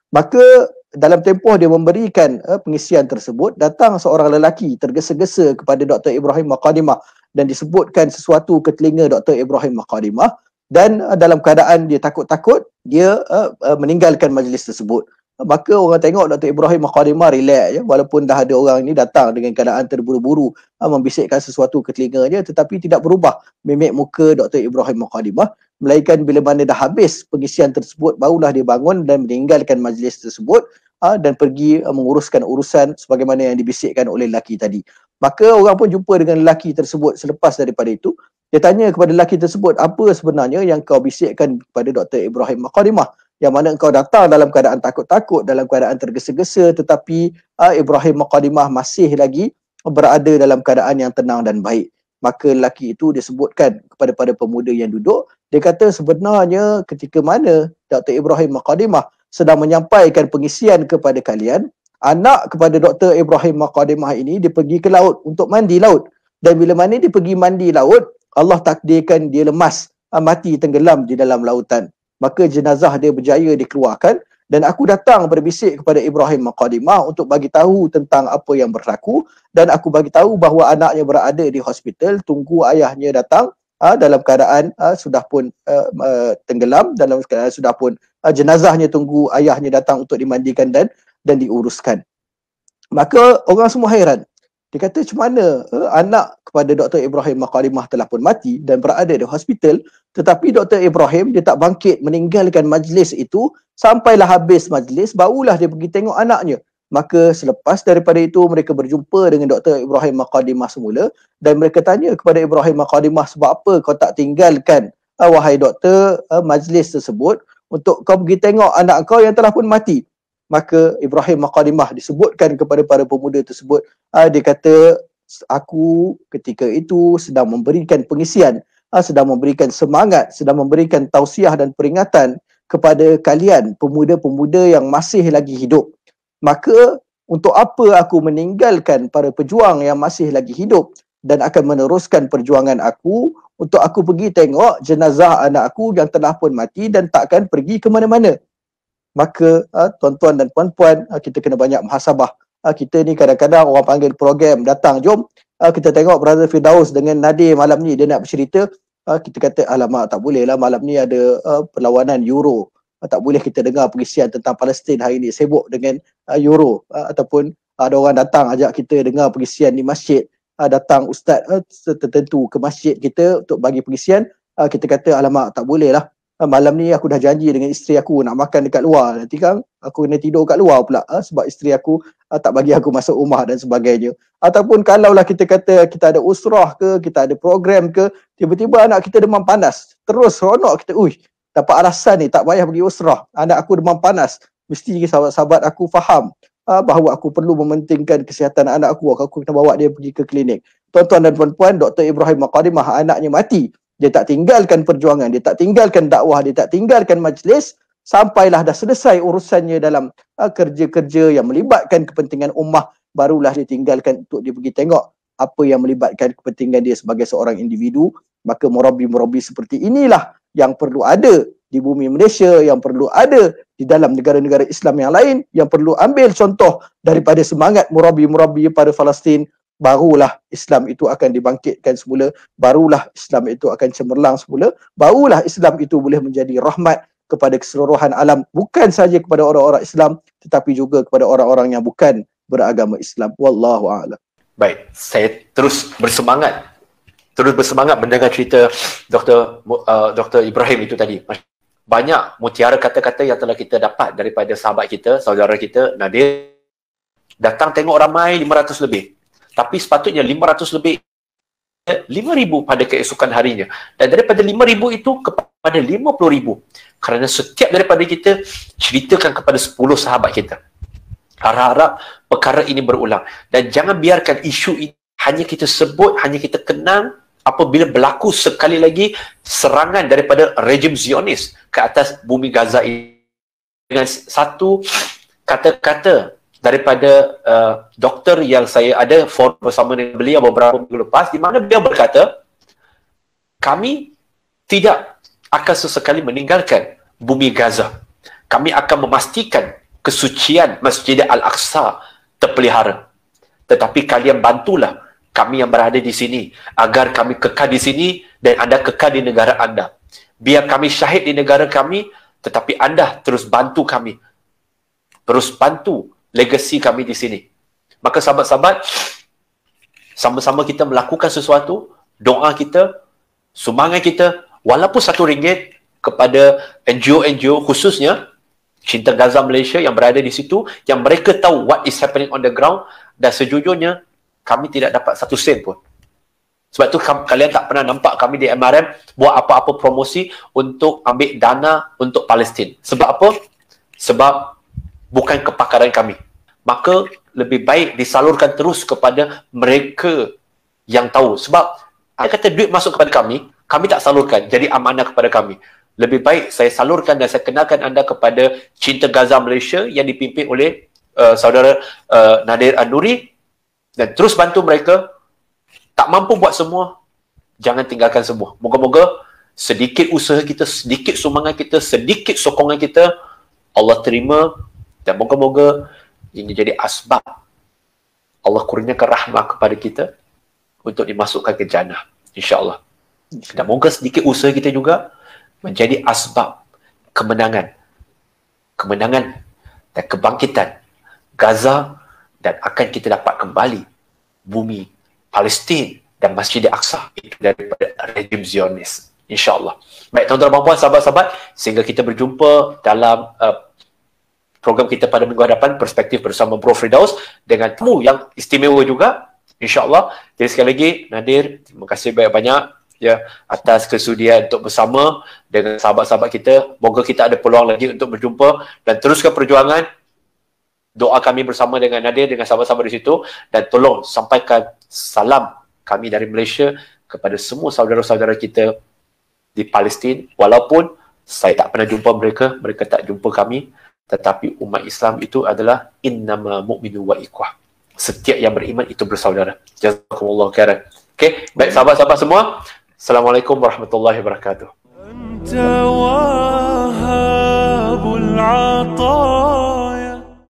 Maka dalam tempoh dia memberikan pengisian tersebut datang seorang lelaki tergesa-gesa kepada Dr. Ibrahim Maqadimah dan disebutkan sesuatu ke telinga Dr. Ibrahim Maqadimah dan uh, dalam keadaan dia takut-takut dia uh, uh, meninggalkan majlis tersebut maka orang tengok Dr. Ibrahim Makarimah relax ya walaupun dah ada orang ini datang dengan keadaan terburu-buru ha, membisikkan sesuatu ke telinganya tetapi tidak berubah mimik muka Dr. Ibrahim Makarimah melainkan bila mana dah habis pengisian tersebut barulah dia bangun dan meninggalkan majlis tersebut ha, dan pergi ha, menguruskan urusan sebagaimana yang dibisikkan oleh lelaki tadi maka orang pun jumpa dengan lelaki tersebut selepas daripada itu dia tanya kepada lelaki tersebut, apa sebenarnya yang kau bisikkan kepada Dr. Ibrahim Makarimah? Yang mana engkau datang dalam keadaan takut-takut, dalam keadaan tergesa-gesa tetapi uh, Ibrahim Makarimah masih lagi berada dalam keadaan yang tenang dan baik. Maka lelaki itu disebutkan kepada pada pemuda yang duduk, dia kata sebenarnya ketika mana Dr. Ibrahim Makarimah sedang menyampaikan pengisian kepada kalian, anak kepada Dr. Ibrahim Makarimah ini dia pergi ke laut untuk mandi laut. Dan bila mana dia pergi mandi laut, Allah takdirkan dia lemas ah, mati tenggelam di dalam lautan maka jenazah dia berjaya dikeluarkan dan aku datang berbisik kepada Ibrahim Maqadimah untuk bagi tahu tentang apa yang berlaku dan aku bagi tahu bahawa anaknya berada di hospital tunggu ayahnya datang ha, dalam keadaan ha, sudah pun uh, uh, tenggelam dalam keadaan sudah pun uh, jenazahnya tunggu ayahnya datang untuk dimandikan dan dan diuruskan maka orang semua hairan dia kata macam mana uh, anak kepada Dr. Ibrahim Makalimah telah pun mati dan berada di hospital tetapi Dr. Ibrahim dia tak bangkit meninggalkan majlis itu sampailah habis majlis barulah dia pergi tengok anaknya. Maka selepas daripada itu mereka berjumpa dengan Dr. Ibrahim Makalimah semula dan mereka tanya kepada Ibrahim Makalimah sebab apa kau tak tinggalkan eh, wahai doktor eh, majlis tersebut untuk kau pergi tengok anak kau yang telah pun mati maka Ibrahim Maqalimah disebutkan kepada para pemuda tersebut uh, dia kata aku ketika itu sedang memberikan pengisian uh, sedang memberikan semangat sedang memberikan tausiah dan peringatan kepada kalian pemuda-pemuda yang masih lagi hidup maka untuk apa aku meninggalkan para pejuang yang masih lagi hidup dan akan meneruskan perjuangan aku untuk aku pergi tengok jenazah anak aku yang telah pun mati dan takkan pergi ke mana-mana maka ah, tuan-tuan dan puan-puan ah, kita kena banyak muhasabah uh, kita ni kadang-kadang orang panggil program datang jom kita tengok brother Firdaus dengan Nadir malam ni dia nak bercerita kita kata alamak tak boleh lah malam ni ada perlawanan euro tak boleh kita dengar pengisian tentang Palestin hari ni sibuk dengan euro ataupun ada orang datang ajak kita dengar pengisian di masjid datang ustaz tertentu ke masjid kita untuk bagi pengisian kita kata alamak tak boleh lah Ah, malam ni aku dah janji dengan isteri aku nak makan dekat luar nanti kan aku kena tidur kat luar pula ha, sebab isteri aku ha, tak bagi aku masuk rumah dan sebagainya ataupun kalaulah kita kata kita ada usrah ke kita ada program ke tiba-tiba anak kita demam panas terus seronok kita uish dapat alasan ni tak payah pergi usrah anak aku demam panas mesti sahabat-sahabat aku faham ha, bahawa aku perlu mementingkan kesihatan anak aku aku kena bawa dia pergi ke klinik tuan-tuan dan puan-puan Dr. Ibrahim Maqarimah anaknya mati dia tak tinggalkan perjuangan, dia tak tinggalkan dakwah, dia tak tinggalkan majlis sampailah dah selesai urusannya dalam uh, kerja-kerja yang melibatkan kepentingan ummah barulah dia tinggalkan untuk dia pergi tengok apa yang melibatkan kepentingan dia sebagai seorang individu maka murabi-murabi seperti inilah yang perlu ada di bumi Malaysia yang perlu ada di dalam negara-negara Islam yang lain yang perlu ambil contoh daripada semangat murabi-murabi pada Palestin barulah Islam itu akan dibangkitkan semula, barulah Islam itu akan cemerlang semula, barulah Islam itu boleh menjadi rahmat kepada keseluruhan alam, bukan saja kepada orang-orang Islam tetapi juga kepada orang-orang yang bukan beragama Islam. Wallahu a'lam. Baik, saya terus bersemangat terus bersemangat mendengar cerita Dr. Uh, Dr. Ibrahim itu tadi. Banyak mutiara kata-kata yang telah kita dapat daripada sahabat kita, saudara kita Nadir datang tengok ramai 500 lebih tapi sepatutnya 500 lebih 5000 eh, pada keesokan harinya dan daripada 5000 itu kepada 50000 kerana setiap daripada kita ceritakan kepada 10 sahabat kita harap-harap perkara ini berulang dan jangan biarkan isu ini hanya kita sebut hanya kita kenang apabila berlaku sekali lagi serangan daripada rejim Zionis ke atas bumi Gaza ini dengan satu kata-kata daripada uh, doktor yang saya ada forum bersama dengan beliau beberapa minggu lepas di mana beliau berkata kami tidak akan sesekali meninggalkan bumi Gaza. Kami akan memastikan kesucian Masjid Al-Aqsa terpelihara. Tetapi kalian bantulah kami yang berada di sini agar kami kekal di sini dan anda kekal di negara anda. Biar kami syahid di negara kami tetapi anda terus bantu kami. Terus bantu legacy kami di sini. Maka sahabat-sahabat, sama-sama kita melakukan sesuatu, doa kita, sumbangan kita, walaupun satu ringgit kepada NGO-NGO khususnya, Cinta Gaza Malaysia yang berada di situ, yang mereka tahu what is happening on the ground dan sejujurnya kami tidak dapat satu sen pun. Sebab tu kalian tak pernah nampak kami di MRM buat apa-apa promosi untuk ambil dana untuk Palestin. Sebab apa? Sebab bukan kepakaran kami. Maka lebih baik disalurkan terus kepada mereka yang tahu. Sebab saya kata duit masuk kepada kami, kami tak salurkan. Jadi amanah kepada kami. Lebih baik saya salurkan dan saya kenalkan anda kepada Cinta Gaza Malaysia yang dipimpin oleh uh, saudara uh, Nadir Anuri dan terus bantu mereka. Tak mampu buat semua, jangan tinggalkan semua. Moga-moga sedikit usaha kita, sedikit sumbangan kita, sedikit sokongan kita, Allah terima dan moga-moga ini jadi asbab Allah kurniakan rahmat kepada kita untuk dimasukkan ke jannah. InsyaAllah. Dan moga sedikit usaha kita juga menjadi asbab kemenangan. Kemenangan dan kebangkitan Gaza dan akan kita dapat kembali bumi Palestin dan Masjid Al-Aqsa itu daripada rejim Zionis. InsyaAllah. Baik, tuan-tuan dan puan-puan, sahabat-sahabat, sehingga kita berjumpa dalam uh, program kita pada minggu hadapan perspektif bersama Bro Fridaus dengan temu yang istimewa juga insyaallah jadi sekali lagi Nadir terima kasih banyak-banyak ya atas kesudian untuk bersama dengan sahabat-sahabat kita moga kita ada peluang lagi untuk berjumpa dan teruskan perjuangan doa kami bersama dengan Nadir dengan sahabat-sahabat di situ dan tolong sampaikan salam kami dari Malaysia kepada semua saudara-saudara kita di Palestin walaupun saya tak pernah jumpa mereka mereka tak jumpa kami tetapi umat Islam itu adalah innama mu'minu wa ikhwah. Setiap yang beriman itu bersaudara. Jazakumullah khair. Okey, baik sahabat-sahabat semua. Assalamualaikum warahmatullahi wabarakatuh. Anta wahabul